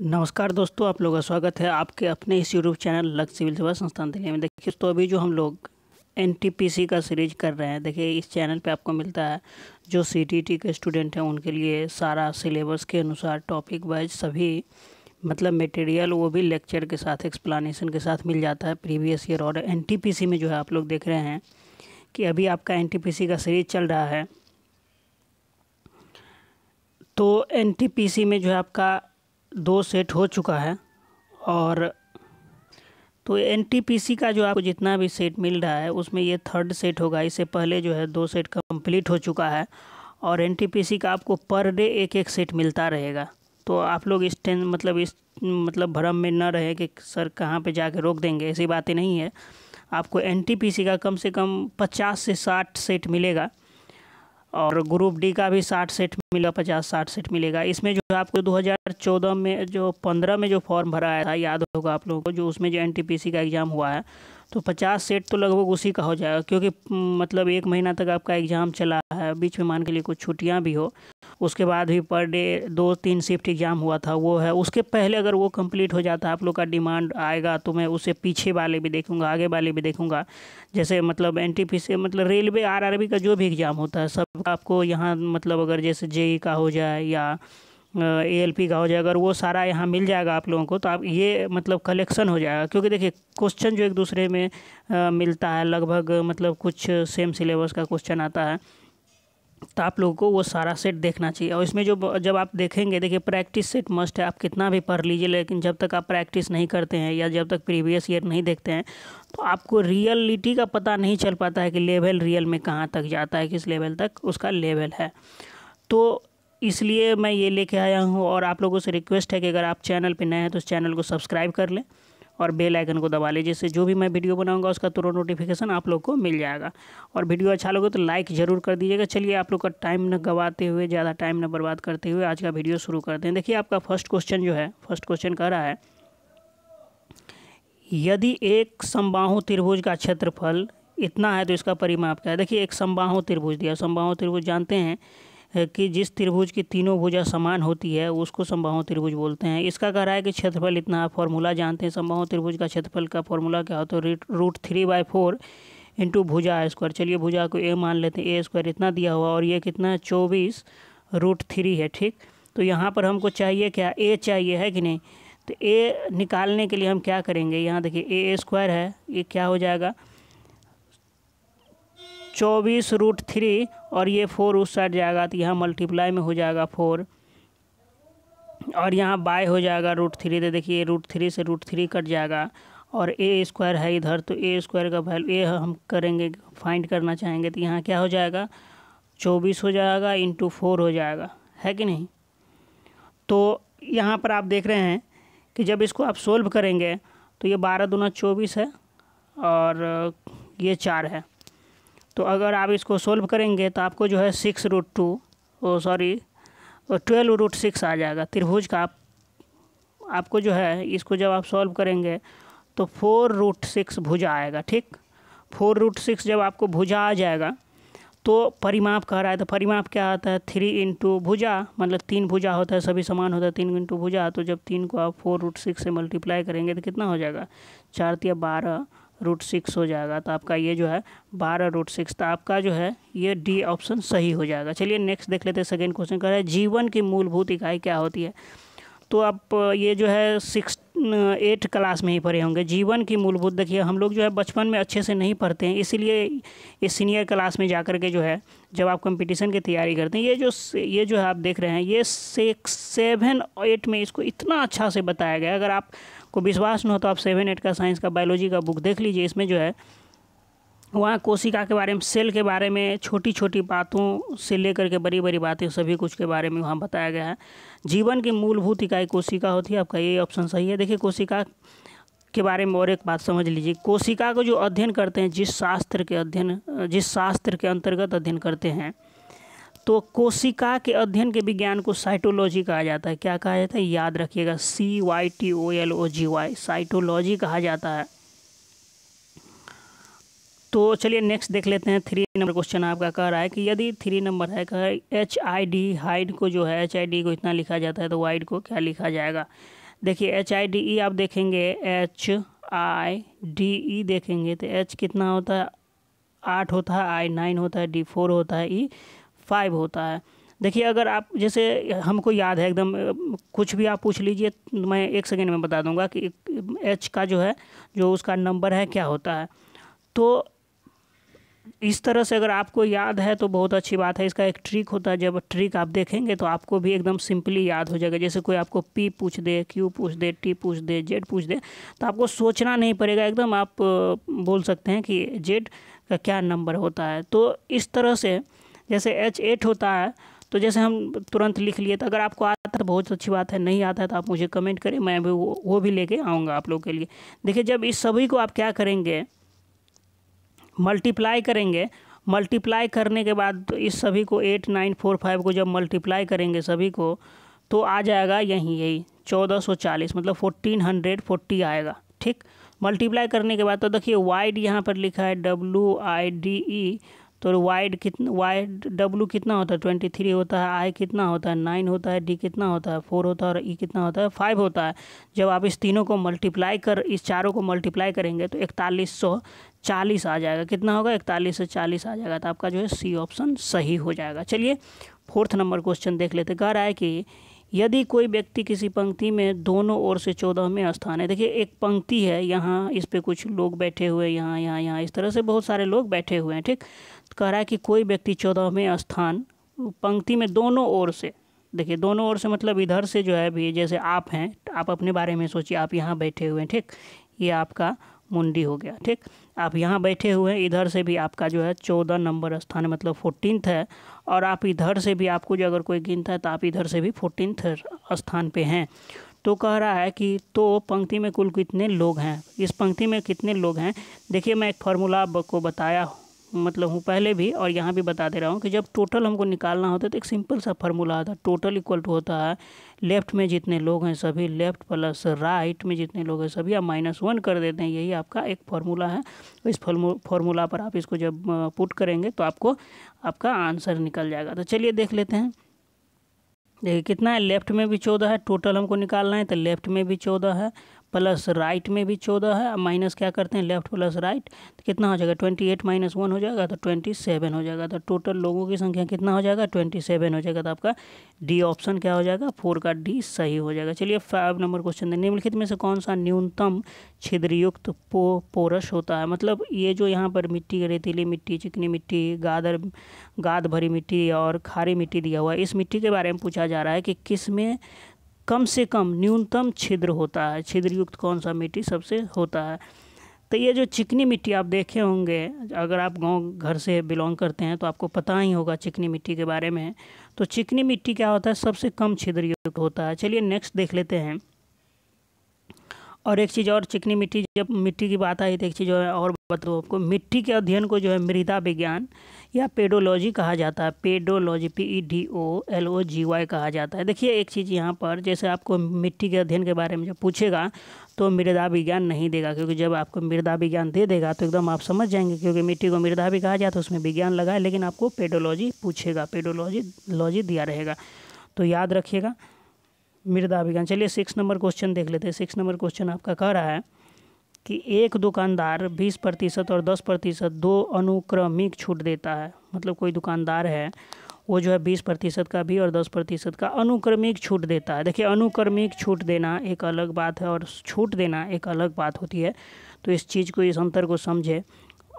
नमस्कार दोस्तों आप लोगों का स्वागत है आपके अपने इस यूट्यूब चैनल लक्ष्य सिविल सेवा संस्थान दिल्ली में देखिए तो अभी जो हम लोग एन का सीरीज कर रहे हैं देखिए इस चैनल पे आपको मिलता है जो सी के स्टूडेंट हैं उनके लिए सारा सिलेबस के अनुसार टॉपिक वाइज सभी मतलब मटेरियल वो भी लेक्चर के साथ एक्सप्लानेशन के साथ मिल जाता है प्रीवियस ईयर और एन में जो है आप लोग देख रहे हैं कि अभी आपका एन का सीरीज चल रहा है तो एन में जो है आपका दो सेट हो चुका है और तो एन का जो आपको जितना भी सेट मिल रहा है उसमें ये थर्ड सेट होगा इससे पहले जो है दो सेट कंप्लीट हो चुका है और एन का आपको पर डे एक एक सेट मिलता रहेगा तो आप लोग इस टें मतलब इस मतलब भ्रम में न रहे कि सर कहाँ पे जाके रोक देंगे ऐसी बातें नहीं है आपको एन का कम से कम पचास से साठ सेट मिलेगा और ग्रुप डी का भी साठ सेट मिला पचास साठ सेट मिलेगा इसमें जो आपको 2014 में जो 15 में जो फॉर्म भराया था याद होगा आप लोगों को जो उसमें जो एन का एग्ज़ाम हुआ है तो 50 सेट तो लगभग उसी का हो जाएगा क्योंकि मतलब एक महीना तक आपका एग्ज़ाम चला है बीच में मान के लिए कुछ छुट्टियाँ भी हो उसके बाद भी पर डे दो तीन शिफ्ट एग्ज़ाम हुआ था वो है उसके पहले अगर वो कंप्लीट हो जाता आप लोग का डिमांड आएगा तो मैं उसे पीछे वाले भी देखूँगा आगे वाले भी देखूँगा जैसे मतलब एन सी मतलब रेलवे आर का जो भी एग्ज़ाम होता है सब आपको यहाँ मतलब अगर जैसे ई e का हो जाए या ए एल पी का हो जाए अगर वो सारा यहाँ मिल जाएगा आप लोगों को तो आप ये मतलब कलेक्शन हो जाएगा क्योंकि देखिए क्वेश्चन जो एक दूसरे में आ, मिलता है लगभग मतलब कुछ सेम सिलेबस का क्वेश्चन आता है तो आप लोगों को वो सारा सेट देखना चाहिए और इसमें जो जब आप देखेंगे देखिए प्रैक्टिस सेट मस्ट है आप कितना भी पढ़ लीजिए लेकिन जब तक आप प्रैक्टिस नहीं करते हैं या जब तक प्रीवियस ईयर नहीं देखते हैं तो आपको रियलिटी का पता नहीं चल पाता है कि लेवल रियल में कहाँ तक जाता है किस लेवल तक उसका लेवल है तो इसलिए मैं ये लेके आया हूँ और आप लोगों से रिक्वेस्ट है कि अगर आप चैनल पर नए हैं तो उस चैनल को सब्सक्राइब कर लें और बेल आइकन को दबा लीजिए जिससे जो भी मैं वीडियो बनाऊंगा उसका तुरंत नोटिफिकेशन आप लोग को मिल जाएगा और वीडियो अच्छा लगे तो लाइक ज़रूर कर दीजिएगा चलिए आप लोग का टाइम न गवाते हुए ज़्यादा टाइम न बर्बाद करते हुए आज का वीडियो शुरू करते हैं देखिए आपका फर्स्ट क्वेश्चन जो है फर्स्ट क्वेश्चन कह रहा है यदि एक समबाहु त्रिभुज का क्षेत्रफल इतना है तो इसका परिमाप क्या है देखिए एक समबाहु त्रिभुज दिया समबाहु त्रिभुज जानते हैं कि जिस त्रिभुज की तीनों भुजा समान होती है उसको संभाव त्रिभुज बोलते हैं इसका कह रहा है कि क्षेत्रफल इतना आप फॉर्मूला जानते हैं संभाव त्रिभुज का क्षेत्रफल का फॉर्मूला क्या हो तो root three by four into भुजा स्क्वायर चलिए भुजा को ए मान लेते हैं ए स्क्वायर इतना दिया हुआ और ये कितना चौबीस रूट थ्री है ठीक तो यहाँ पर हमको चाहिए क्या ए चाहिए है कि नहीं तो ए निकालने के लिए हम क्या करेंगे यहाँ देखिए ए स्क्वायर है ये क्या हो जाएगा चौबीस रूट थ्री और ये फोर उस साइड जाएगा तो यहाँ मल्टीप्लाई में हो जाएगा फोर और यहाँ बाय हो जाएगा रूट थ्री तो देखिए रूट थ्री से रूट थ्री कट जाएगा और ए स्क्वायर है इधर तो ए स्क्वायर का वैल्यू ए हम करेंगे फाइंड करना चाहेंगे तो यहाँ क्या हो जाएगा चौबीस हो जाएगा इंटू फोर हो जाएगा है कि नहीं तो यहाँ पर आप देख रहे हैं कि जब इसको आप सोल्व करेंगे तो ये बारह दूना चौबीस है और ये चार है तो अगर आप इसको सोल्व करेंगे तो आपको जो है six root two oh sorry twelve root six आ जाएगा त्रिभुज का आप आपको जो है इसको जब आप सॉल्व करेंगे तो फोर रूट सिक्स भुजा आएगा ठीक फोर रूट सिक्स जब आपको भुजा आ जाएगा तो परिमाप कह रहा है तो परिमाप क्या आता है थ्री इंटू भुजा मतलब तीन भुजा होता है सभी समान होता है तीन इंटू भुजा तो जब तीन को आप फोर रूट सिक्स से मल्टीप्लाई करेंगे तो कितना हो जाएगा चार या बारह रूट सिक्स हो जाएगा तो आपका ये जो है बारह रूट सिक्स तो आपका जो है ये डी ऑप्शन सही हो जाएगा चलिए नेक्स्ट देख लेते हैं सेकेंड क्वेश्चन का है जीवन की मूलभूत इकाई क्या होती है तो आप ये जो है सिक्स एट क्लास में ही पढ़े होंगे जीवन की मूलभूत देखिए हम लोग जो है बचपन में अच्छे से नहीं पढ़ते हैं इसीलिए ये सीनियर क्लास में जा के जो है जब आप कंपटीशन की तैयारी करते हैं ये जो ये जो है आप देख रहे हैं ये सिक्स सेवन एट में इसको इतना अच्छा से बताया गया अगर आप को विश्वास न हो तो आप सेवन एट का साइंस का बायोलॉजी का बुक देख लीजिए इसमें जो है वहाँ कोशिका के बारे में सेल के बारे में छोटी छोटी बातों से लेकर के बड़ी बड़ी बातें सभी कुछ के बारे में वहाँ बताया गया है जीवन की मूलभूत इकाई कोशिका होती है आपका ये ऑप्शन सही है देखिए कोशिका के बारे में और एक बात समझ लीजिए कोशिका को जो अध्ययन करते हैं जिस शास्त्र के अध्ययन जिस शास्त्र के अंतर्गत अध्ययन करते हैं तो कोशिका के अध्ययन के विज्ञान को साइटोलॉजी कहा जाता है क्या कहा जाता है याद रखिएगा C Y T O L O G Y cytology कहा जाता है तो चलिए नेक्स्ट देख लेते हैं थ्री नंबर क्वेश्चन आपका कह रहा है कि यदि थ्री नंबर है कह एच आई डी हाइड को जो है एच आई डी को इतना लिखा जाता है तो वाइड को क्या लिखा जाएगा देखिए एच आई डी ई आप देखेंगे एच आई डी ई देखेंगे तो एच कितना होता है आठ होता है आई नाइन होता है डी फोर होता है ई e, फाइव होता है देखिए अगर आप जैसे हमको याद है एकदम कुछ भी आप पूछ लीजिए मैं एक सेकेंड में बता दूंगा कि एच का जो है जो उसका नंबर है क्या होता है तो इस तरह से अगर आपको याद है तो बहुत अच्छी बात है इसका एक ट्रिक होता है जब ट्रिक आप देखेंगे तो आपको भी एकदम सिंपली याद हो जाएगा जैसे कोई आपको पी पूछ दे क्यू पूछ दे टी पूछ दे जेड पूछ दे तो आपको सोचना नहीं पड़ेगा एकदम आप बोल सकते हैं कि जेड का क्या नंबर होता है तो इस तरह से जैसे एच एट होता है तो जैसे हम तुरंत लिख लिए तो अगर आपको आता है तो बहुत अच्छी बात है नहीं आता है तो आप मुझे कमेंट करें मैं भी वो, वो भी लेके आऊँगा आप लोग के लिए देखिए जब इस सभी को आप क्या करेंगे मल्टीप्लाई करेंगे मल्टीप्लाई करने के बाद इस सभी को एट नाइन फोर फाइव को जब मल्टीप्लाई करेंगे सभी को तो आ जाएगा यहीं यही चौदह सौ चालीस मतलब फोर्टीन हंड्रेड फोर्टी आएगा ठीक मल्टीप्लाई करने के बाद तो देखिए वाइड यहाँ पर लिखा है डब्ल्यू आई डी ई तो वाइड कितना वाइड डब्लू कितना होता है ट्वेंटी थ्री होता है आई कितना होता है नाइन होता है डी कितना होता है फोर होता है और ई e कितना होता है फाइव होता है जब आप इस तीनों को मल्टीप्लाई कर इस चारों को मल्टीप्लाई करेंगे तो इकतालीस सौ चालीस आ जाएगा कितना होगा इकतालीस सौ चालीस आ जाएगा तो आपका जो है सी ऑप्शन सही हो जाएगा चलिए फोर्थ नंबर क्वेश्चन देख लेते कह रहा है कि यदि कोई व्यक्ति किसी पंक्ति में दोनों ओर से चौदहवें स्थान है देखिए एक पंक्ति है यहाँ इस पर कुछ लोग बैठे हुए हैं यहाँ यहाँ यहाँ इस तरह से बहुत सारे लोग बैठे हुए हैं ठीक कह रहा है कि कोई व्यक्ति चौदहवें स्थान पंक्ति में दोनों ओर से देखिए दोनों ओर से मतलब इधर से जो है भी जैसे आप हैं आप अपने बारे में सोचिए आप यहाँ बैठे हुए हैं ठीक ये आपका मुंडी हो गया ठीक आप यहाँ बैठे हुए हैं इधर से भी आपका जो है चौदह नंबर स्थान मतलब फोर्टीनथ है और आप इधर से भी आपको जो अगर कोई गिनता है तो आप इधर से भी फोर्टीनथ स्थान पे हैं तो कह रहा है कि तो पंक्ति में कुल कितने लोग हैं इस पंक्ति में कितने लोग हैं देखिए मैं एक फार्मूला आपको बताया मतलब हूँ पहले भी और यहाँ भी बता दे रहा हूँ कि जब टोटल हमको निकालना होता है तो एक सिंपल सा फार्मूला आता है टोटल इक्वल टू होता है लेफ्ट में जितने लोग हैं सभी लेफ्ट प्लस राइट में जितने लोग हैं सभी आप माइनस वन कर देते हैं यही आपका एक फार्मूला है इस फार्मूला पर आप इसको जब पुट करेंगे तो आपको आपका आंसर निकल जाएगा तो चलिए देख लेते हैं देखिए कितना है लेफ्ट में भी चौदह है टोटल हमको निकालना है तो लेफ्ट में भी चौदह है प्लस राइट में भी चौदह है अब माइनस क्या करते हैं लेफ्ट प्लस राइट तो कितना हो जाएगा ट्वेंटी एट माइनस वन हो जाएगा तो ट्वेंटी सेवन हो जाएगा तो टोटल लोगों की संख्या कितना हो जाएगा ट्वेंटी सेवन हो जाएगा तो आपका डी ऑप्शन क्या हो जाएगा फोर का डी सही हो जाएगा चलिए फाइव नंबर क्वेश्चन निम्नलिखित में से कौन सा न्यूनतम छिद्रयुक्त पो, पोरस होता है मतलब ये जो यहाँ पर मिट्टी रेतीली मिट्टी चिकनी मिट्टी गादर गाद भरी मिट्टी और खारी मिट्टी दिया हुआ है इस मिट्टी के बारे में पूछा जा रहा है कि किस में कम से कम न्यूनतम छिद्र होता है छिद्र युक्त कौन सा मिट्टी सबसे होता है तो ये जो चिकनी मिट्टी आप देखे होंगे अगर आप गांव घर से बिलोंग करते हैं तो आपको पता ही होगा चिकनी मिट्टी के बारे में तो चिकनी मिट्टी क्या होता है सबसे कम छिद्र युक्त होता है चलिए नेक्स्ट देख लेते हैं और एक चीज़ और चिकनी मिट्टी जब मिट्टी की बात आई तो एक चीज़ और बताऊँ आपको मिट्टी के अध्ययन को जो है मृदा विज्ञान या पेडोलॉजी कहा जाता है pedology P E D O L O G Y कहा जाता है देखिए एक चीज़ यहाँ पर जैसे आपको मिट्टी के अध्ययन के बारे में जब पूछेगा तो मृदा विज्ञान नहीं देगा क्योंकि जब आपको मृदा विज्ञान दे देगा तो एकदम आप समझ जाएंगे क्योंकि मिट्टी को मृदा भी कहा जाता है उसमें विज्ञान लगा है लेकिन आपको पेडोलॉजी पूछेगा पेडोलॉजी लॉजी दिया रहेगा तो याद रखिएगा मृदा विज्ञान चलिए सिक्स नंबर क्वेश्चन देख लेते हैं सिक्स नंबर क्वेश्चन आपका कह रहा है कि एक दुकानदार बीस प्रतिशत और दस प्रतिशत दो अनुक्रमिक छूट देता है मतलब कोई दुकानदार है वो जो है बीस प्रतिशत का भी और दस प्रतिशत का अनुक्रमिक छूट देता है देखिए अनुक्रमिक छूट देना एक अलग बात है और छूट देना एक अलग बात होती है तो इस चीज़ को इस अंतर को समझे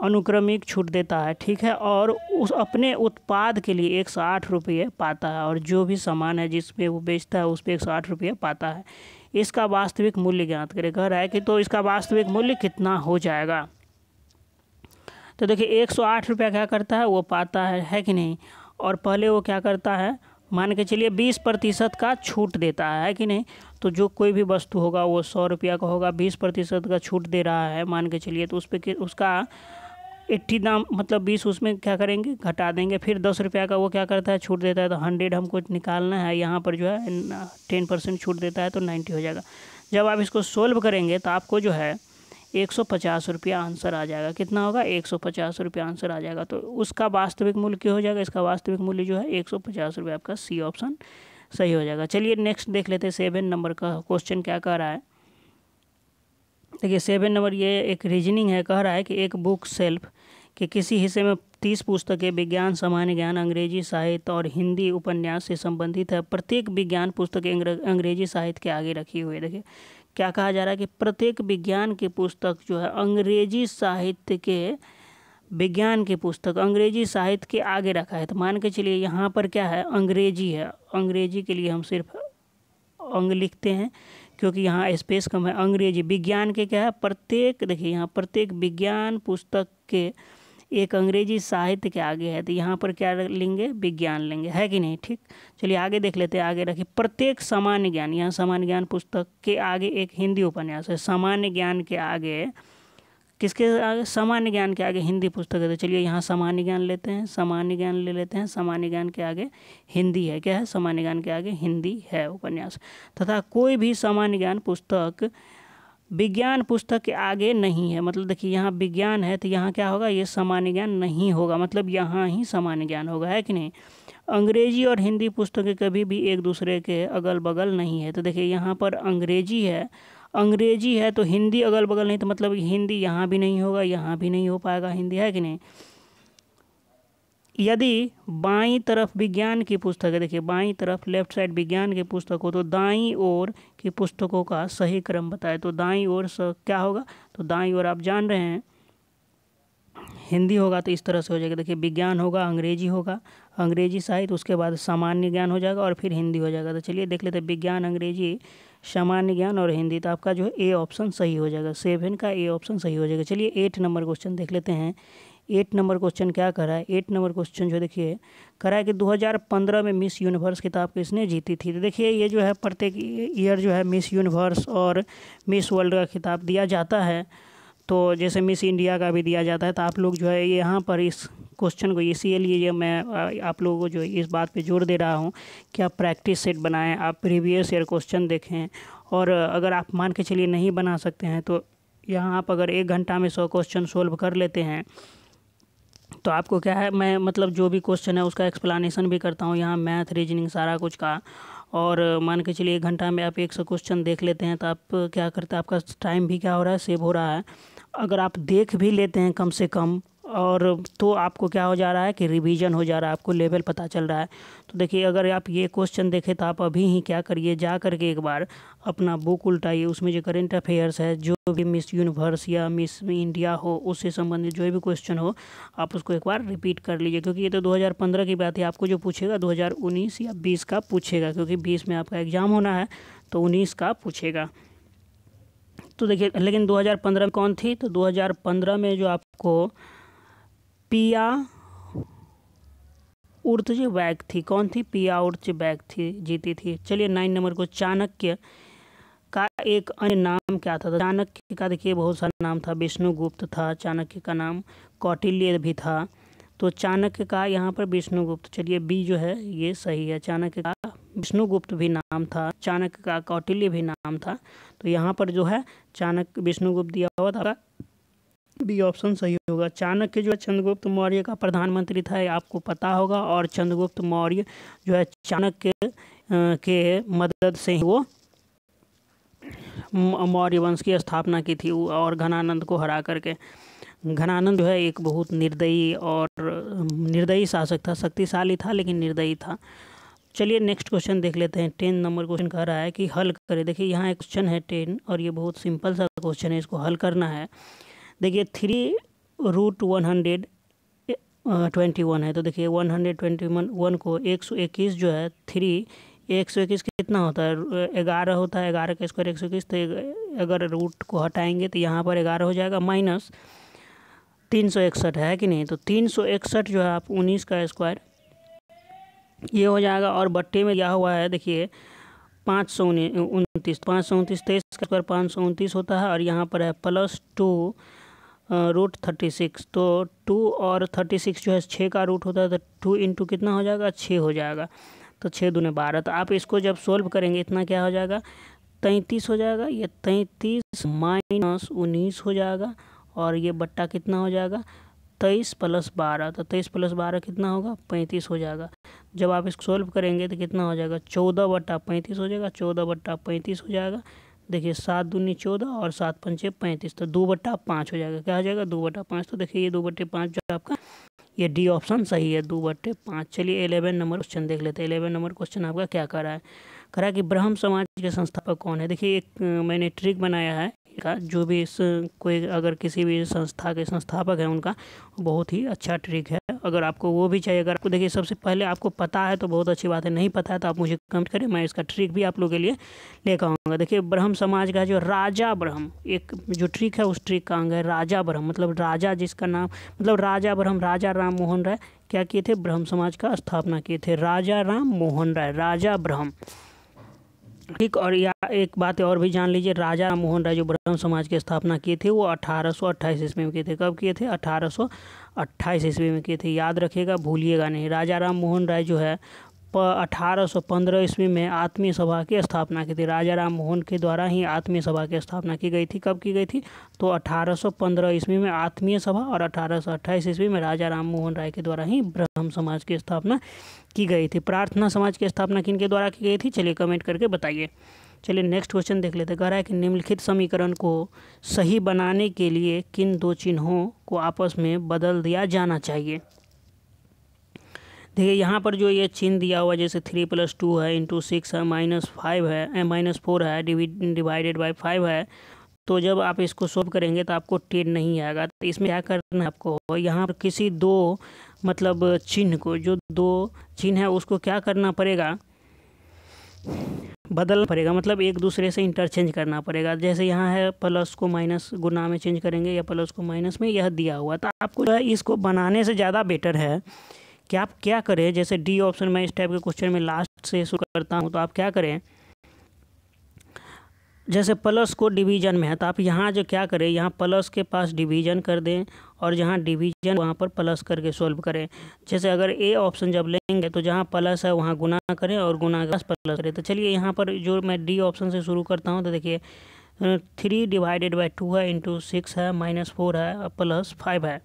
अनुक्रमिक छूट देता है ठीक है और उस अपने उत्पाद के लिए एक सौ आठ रुपये पाता है और जो भी सामान है जिसमें वो बेचता है उस पर एक सौ आठ रुपये पाता है इसका वास्तविक मूल्य ज्ञात करें कह रहा है कि तो इसका वास्तविक मूल्य कितना हो जाएगा तो देखिए एक सौ आठ रुपया क्या करता है वो पाता है है कि नहीं और पहले वो क्या करता है मान के चलिए बीस प्रतिशत का छूट देता है, है कि नहीं तो जो कोई भी वस्तु होगा वो सौ रुपया का होगा बीस प्रतिशत का छूट दे रहा है मान के चलिए तो उस पर उसका एट्टी दाम मतलब बीस उसमें क्या करेंगे घटा देंगे फिर दस रुपया का वो क्या करता है छूट देता है तो हंड्रेड हमको निकालना है यहाँ पर जो है टेन परसेंट छूट देता है तो नाइन्टी हो जाएगा जब आप इसको सोल्व करेंगे तो आपको जो है एक सौ पचास रुपया आंसर आ जाएगा कितना होगा एक सौ पचास रुपया आंसर आ जाएगा तो उसका वास्तविक मूल्य क्या हो जाएगा इसका वास्तविक मूल्य जो है एक सौ पचास रुपया आपका सी ऑप्शन सही हो जाएगा चलिए नेक्स्ट देख लेते हैं सेवन नंबर का क्वेश्चन क्या कह रहा है देखिए सेवन नंबर ये एक रीजनिंग है कह रहा है कि एक बुक सेल्फ कि किसी हिस्से में तीस पुस्तकें विज्ञान सामान्य ज्ञान अंग्रेजी साहित्य और हिंदी उपन्यास से संबंधित है प्रत्येक विज्ञान पुस्तक अंग्रेजी साहित्य के आगे रखी हुई है देखिए क्या कहा जा रहा है कि प्रत्येक विज्ञान की पुस्तक जो है अंग्रेजी साहित्य के विज्ञान की पुस्तक अंग्रेजी साहित्य के आगे रखा है तो मान के चलिए यहाँ पर क्या है अंग्रेजी है अंग्रेजी के लिए हम सिर्फ अंग लिखते हैं क्योंकि यहाँ स्पेस कम है अंग्रेजी विज्ञान के क्या है प्रत्येक देखिए यहाँ प्रत्येक विज्ञान पुस्तक के एक अंग्रेजी साहित्य के आगे है तो यहाँ पर क्या लेंगे विज्ञान लेंगे है कि नहीं ठीक चलिए आगे देख लेते हैं आगे रखिए प्रत्येक सामान्य ज्ञान यहाँ सामान्य ज्ञान पुस्तक के आगे एक हिंदी उपन्यास है सामान्य ज्ञान के आगे किसके आगे सामान्य ज्ञान के आगे हिंदी पुस्तक है तो चलिए यहाँ सामान्य ज्ञान लेते हैं सामान्य ज्ञान ले लेते हैं सामान्य ज्ञान के आगे हिंदी है क्या है सामान्य ज्ञान के आगे हिंदी है उपन्यास तथा कोई भी सामान्य ज्ञान पुस्तक विज्ञान पुस्तक के आगे नहीं है मतलब देखिए यहाँ विज्ञान है तो यहाँ क्या होगा ये सामान्य ज्ञान नहीं होगा मतलब यहाँ ही सामान्य ज्ञान होगा है कि नहीं अंग्रेजी और हिंदी पुस्तकें कभी भी एक दूसरे के अगल बगल नहीं है तो देखिए यहाँ पर अंग्रेजी है अंग्रेजी है तो हिंदी अगल बगल नहीं तो मतलब हिंदी यहाँ भी नहीं होगा यहाँ भी नहीं हो पाएगा हिंदी है कि नहीं यदि बाईं तरफ विज्ञान की पुस्तक है देखिए बाईं तरफ लेफ्ट साइड विज्ञान की पुस्तक हो तो दाईं ओर की पुस्तकों का सही क्रम बताए तो दाईं ओर क्या होगा तो दाईं ओर आप जान रहे हैं हिंदी होगा तो इस तरह से हो जाएगा देखिए विज्ञान होगा अंग्रेजी होगा अंग्रेजी साहित्य उसके बाद सामान्य ज्ञान हो जाएगा और फिर हिंदी हो जाएगा तो चलिए देख लेते हैं विज्ञान अंग्रेजी सामान्य ज्ञान और हिंदी तो आपका जो है ए ऑप्शन सही हो जाएगा सेवन का ए ऑप्शन सही हो जाएगा चलिए एट नंबर क्वेश्चन देख लेते हैं एट नंबर क्वेश्चन क्या करा है एट नंबर क्वेश्चन जो देखिए करा है कि 2015 में मिस यूनिवर्स किताब किसने जीती थी तो देखिए ये जो है प्रत्येक ईयर जो है मिस यूनिवर्स और मिस वर्ल्ड का खिताब दिया जाता है तो जैसे मिस इंडिया का भी दिया जाता है तो आप लोग जो है यहाँ पर इस क्वेश्चन को इसी ये मैं आप लोगों को जो इस बात पे जोर दे रहा हूँ कि आप प्रैक्टिस सेट बनाएं आप प्रीवियस ईयर क्वेश्चन देखें और अगर आप मान के चलिए नहीं बना सकते हैं तो यहाँ आप अगर एक घंटा में सौ क्वेश्चन सोल्व कर लेते हैं तो आपको क्या है मैं मतलब जो भी क्वेश्चन है उसका एक्सप्लानेशन भी करता हूँ यहाँ मैथ रीजनिंग सारा कुछ का और मान के चलिए एक घंटा में आप एक सौ क्वेश्चन देख लेते हैं तो आप क्या करते हैं आपका टाइम भी क्या हो रहा है सेव हो रहा है अगर आप देख भी लेते हैं कम से कम और तो आपको क्या हो जा रहा है कि रिवीजन हो जा रहा है आपको लेवल पता चल रहा है तो देखिए अगर आप ये क्वेश्चन देखें तो आप अभी ही क्या करिए जा करके एक बार अपना बुक उल्टाइए उसमें जो करेंट अफेयर्स है जो भी मिस यूनिवर्स या मिस इंडिया हो उससे संबंधित जो भी क्वेश्चन हो आप उसको एक बार रिपीट कर लीजिए क्योंकि ये तो दो की बात है आपको जो पूछेगा दो या बीस का पूछेगा क्योंकि बीस में आपका एग्ज़ाम होना है तो उन्नीस का पूछेगा तो देखिए लेकिन 2015 में कौन थी तो 2015 में जो आपको पिया उर्ज बैग थी कौन थी पिया उर्ज बैग थी जीती थी चलिए नाइन नंबर को चाणक्य का एक अन्य नाम क्या था चाणक्य का देखिए बहुत सारा नाम था विष्णुगुप्त था चाणक्य का नाम कौटिल्य भी था तो चाणक्य का यहाँ पर विष्णुगुप्त चलिए बी जो है ये सही है चाणक्य का विष्णुगुप्त भी नाम था चाणक्य का कौटिल्य भी नाम था तो यहाँ पर जो है चाणक्य विष्णुगुप्त दिया हुआ था बी ऑप्शन सही होगा चाणक्य जो है चंद्रगुप्त मौर्य का प्रधानमंत्री था आपको पता होगा और चंद्रगुप्त मौर्य जो है चाणक्य के मदद से ही वो मौर्य वंश की स्थापना की थी और घनानंद को हरा करके घनानंद जो है एक बहुत निर्दयी और निर्दयी शासक था शक्तिशाली था लेकिन निर्दयी था चलिए नेक्स्ट क्वेश्चन देख लेते हैं टेन नंबर क्वेश्चन कह रहा है कि हल करें देखिए यहाँ एक क्वेश्चन है टेन और ये बहुत सिंपल सा क्वेश्चन है इसको हल करना है देखिए three root one hundred twenty one है तो देखिए one hundred twenty one one को एक सौ इक्कीस जो है थ्री एक सौ इक्कीस कितना होता है ग्यारह होता है ग्यारह का स्क्वायर एक सौ इक्कीस तो अगर रूट को हटाएंगे तो यहाँ पर ग्यारह हो जाएगा माइनस तीन सौ इकसठ है कि नहीं तो तीन सौ इकसठ जो है आप उन्नीस का स्क्वायर ये हो जाएगा और बट्टे में क्या हुआ है देखिए पाँच सौ उनतीस पाँच सौ उनतीस तेईस का स्क्वायर पाँच सौ उनतीस होता है और यहाँ पर है plus two root thirty six तो टू और थर्टी सिक्स जो है छः का रूट होता है तो टू इंटू कितना हो जाएगा छः हो जाएगा तो छः दूने बारह तो आप इसको जब सोल्व करेंगे इतना क्या हो जाएगा तैंतीस हो जाएगा ये तैंतीस माइनस उन्नीस हो जाएगा और ये बट्टा कितना हो जाएगा तेईस प्लस बारह तो तेईस प्लस बारह कितना होगा पैंतीस हो जाएगा जब आप इसको सोल्व करेंगे तो कितना हो जाएगा चौदह बट्टा पैंतीस हो जाएगा चौदह बट्टा पैंतीस हो जाएगा देखिए सात दूनी चौदह और सात पंचे पैंतीस तो दो बट्टा पाँच हो जाएगा क्या हो जाएगा दो बट्टा पाँच तो देखिए ये दो बट्टे पाँच जो आपका ये डी ऑप्शन सही है दो बट्टे पाँच चलिए एलेवन नंबर क्वेश्चन देख लेते हैं एलेवन नंबर क्वेश्चन आपका क्या करा है करा कि ब्रह्म समाज के संस्थापक कौन है देखिए एक मैंने ट्रिक बनाया है का जो भी इस कोई अगर किसी भी संस्था के संस्थापक हैं उनका बहुत ही अच्छा ट्रिक है अगर आपको वो भी चाहिए अगर आपको देखिए सबसे पहले आपको पता है तो बहुत अच्छी बात है नहीं पता है तो आप मुझे कमेंट करें मैं इसका ट्रिक भी आप लोगों के लिए लेकर आऊँगा देखिए ब्रह्म समाज का जो राजा ब्रह्म एक जो ट्रिक है उस ट्रिक का अंग है राजा ब्रह्म मतलब राजा जिसका नाम मतलब राजा ब्रह्म राजा राम मोहन राय क्या किए थे ब्रह्म समाज का स्थापना किए थे राजा राम मोहन राय राजा ब्रह्म ठीक और या एक बात और भी जान लीजिए राजा मोहन राय जो ब्राह्मण समाज की स्थापना किए थे वो अठारह सौ अट्ठाईस ईस्वी में किए थे कब किए थे अठारह सौ अट्ठाईस ईस्वी में किए थे याद रखिएगा भूलिएगा नहीं राजा राम मोहन राय जो है अठारह ईस्वी में आत्मीय सभा की स्थापना की थी राजा राम मोहन के द्वारा ही आत्मीय सभा की स्थापना की गई थी कब की गई थी तो 1815 ईस्वी में आत्मीय सभा और अठारह ईस्वी में राजा राम मोहन राय के द्वारा ही ब्रह्म समाज की स्थापना की गई थी प्रार्थना समाज की स्थापना किन के द्वारा की गई थी चलिए कमेंट करके बताइए चलिए नेक्स्ट क्वेश्चन देख लेते कह रहा है कि निम्नलिखित समीकरण को सही बनाने के लिए किन दो चिन्हों को आपस में बदल दिया जाना चाहिए देखिए यहाँ पर जो ये चिन्ह दिया हुआ जैसे थ्री प्लस टू है इंटू सिक्स है माइनस फाइव है माइनस फोर है डिवाइडेड बाई फाइव है तो जब आप इसको सॉल्व करेंगे तो आपको टेन नहीं आएगा तो इसमें क्या करना है आपको यहाँ पर किसी दो मतलब चिन्ह को जो दो चिन्ह है उसको क्या करना पड़ेगा बदलना पड़ेगा मतलब एक दूसरे से इंटरचेंज करना पड़ेगा जैसे यहाँ है प्लस को माइनस गुना में चेंज करेंगे या प्लस को माइनस में यह दिया हुआ तो आपको जो है इसको बनाने से ज़्यादा बेटर है कि आप क्या करें जैसे डी ऑप्शन में इस टाइप के क्वेश्चन में लास्ट से शुरू करता हूँ तो आप क्या करें जैसे प्लस को डिवीजन में है तो आप यहाँ जो क्या करें यहाँ प्लस के पास डिवीजन कर दें और जहाँ डिवीजन वहाँ पर प्लस करके सॉल्व करें जैसे अगर ए ऑप्शन जब लेंगे तो जहाँ प्लस है वहाँ गुना करें और गुना के पास प्लस करें तो चलिए यहाँ पर जो मैं डी ऑप्शन से शुरू करता हूँ तो देखिए थ्री डिवाइडेड बाई टू है इंटू सिक्स है माइनस फोर है प्लस फाइव है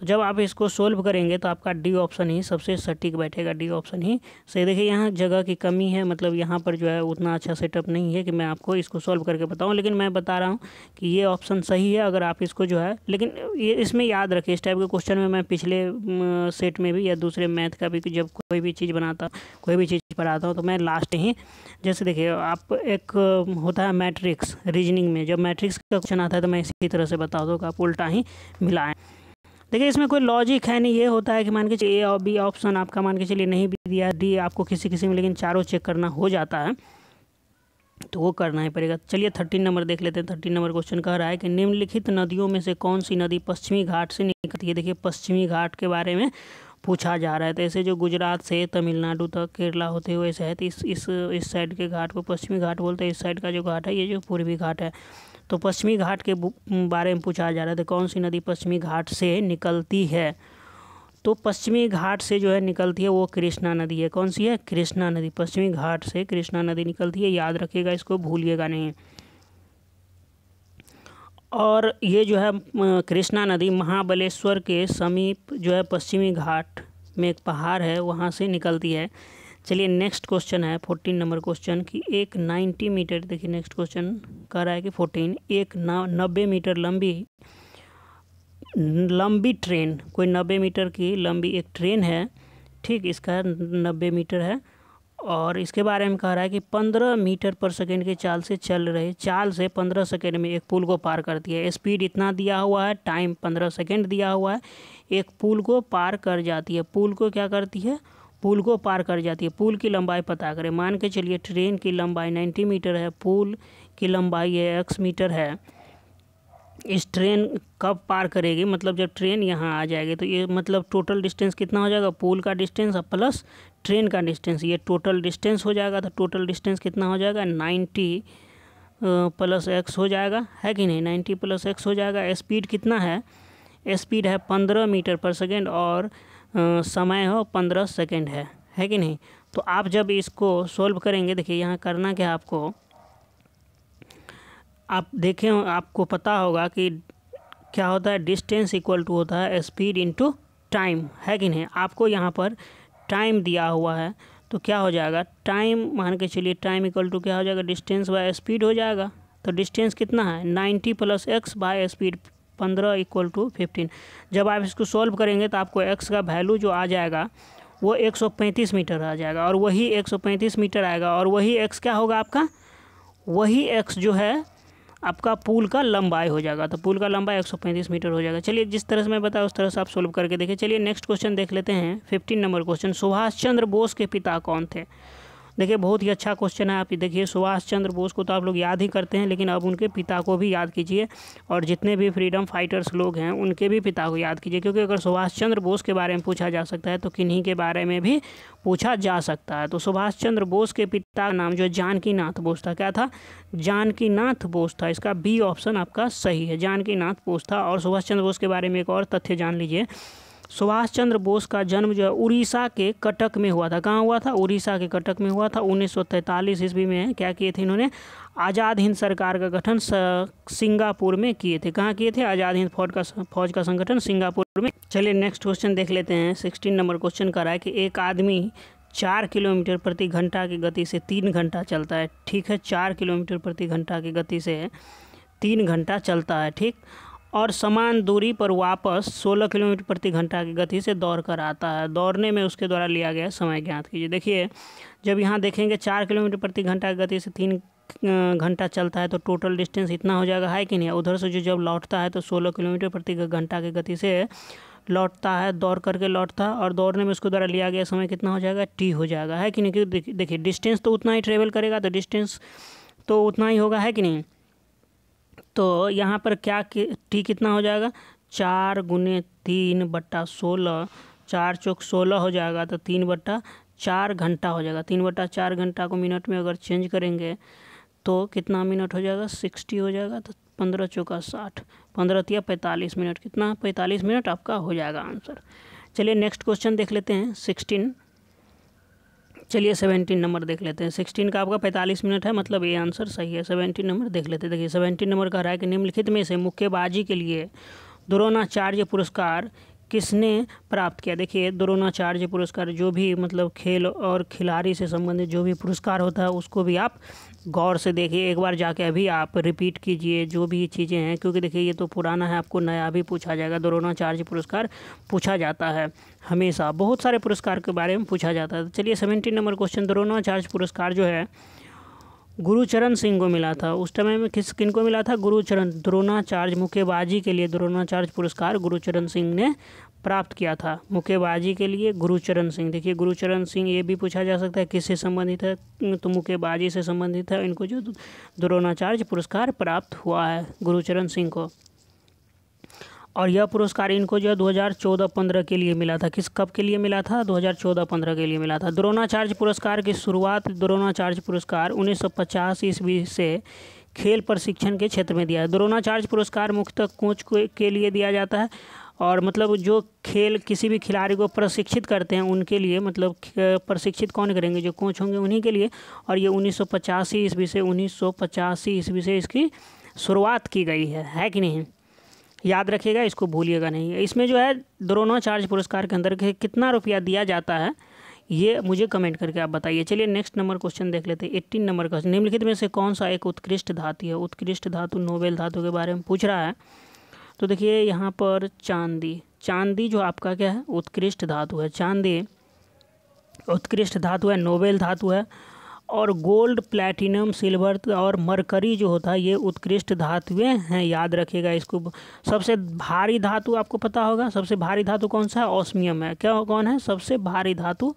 तो जब आप इसको सोल्व करेंगे तो आपका डी ऑप्शन ही सबसे सटीक बैठेगा डी ऑप्शन ही सही देखिए यहाँ जगह की कमी है मतलब यहाँ पर जो है उतना अच्छा सेटअप नहीं है कि मैं आपको इसको सोल्व करके बताऊँ लेकिन मैं बता रहा हूँ कि ये ऑप्शन सही है अगर आप इसको जो है लेकिन ये इसमें याद रखिए इस टाइप के क्वेश्चन में मैं पिछले सेट में भी या दूसरे मैथ का भी जब कोई भी चीज़ बनाता कोई भी चीज़ पढ़ाता हूँ तो मैं लास्ट ही जैसे देखिए आप एक होता है मैट्रिक्स रीजनिंग में जब मैट्रिक्स का क्वेश्चन आता है तो मैं इसी तरह से बताता हूँ कि आप उल्टा ही मिलाएँ देखिए इसमें कोई लॉजिक है नहीं ये होता है कि मान के चलिए ए और बी ऑप्शन आपका मान के चलिए नहीं भी दिया डी आपको किसी किसी में लेकिन चारों चेक करना हो जाता है तो वो करना ही पड़ेगा चलिए थर्टीन नंबर देख लेते हैं थर्टीन नंबर क्वेश्चन कह रहा है कि निम्नलिखित नदियों में से कौन सी नदी पश्चिमी घाट से निकलती है देखिए पश्चिमी घाट के बारे में पूछा जा रहा है तो ऐसे जो गुजरात से तमिलनाडु तक केरला होते हुए ऐसे है तो इस इस इस साइड के घाट को पश्चिमी घाट बोलते हैं इस साइड का जो घाट है ये जो पूर्वी घाट है तो पश्चिमी घाट के बारे में पूछा जा रहा था तो कौन सी नदी पश्चिमी घाट से निकलती है तो पश्चिमी घाट से जो है निकलती है वो कृष्णा नदी है कौन सी है कृष्णा नदी पश्चिमी घाट से कृष्णा नदी निकलती है याद रखिएगा इसको भूलिएगा नहीं और ये जो है कृष्णा नदी महाबलेश्वर के समीप जो है पश्चिमी घाट में एक पहाड़ है वहाँ से निकलती है चलिए नेक्स्ट क्वेश्चन है फोर्टीन नंबर क्वेश्चन कि एक नाइन्टी मीटर देखिए नेक्स्ट क्वेश्चन कह रहा है कि फोर्टीन एक नब्बे मीटर लंबी लंबी ट्रेन कोई नब्बे मीटर की लंबी एक ट्रेन है ठीक इसका नब्बे मीटर है और इसके बारे में कह रहा है कि पंद्रह मीटर पर सेकेंड के चाल से चल रही चाल से पंद्रह सेकेंड में एक पुल को पार करती है स्पीड इतना दिया हुआ है टाइम पंद्रह सेकेंड दिया हुआ है एक पुल को पार कर जाती है पुल को क्या करती है पुल को पार कर जाती है पुल की लंबाई पता करें मान के चलिए ट्रेन की लंबाई 90 मीटर है पुल की लंबाई है एक्स मीटर है इस ट्रेन कब पार करेगी मतलब जब ट्रेन यहाँ आ जाएगी तो ये मतलब टोटल डिस्टेंस कितना हो जाएगा पुल का डिस्टेंस और प्लस ट्रेन का डिस्टेंस ये टोटल डिस्टेंस हो जाएगा तो टोटल डिस्टेंस कितना हो जाएगा नाइन्टी प्लस एक्स हो जाएगा है कि नहीं नाइन्टी प्लस एक्स हो जाएगा स्पीड कितना है स्पीड है पंद्रह मीटर पर सेकेंड और समय हो पंद्रह सेकेंड है है कि नहीं तो आप जब इसको सोल्व करेंगे देखिए यहाँ करना क्या आपको आप देखें आपको पता होगा कि क्या होता है डिस्टेंस इक्वल टू होता है स्पीड इनटू टाइम है कि नहीं आपको यहाँ पर टाइम दिया हुआ है तो क्या हो जाएगा टाइम मान के चलिए टाइम इक्वल टू क्या हो जाएगा डिस्टेंस बाय स्पीड हो जाएगा तो डिस्टेंस कितना है ninety plus X by speed पंद्रह इक्वल टू फिफ्टीन जब आप इसको सॉल्व करेंगे तो आपको एक्स का वैल्यू जो आ जाएगा वो एक सौ पैंतीस मीटर आ जाएगा और वही एक सौ पैंतीस मीटर आएगा और वही एक्स क्या होगा आपका वही एक्स जो है आपका पुल का लंबाई हो जाएगा तो पुल का लंबाई पैंतीस मीटर हो जाएगा चलिए जिस तरह से मैं बताया उस तरह से आप सोल्व करके देखिए चलिए नेक्स्ट क्वेश्चन देख लेते हैं fifteen number question Subhash Chandra Bose के पिता कौन थे देखिए बहुत ही अच्छा क्वेश्चन है आप देखिए सुभाष चंद्र बोस को तो आप लोग याद ही करते हैं लेकिन अब उनके पिता को भी याद कीजिए और जितने भी फ्रीडम फाइटर्स लोग हैं उनके भी पिता को याद कीजिए क्योंकि अगर सुभाष चंद्र बोस के बारे में पूछा जा सकता है तो किन्हीं के बारे में भी पूछा जा सकता है तो सुभाष चंद्र बोस के पिता का नाम जो जानकी नाथ बोस था क्या था जानकी नाथ बोस था इसका बी ऑप्शन आपका सही है जानकी नाथ बोस था और सुभाष चंद्र बोस के बारे में एक और तथ्य जान लीजिए सुभाष चंद्र बोस का जन्म जो है उड़ीसा के कटक में हुआ था कहाँ हुआ था उड़ीसा के कटक में हुआ था उन्नीस ईस्वी में क्या किए थे इन्होंने आज़ाद हिंद सरकार का गठन सिंगापुर में किए थे कहाँ किए थे आज़ाद हिंद फौज का फौज का संगठन सिंगापुर में चलिए नेक्स्ट क्वेश्चन देख लेते हैं सिक्सटीन नंबर क्वेश्चन कर रहा है कि एक आदमी चार किलोमीटर प्रति घंटा की गति से तीन घंटा चलता है ठीक है चार किलोमीटर प्रति घंटा की गति से तीन घंटा चलता है ठीक और समान दूरी पर वापस 16 किलोमीटर प्रति घंटा की गति से दौड़ कर आता है दौड़ने में उसके द्वारा लिया गया समय ज्ञात कीजिए देखिए जब यहाँ देखेंगे चार किलोमीटर प्रति घंटा की गति से तीन घंटा चलता है तो टोटल डिस्टेंस इतना हो जाएगा है कि नहीं उधर से जो जब लौटता है तो सोलह किलोमीटर प्रति घंटा की गति से लौटता है दौड़ करके लौटता है और दौड़ने में उसको द्वारा लिया गया समय कितना हो जाएगा टी हो जाएगा है कि नहीं क्योंकि देखिए डिस्टेंस तो उतना ही ट्रेवल करेगा तो डिस्टेंस तो उतना ही होगा है कि नहीं तो यहाँ पर क्या टी कितना हो जाएगा चार गुने तीन बट्टा सोलह चार चौक सोलह हो जाएगा तो तीन बट्टा चार घंटा हो जाएगा तीन बट्टा चार घंटा को मिनट में अगर चेंज करेंगे तो कितना मिनट हो जाएगा सिक्सटी हो जाएगा तो पंद्रह चौका साठ पंद्रह या पैंतालीस मिनट कितना पैंतालीस मिनट आपका हो जाएगा आंसर चलिए नेक्स्ट क्वेश्चन देख लेते हैं सिक्सटीन चलिए सेवेंटीन नंबर देख लेते हैं सिक्सटीन का आपका पैंतालीस मिनट है मतलब ये आंसर सही है सेवेंटीन नंबर देख लेते हैं देखिए सेवेंटीन नंबर कह रहा है कि निम्नलिखित में से मुक्केबाजी के लिए द्रोणाचार्य पुरस्कार किसने प्राप्त किया देखिए द्रोणाचार्य पुरस्कार जो भी मतलब खेल और खिलाड़ी से संबंधित जो भी पुरस्कार होता है उसको भी आप गौर से देखिए एक बार जाके अभी आप रिपीट कीजिए जो भी चीज़ें हैं क्योंकि देखिए ये तो पुराना है आपको नया भी पूछा जाएगा द्रोणाचार्य पुरस्कार पूछा जाता है हमेशा बहुत सारे पुरस्कार के बारे में पूछा जाता है चलिए सेवेंटीन नंबर क्वेश्चन द्रोणाचार्य पुरस्कार जो है गुरुचरण सिंह को मिला था उस समय में किस किन को मिला था गुरुचरण द्रोणाचार्य मुक्केबाजी के लिए द्रोणाचार्य पुरस्कार गुरुचरण सिंह ने प्राप्त किया था मुक्केबाजी के लिए गुरुचरण सिंह देखिए गुरुचरण सिंह ये भी पूछा जा सकता है किससे संबंधित है तो मुक्केबाजी से संबंधित है इनको जो द्रोणाचार्य पुरस्कार प्राप्त हुआ है गुरुचरण सिंह को और यह पुरस्कार इनको जो है दो हज़ार चौदह पंद्रह के लिए मिला था किस कब के लिए मिला था दो हज़ार चौदह पंद्रह के लिए मिला था द्रोणाचार्य पुरस्कार की शुरुआत द्रोणाचार्य पुरस्कार उन्नीस सौ पचास ईस्वी से खेल प्रशिक्षण के क्षेत्र में दिया है द्रोणाचार्य पुरस्कार मुख्यतः कोच के लिए दिया जाता है और मतलब जो खेल किसी भी खिलाड़ी को प्रशिक्षित करते हैं उनके लिए मतलब प्रशिक्षित कौन करेंगे जो कोच होंगे उन्हीं के लिए और ये उन्नीस सौ पचासी ईस्वी से उन्नीस सौ पचासी ईस्वी से इसकी शुरुआत की गई है है कि नहीं याद रखिएगा इसको भूलिएगा नहीं इसमें जो है द्रोणाचार्य पुरस्कार के अंदर कितना रुपया दिया जाता है ये मुझे कमेंट करके आप बताइए चलिए नेक्स्ट नंबर क्वेश्चन देख लेते हैं एट्टीन नंबर क्वेश्चन निम्नलिखित में से कौन सा एक उत्कृष्ट धातु है उत्कृष्ट धातु नोबेल धातु के बारे में पूछ रहा है तो देखिए यहाँ पर चांदी चांदी जो आपका क्या है उत्कृष्ट धातु है चांदी उत्कृष्ट धातु है नोबेल धातु है और गोल्ड प्लैटिनम सिल्वर और मरकरी जो होता है ये उत्कृष्ट धातुएं हैं याद रखिएगा इसको सबसे भारी धातु आपको पता होगा सबसे भारी धातु कौन सा है ऑस्मियम है क्या कौन है सबसे भारी धातु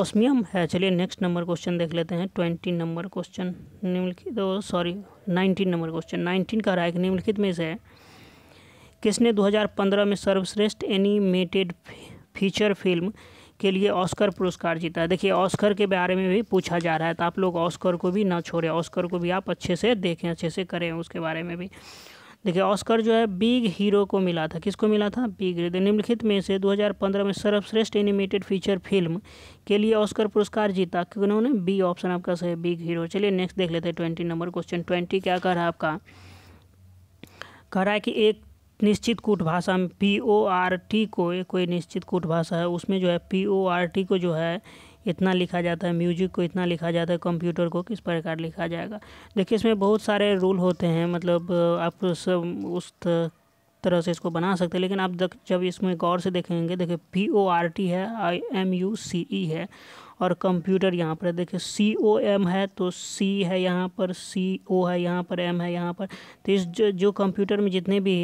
ऑस्मियम है चलिए नेक्स्ट नंबर क्वेश्चन देख लेते हैं ट्वेंटी नंबर क्वेश्चन निम्नलिखित sorry nineteen number question nineteen का रहा है निम्नलिखित में से है किसने 2015 में सर्वश्रेष्ठ एनिमेटेड फीचर फिल्म के लिए ऑस्कर पुरस्कार जीता है देखिए ऑस्कर के बारे में भी पूछा जा रहा है तो आप लोग ऑस्कर को भी ना छोड़ें ऑस्कर को भी आप अच्छे से देखें अच्छे से करें उसके बारे में भी देखिए ऑस्कर जो है बिग हीरो को मिला था किसको मिला था बिग निम्नलिखित में से 2015 में सर्वश्रेष्ठ एनिमेटेड फीचर फिल्म के लिए ऑस्कर पुरस्कार जीता क्योंकि उन्होंने बी ऑप्शन आपका सही बिग हीरो चलिए नेक्स्ट देख लेते हैं ट्वेंटी नंबर क्वेश्चन ट्वेंटी क्या कर रहा है आपका कह रहा है कि एक निश्चित कूट भाषा में पी ओ आर टी को कोई निश्चित कूट भाषा है उसमें जो है पी ओ आर टी को जो है इतना लिखा जाता है म्यूजिक को इतना लिखा जाता है कंप्यूटर को किस प्रकार लिखा जाएगा देखिए इसमें बहुत सारे रूल होते हैं मतलब आप सब उस तरह से इसको बना सकते हैं लेकिन आप जब इसमें गौर से देखेंगे देखिए पी ओ आर टी है आई एम यू सी ई है और कंप्यूटर यहाँ पर देखिए सी ओ एम है तो सी है यहाँ पर सी ओ है यहाँ पर एम है यहाँ पर तो इस जो, जो कंप्यूटर में जितने भी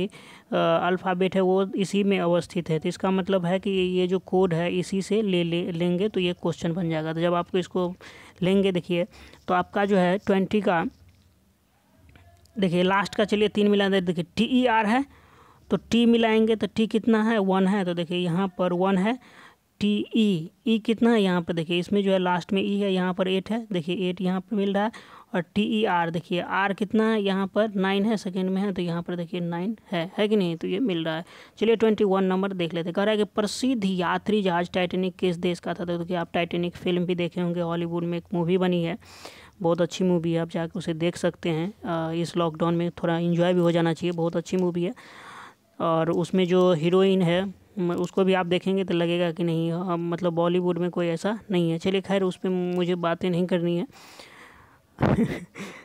अल्फ़ाबेट है वो इसी में अवस्थित है तो इसका मतलब है कि ये जो कोड है इसी से ले ले लेंगे तो ये क्वेश्चन बन जाएगा तो जब आपको इसको लेंगे देखिए तो आपका जो है ट्वेंटी का देखिए लास्ट का चलिए तीन मिला देखिए टी ई आर है तो टी मिलाएंगे तो टी कितना है वन है तो देखिए यहाँ पर वन है टी ई ई कितना है यहाँ पर देखिए इसमें जो है लास्ट में ई e है यहाँ पर एट है देखिए एट यहाँ पर मिल रहा है और टी ई आर देखिए आर कितना है यहाँ पर नाइन है सेकेंड में है तो यहाँ पर देखिए नाइन है है कि नहीं तो ये मिल रहा है चलिए ट्वेंटी वन नंबर देख लेते कह रहा है कि प्रसिद्ध यात्री जहाज टाइटेनिक किस देश का था तो देखिए आप टाइटेनिक फिल्म भी देखे होंगे हॉलीवुड में एक मूवी बनी है बहुत अच्छी मूवी है आप जाकर उसे देख सकते हैं इस लॉकडाउन में थोड़ा इन्जॉय भी हो जाना चाहिए बहुत अच्छी मूवी है और उसमें जो हीरोइन है उसको भी आप देखेंगे तो लगेगा कि नहीं मतलब बॉलीवुड में कोई ऐसा नहीं है चलिए खैर उस पर मुझे बातें नहीं करनी है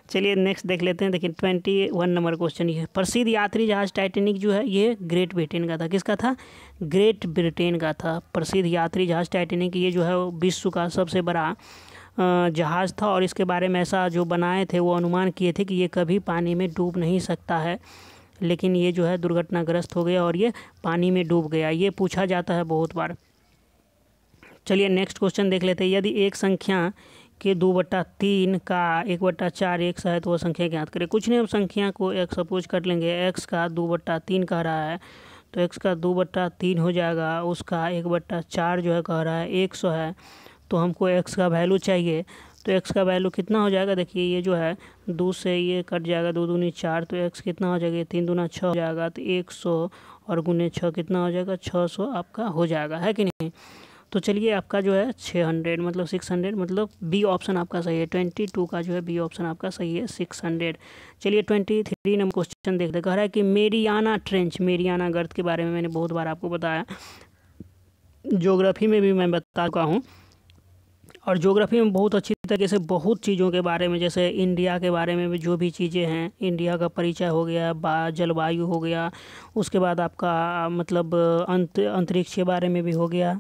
चलिए नेक्स्ट देख लेते हैं देखिए ट्वेंटी वन नंबर क्वेश्चन ये प्रसिद्ध यात्री जहाज टाइटेनिक जो है ये ग्रेट ब्रिटेन का था किसका था ग्रेट ब्रिटेन का था प्रसिद्ध यात्री जहाज टाइटेनिक ये जो है विश्व का सबसे बड़ा जहाज़ था और इसके बारे में ऐसा जो बनाए थे वो अनुमान किए थे कि ये कभी पानी में डूब नहीं सकता है लेकिन ये जो है दुर्घटनाग्रस्त हो गया और ये पानी में डूब गया ये पूछा जाता है बहुत बार चलिए नेक्स्ट क्वेश्चन देख लेते हैं यदि एक संख्या के दो बट्टा तीन का एक बट्टा चार एक्स है तो वह संख्या ज्ञात करें कुछ नहीं हम संख्या को एक सपोज कर लेंगे एक्स का दो बट्टा तीन कह रहा है तो एक्स का दो बट्टा तीन हो जाएगा उसका एक बट्टा चार जो है कह रहा है एक सौ है तो हमको एक्स का वैल्यू चाहिए तो एक्स का वैल्यू कितना हो जाएगा देखिए ये जो है दो से ये कट जाएगा दो दूनी चार तो एक्स कितना हो जाएगा तीन दूना छः हो जाएगा तो एक सौ और गुने छः कितना हो जाएगा छः सौ आपका हो जाएगा है कि नहीं तो चलिए आपका जो है 600 मतलब 600 मतलब बी ऑप्शन आपका सही है 22 का जो है बी ऑप्शन आपका सही है 600 चलिए 23 थ्री नंबर क्वेश्चन देखते कह रहा है कि मेरियाना ट्रेंच मेरियाना गर्द के बारे में मैंने बहुत बार आपको बताया जोग्राफी में भी मैं बता चुका हूँ और जोग्राफी में बहुत अच्छी तरीके से बहुत चीज़ों के बारे में जैसे इंडिया के बारे में भी जो भी चीज़ें हैं इंडिया का परिचय हो गया जलवायु हो गया उसके बाद आपका मतलब अंत अंतरिक्ष के बारे में भी हो गया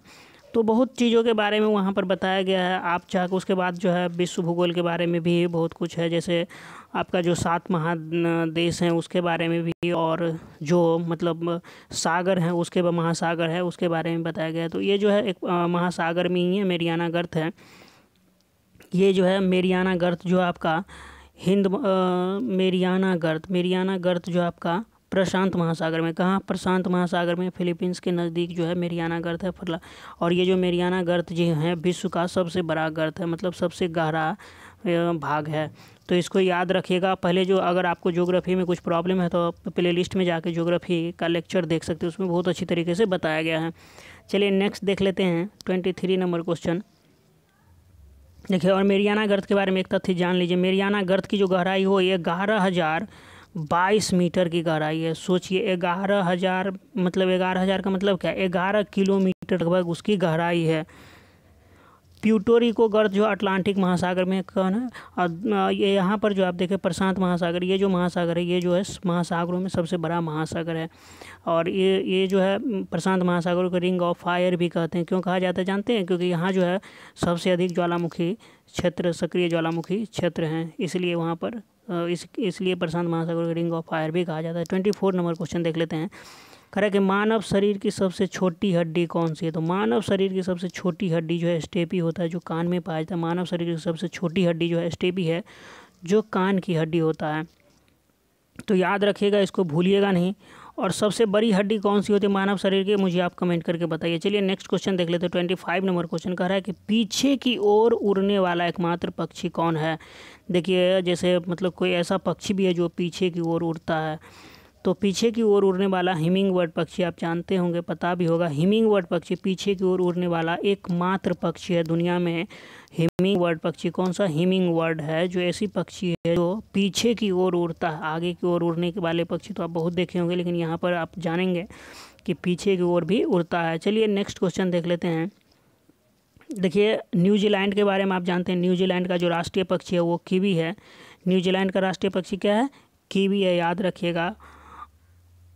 तो बहुत चीज़ों के बारे में वहाँ पर बताया गया है आप चाह के तो उसके बाद जो है विश्व भूगोल के बारे में भी बहुत कुछ है जैसे आपका जो सात महादेश हैं उसके बारे में भी और जो मतलब सागर हैं उसके महासागर है उसके बारे में बताया गया है तो ये जो है एक महासागर में ही है मेरियाना गर्त है ये जो है मेरियाना गर्त जो आपका हिंद मेरियाना गर्त मेरियाना गर्त जो आपका प्रशांत महासागर में कहाँ प्रशांत महासागर में फिलीपींस के नज़दीक जो है मेरियाना गर्त है फरला और ये जो मेरियाना गर्त जी है विश्व का सबसे बड़ा गर्त है मतलब सबसे गहरा भाग है तो इसको याद रखिएगा पहले जो अगर आपको ज्योग्राफी में कुछ प्रॉब्लम है तो आप प्ले लिस्ट में जाके ज्योग्राफी का लेक्चर देख सकते हो उसमें बहुत अच्छी तरीके से बताया गया है चलिए नेक्स्ट देख लेते हैं ट्वेंटी थ्री नंबर क्वेश्चन देखिए और मेरियाना गर्त के बारे में एक तथ्य जान लीजिए मेरियाना गर्त की जो गहराई हो ये ग्यारह हज़ार बाईस मीटर की गहराई है सोचिए ग्यारह हज़ार मतलब ग्यारह हज़ार का मतलब क्या है ग्यारह किलोमीटर लगभग उसकी गहराई है प्यूटोरिको गर्द जो अटलांटिक महासागर में कौन है और ये यहाँ पर जो आप देखें प्रशांत महासागर ये जो महासागर है ये जो है महासागरों में सबसे बड़ा महासागर है और ये ये जो है प्रशांत महासागर को रिंग ऑफ फायर भी कहते हैं क्यों कहा जाता है जानते हैं क्योंकि यहाँ जो है सबसे अधिक ज्वालामुखी क्षेत्र सक्रिय ज्वालामुखी क्षेत्र हैं इसलिए वहाँ पर इस इसलिए प्रशांत महासागर को रिंग ऑफ फायर भी कहा जाता है ट्वेंटी फोर नंबर क्वेश्चन देख लेते हैं खरा कि मानव शरीर की सबसे छोटी हड्डी कौन सी है तो मानव शरीर की सबसे छोटी हड्डी जो है स्टेपी होता है जो कान में पाया जाता है मानव शरीर की सबसे छोटी हड्डी जो है स्टेपी है जो कान की हड्डी होता है तो याद रखिएगा इसको भूलिएगा नहीं और सबसे बड़ी हड्डी कौन सी होती है मानव शरीर की मुझे आप कमेंट करके बताइए चलिए नेक्स्ट क्वेश्चन देख लेते हैं ट्वेंटी फाइव नंबर क्वेश्चन कह रहा है कि पीछे की ओर उड़ने वाला एकमात्र पक्षी कौन है देखिए जैसे मतलब कोई ऐसा पक्षी भी है जो पीछे की ओर उड़ता है तो पीछे की ओर उड़ने वाला हिमिंग वर्ड पक्षी आप जानते होंगे पता भी होगा हिमिंग वर्ड पक्षी पीछे की ओर उड़ने वाला एकमात्र पक्षी है दुनिया में हिमिंग वर्ड पक्षी कौन सा हिमिंग वर्ड है जो ऐसी पक्षी है जो पीछे की ओर उड़ता है आगे की ओर उड़ने के वाले पक्षी तो आप बहुत देखे होंगे लेकिन यहाँ पर आप जानेंगे कि पीछे की ओर भी उड़ता है चलिए नेक्स्ट क्वेश्चन देख लेते हैं देखिए न्यूजीलैंड के बारे में आप जानते हैं न्यूजीलैंड का जो राष्ट्रीय पक्षी है वो कीवी है न्यूजीलैंड का राष्ट्रीय पक्षी क्या है कीवी है याद रखिएगा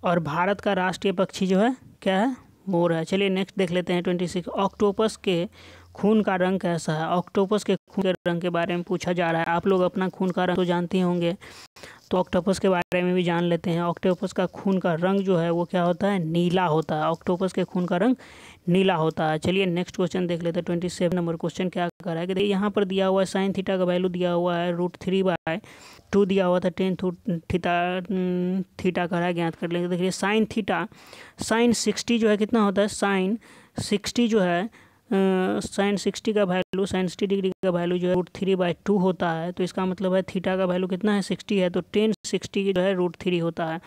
और भारत का राष्ट्रीय पक्षी जो है क्या है मोर है चलिए नेक्स्ट देख लेते हैं ट्वेंटी सिक्स ऑक्टोपस के खून का रंग कैसा है ऑक्टोपस के खून के रंग के बारे में पूछा जा रहा है आप लोग अपना खून का रंग तो जानते होंगे तो ऑक्टोपस के बारे में भी जान लेते हैं ऑक्टोपस का खून का रंग जो है वो क्या होता है नीला होता है ऑक्टोपस के खून का रंग नीला होता है चलिए नेक्स्ट क्वेश्चन देख लेते हैं ट्वेंटी सेवन नंबर क्वेश्चन क्या कर रहा है कि देखिए यहाँ पर दिया हुआ है साइन थीटा का वैल्यू दिया हुआ है रूट थ्री बाय टू दिया हुआ था टेन थीटा थीटा कर रहा है ज्ञात कर लेंगे देखिए साइन थीटा साइन सिक्सटी जो है कितना होता है साइन सिक्सटी जो है साइन सिक्सटी का वैल्यू साइन सिक्सटी डिग्री का वैल्यू जो है रूट थ्री बाई टू होता है तो इसका मतलब है थीटा का वैल्यू कितना है सिक्सटी है तो टेन सिक्सटी जो है रूट थ्री होता है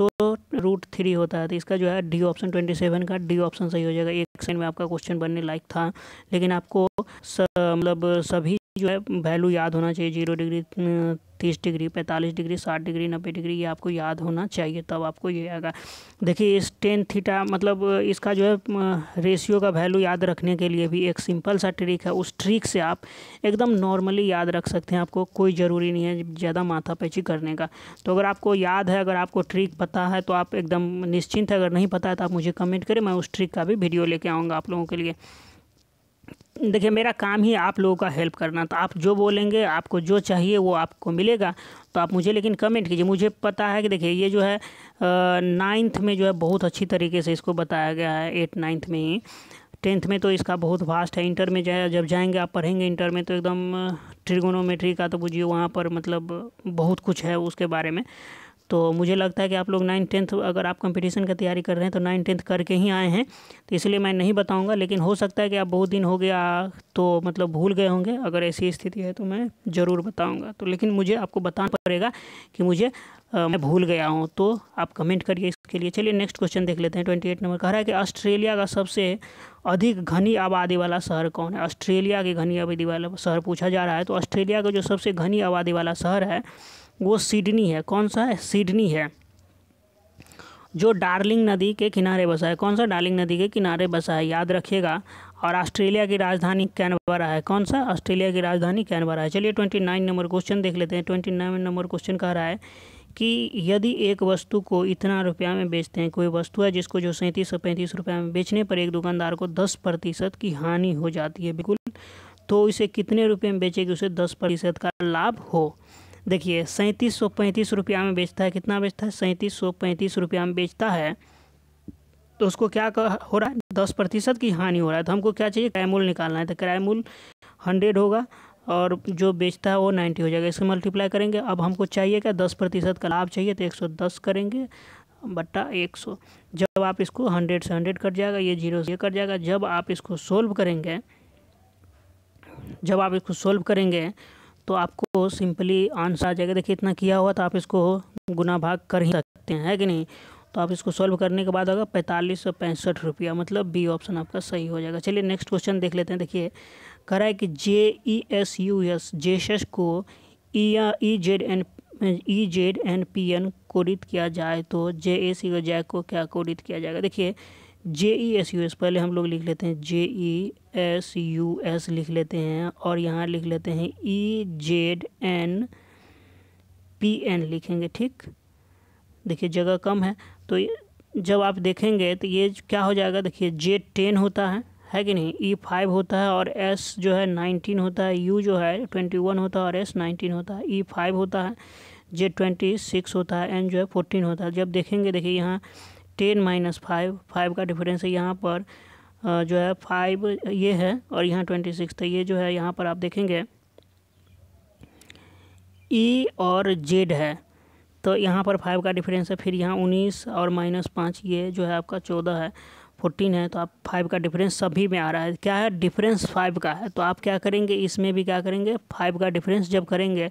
तो रूट थ्री होता है तो इसका जो है डी ऑप्शन ट्वेंटी सेवन का डी ऑप्शन सही हो जाएगा एक सेकंड में आपका क्वेश्चन बनने लायक था लेकिन आपको मतलब सभी जो है वैल्यू याद होना चाहिए जीरो डिग्री तीस डिग्री पैंतालीस डिग्री साठ डिग्री नब्बे डिग्री ये आपको याद होना चाहिए तब आपको ये आएगा देखिए इस टेन थीटा मतलब इसका जो है रेशियो का वैल्यू याद रखने के लिए भी एक सिंपल सा ट्रिक है उस ट्रिक से आप एकदम नॉर्मली याद रख सकते हैं आपको कोई ज़रूरी नहीं है ज़्यादा माथापैची करने का तो अगर आपको याद है अगर आपको ट्रिक पता है तो आप एकदम निश्चिंत है अगर नहीं पता है तो आप मुझे कमेंट करें मैं उस ट्रिक का भी वीडियो लेके आऊँगा आप लोगों के लिए देखिए मेरा काम ही आप लोगों का हेल्प करना तो आप जो बोलेंगे आपको जो चाहिए वो आपको मिलेगा तो आप मुझे लेकिन कमेंट कीजिए मुझे पता है कि देखिए ये जो है नाइन्थ में जो है बहुत अच्छी तरीके से इसको बताया गया है एट नाइन्थ में ही टेंथ में तो इसका बहुत फास्ट है इंटर में जाए जब जाएंगे आप पढ़ेंगे इंटर में तो एकदम ट्रिगोनोमेट्री का तो बुझिए वहाँ पर मतलब बहुत कुछ है उसके बारे में तो मुझे लगता है कि आप लोग नाइन टेंथ अगर आप कंपटीशन की तैयारी कर रहे हैं तो नाइन टेंथ करके ही आए हैं तो इसलिए मैं नहीं बताऊँगा लेकिन हो सकता है कि आप बहुत दिन हो गया तो मतलब भूल गए होंगे अगर ऐसी स्थिति है तो मैं ज़रूर बताऊँगा तो लेकिन मुझे आपको बताना पड़ेगा कि मुझे आ, मैं भूल गया हूँ तो आप कमेंट करिए इसके लिए चलिए नेक्स्ट क्वेश्चन देख लेते हैं ट्वेंटी एट नंबर कह रहा है कि ऑस्ट्रेलिया का सबसे अधिक घनी आबादी वाला शहर कौन है ऑस्ट्रेलिया के घनी आबादी वाला शहर पूछा जा रहा है तो ऑस्ट्रेलिया का जो सबसे घनी आबादी वाला शहर है वो सिडनी है कौन सा है सिडनी है जो डार्लिंग नदी के किनारे बसा है कौन सा डार्लिंग नदी के किनारे बसा है याद रखिएगा और ऑस्ट्रेलिया की राजधानी कैनबरा है कौन सा ऑस्ट्रेलिया की राजधानी कैनबरा है चलिए ट्वेंटी नाइन नंबर क्वेश्चन देख लेते हैं ट्वेंटी नाइन नंबर क्वेश्चन कह रहा है कि यदि एक वस्तु को इतना रुपया में बेचते हैं कोई वस्तु है जिसको जो सैंतीस सौ पैंतीस रुपया में बेचने पर एक दुकानदार को दस प्रतिशत की हानि हो जाती है बिल्कुल तो इसे कितने रुपये में बेचेगी उसे दस प्रतिशत का लाभ हो देखिए सैंतीस सौ पैंतीस रुपया में बेचता है कितना बेचता है सैंतीस सौ पैंतीस रुपया में बेचता है तो उसको क्या हो रहा है दस प्रतिशत की हानि हो रहा है तो हमको क्या चाहिए क्रायमूल निकालना है तो क्रायमूल हंड्रेड होगा और जो बेचता है वो नाइन्टी हो जाएगा इसको मल्टीप्लाई करेंगे अब हमको चाहिए क्या दस प्रतिशत का लाभ चाहिए तो एक सौ दस करेंगे बट्टा एक सौ जब आप इसको हंड्रेड से हंड्रेड कट जाएगा ये जीरो से कट जाएगा जब आप इसको सोल्व करेंगे जब आप इसको सोल्व करेंगे तो आपको सिंपली आंसर आ जाएगा देखिए इतना किया हुआ तो आप इसको गुना भाग कर ही सकते हैं है कि नहीं तो आप इसको सॉल्व करने के बाद होगा पैंतालीस सौ पैंसठ रुपया मतलब बी ऑप्शन आपका सही हो जाएगा चलिए नेक्स्ट क्वेश्चन देख लेते हैं देखिए कह रहा है कि J E S U S Jesus को ई e या E Z N E Z N P N कोडित किया जाए तो जे ए सी जैक को क्या कोडित किया जाएगा देखिए J E S U S पहले हम लोग लिख लेते हैं J E S U S लिख लेते हैं और यहाँ लिख लेते हैं E Z N P N लिखेंगे ठीक देखिए जगह कम है तो जब आप देखेंगे तो ये क्या हो जाएगा देखिए जे टेन होता है है कि नहीं ई e फाइव होता है और एस जो है नाइनटीन होता है यू जो है ट्वेंटी वन होता है और एस नाइनटीन होता है ई e फाइव होता है जे ट्वेंटी सिक्स होता है एन जो है फोर्टीन होता है जब देखेंगे देखिए यहाँ टेन माइनस फाइव फाइव का डिफरेंस है यहाँ पर जो है फाइव ये है और यहाँ ट्वेंटी सिक्स तो ये जो है यहाँ पर आप देखेंगे ई और जेड है तो यहाँ पर फाइव का डिफरेंस है फिर यहाँ उन्नीस और माइनस पाँच ये जो है आपका चौदह है फोर्टीन है तो आप फाइव का डिफरेंस सभी में आ रहा है क्या है डिफरेंस फाइव का है तो आप क्या करेंगे इसमें भी क्या करेंगे फाइव का डिफरेंस जब करेंगे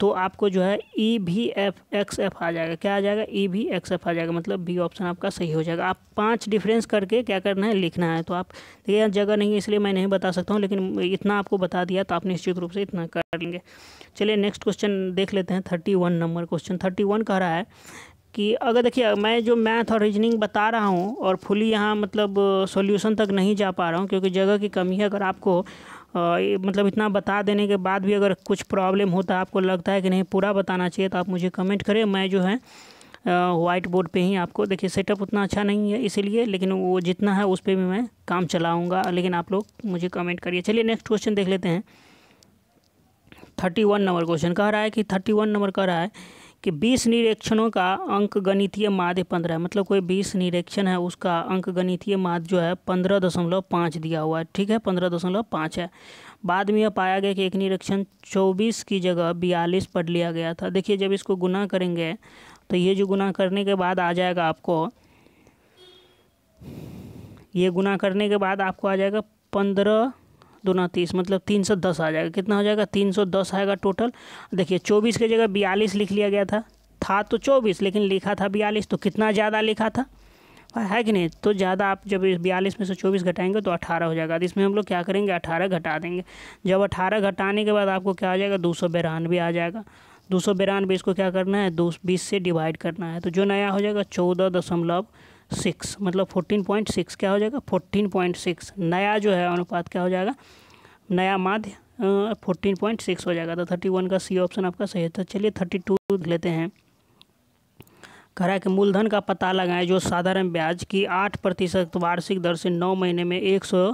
तो आपको जो है ई e भी एफ एक्स एफ आ जाएगा क्या आ जाएगा ई e भी एक्स एफ आ जाएगा मतलब बी ऑप्शन आपका सही हो जाएगा आप पांच डिफरेंस करके क्या करना है लिखना है तो आप देखिए जगह नहीं है इसलिए मैं नहीं बता सकता हूँ लेकिन इतना आपको बता दिया तो आप निश्चित रूप से इतना कर लेंगे चलिए नेक्स्ट क्वेश्चन देख लेते हैं thirty one number question thirty one कह रहा है कि अगर देखिए मैं जो मैथ और रीजनिंग बता रहा हूँ और फुली यहाँ मतलब सोल्यूशन तक नहीं जा पा रहा हूँ क्योंकि जगह की कमी है अगर आपको मतलब इतना बता देने के बाद भी अगर कुछ प्रॉब्लम होता है आपको लगता है कि नहीं पूरा बताना चाहिए तो आप मुझे कमेंट करें मैं जो है वाइट बोर्ड पे ही आपको देखिए सेटअप उतना अच्छा नहीं है इसीलिए लेकिन वो जितना है उस पर भी मैं काम चलाऊँगा लेकिन आप लोग मुझे कमेंट करिए चलिए नेक्स्ट क्वेश्चन देख लेते हैं थर्टी वन नंबर क्वेश्चन कह रहा है कि थर्टी वन नंबर कह रहा है कि 20 निरीक्षणों का अंक गणितीय माध्य 15 मतलब कोई 20 निरीक्षण है उसका अंक गणितीय माध्य जो है 15.5 दिया हुआ है ठीक है 15.5 है बाद में यह पाया गया कि एक निरीक्षण 24 की जगह 42 पढ़ लिया गया था देखिए जब इसको गुना करेंगे तो ये जो गुना करने के बाद आ जाएगा आपको ये गुना करने के बाद आपको आ जाएगा पंद्रह दोना तीस मतलब तीन सौ दस आ जाएगा कितना हो जाएगा तीन सौ दस आएगा टोटल देखिए चौबीस की जगह बयालीस लिख लिया गया था था तो चौबीस लेकिन लिखा था बयालीस तो कितना ज़्यादा लिखा था है कि नहीं तो ज़्यादा आप जब बयालीस में से चौबीस घटाएंगे तो अठारह हो जाएगा इसमें हम लोग क्या करेंगे अठारह घटा देंगे जब अठारह घटाने के बाद आपको क्या आ जाएगा दो सौ बिरानवे आ जाएगा दो सौ बिरानवे इसको क्या करना है दो बीस से डिवाइड करना है तो जो नया हो जाएगा चौदह दशमलव सिक्स मतलब फोर्टीन पॉइंट सिक्स क्या हो जाएगा फोर्टीन पॉइंट सिक्स नया जो है अनुपात क्या हो जाएगा नया माध्य फोर्टीन पॉइंट सिक्स हो जाएगा तो थर्टी वन का सी ऑप्शन आपका सही है तो चलिए थर्टी टू लेते हैं कह रहा है कि मूलधन का पता लगाएं जो साधारण ब्याज की आठ प्रतिशत वार्षिक दर से नौ महीने में एक सौ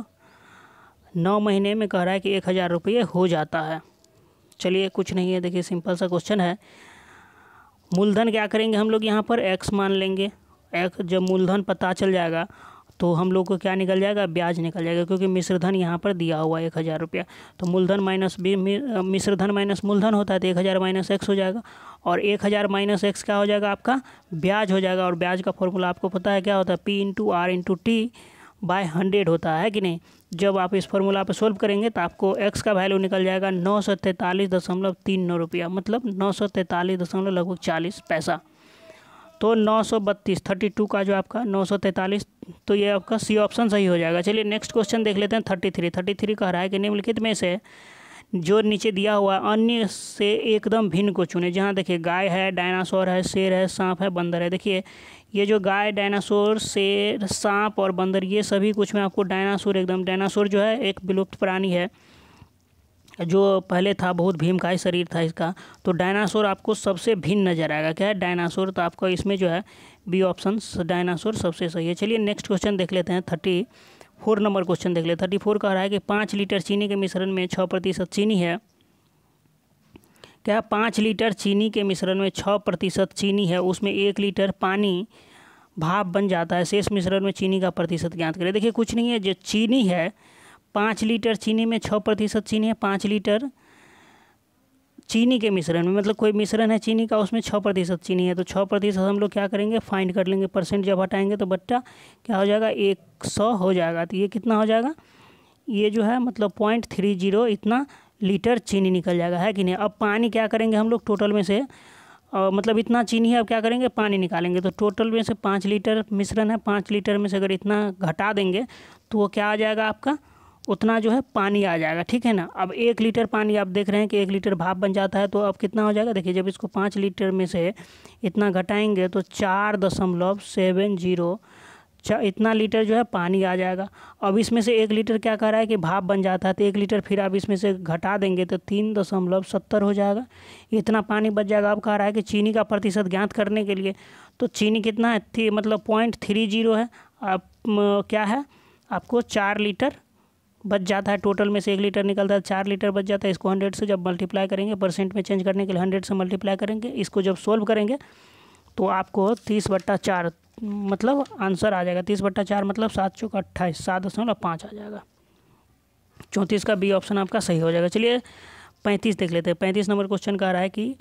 नौ महीने में कह रहा है कि एक हज़ार रुपये हो जाता है चलिए कुछ नहीं है देखिए सिंपल सा क्वेश्चन है मूलधन क्या करेंगे हम लोग यहाँ पर एक्स मान लेंगे एक जब मूलधन पता चल जाएगा तो हम लोग को क्या निकल जाएगा ब्याज निकल जाएगा क्योंकि मिश्रधन यहाँ पर दिया हुआ है एक हज़ार रुपया तो मूलधन माइनस भी मिश्रधन माइनस मूलधन होता है तो एक हज़ार माइनस एक्स हो जाएगा और एक हज़ार माइनस एक्स क्या हो जाएगा आपका ब्याज हो जाएगा और ब्याज का फॉर्मूला आपको पता है क्या होता है P into R into T by hundred होता है कि नहीं जब आप इस फॉर्मूला पर सोल्व करेंगे तो आपको एक्स का वैल्यू निकल जाएगा नौ सौ तैंतालीस दशमलव तीन नौ रुपया मतलब नौ सौ तैंतालीस दशमलव लगभग चालीस पैसा तो नौ सौ बत्तीस थर्टी टू का जो आपका नौ सौ तैंतालीस तो ये आपका सी ऑप्शन सही हो जाएगा चलिए नेक्स्ट क्वेश्चन देख लेते हैं थर्टी थ्री थर्टी थ्री कह रहा है कि निम्नलिखित में से जो नीचे दिया हुआ अन्य से एकदम भिन्न को चुने जहाँ देखिए गाय है डायनासोर है शेर है सांप है बंदर है देखिए ये जो गाय डायनासोर शेर सांप और बंदर ये सभी कुछ में आपको डायनासोर एकदम डायनासोर जो है एक विलुप्त प्राणी है जो पहले था बहुत भीमकाय शरीर था इसका तो डायनासोर आपको सबसे भिन्न नजर आएगा क्या है डायनासोर तो आपका इसमें जो है बी ऑप्शन डायनासोर सबसे सही है चलिए नेक्स्ट क्वेश्चन देख लेते हैं थर्टी फोर नंबर क्वेश्चन देख ले थर्टी फोर कह रहा है कि पाँच लीटर चीनी के मिश्रण में छः प्रतिशत चीनी है क्या पाँच लीटर चीनी के मिश्रण में छः प्रतिशत चीनी है उसमें एक लीटर पानी भाप बन जाता है शेष मिश्रण में चीनी का प्रतिशत ज्ञात करें देखिए कुछ नहीं है जो चीनी है पाँच लीटर चीनी में छः प्रतिशत चीनी है पाँच लीटर चीनी के मिश्रण में मतलब कोई मिश्रण है चीनी का उसमें छः प्रतिशत चीनी है तो छः प्रतिशत हम लोग क्या करेंगे फाइंड कर लेंगे परसेंट जब हटाएंगे तो बट्टा क्या हो जाएगा एक सौ हो जाएगा तो ये कितना हो जाएगा ये जो है मतलब पॉइंट थ्री जीरो इतना लीटर चीनी निकल जाएगा है कि नहीं अब पानी क्या करेंगे हम लोग टोटल में से आ, मतलब इतना चीनी है अब क्या करेंगे पानी निकालेंगे तो टोटल में से पाँच लीटर मिश्रण है पाँच लीटर में से अगर इतना घटा देंगे तो वो क्या आ जाएगा आपका उतना जो है पानी आ जाएगा ठीक है ना अब एक लीटर पानी आप देख रहे हैं कि एक लीटर भाप बन जाता है तो अब कितना हो जाएगा देखिए जब इसको पाँच लीटर में से इतना घटाएंगे तो चार दशमलव सेवन जीरो इतना लीटर जो है पानी आ जाएगा अब इसमें से एक लीटर क्या कह रहा है कि भाप बन जाता है तो एक लीटर फिर आप इसमें से घटा देंगे तो तीन दशमलव सत्तर हो जाएगा इतना पानी बच जाएगा अब कह रहा है कि चीनी का प्रतिशत ज्ञात करने के लिए तो चीनी कितना है थी, मतलब पॉइंट थ्री जीरो है आप क्या है आपको चार लीटर बच जाता है टोटल में से एक लीटर निकलता है चार लीटर बच जाता है इसको हंड्रेड से जब मल्टीप्लाई करेंगे परसेंट में चेंज करने के लिए हंड्रेड से मल्टीप्लाई करेंगे इसको जब सोल्व करेंगे तो आपको तीस बट्टा चार मतलब आंसर आ जाएगा तीस बट्टा चार मतलब सात चौक अट्ठाईस सात दशमलव पाँच आ जाएगा चौंतीस का बी ऑप्शन आपका सही हो जाएगा चलिए पैंतीस देख लेते हैं पैंतीस नंबर क्वेश्चन कह रहा है कि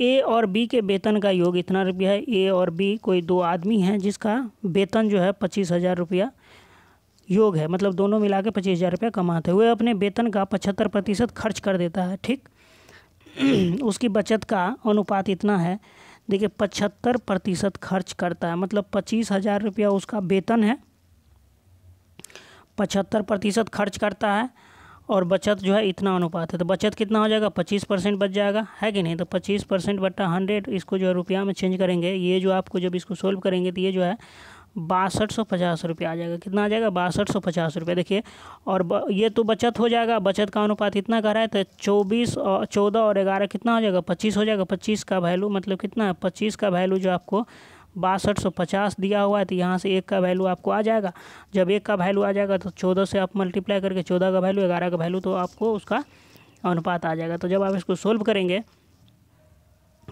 ए और बी के वेतन का योग इतना रुपया है ए और बी कोई दो आदमी हैं जिसका वेतन जो है पच्चीस हज़ार रुपया योग है मतलब दोनों मिला के पच्चीस हज़ार रुपये कमाते हुए अपने वेतन का पचहत्तर प्रतिशत खर्च कर देता है ठीक उसकी बचत का अनुपात इतना है देखिए पचहत्तर प्रतिशत खर्च करता है मतलब पच्चीस हज़ार रुपया उसका वेतन है पचहत्तर प्रतिशत खर्च करता है और बचत जो है इतना अनुपात है तो बचत कितना हो जाएगा पच्चीस परसेंट बच जाएगा है कि नहीं तो पच्चीस परसेंट बट्टा हंड्रेड इसको जो है रुपया में चेंज करेंगे ये जो आपको जब इसको सोल्व करेंगे तो ये जो है बासठ सौ पचास रुपये आ जाएगा कितना आ जाएगा बासठ सौ पचास रुपये देखिए और ब, ये तो बचत हो जाएगा बचत का अनुपात इतना कर रहा है तो चौबीस और चौदह और ग्यारह कितना हो जाएगा पच्चीस हो जाएगा पच्चीस का वैल्यू मतलब कितना है पच्चीस का वैल्यू जो आपको बासठ सौ पचास दिया हुआ है तो यहाँ से एक का वैल्यू आपको आ जाएगा जब एक का वैल्यू आ जाएगा तो चौदह से आप मल्टीप्लाई करके चौदह का वैल्यू ग्यारह का वैल्यू तो आपको उसका अनुपात आ जाएगा तो जब आप इसको सोल्व करेंगे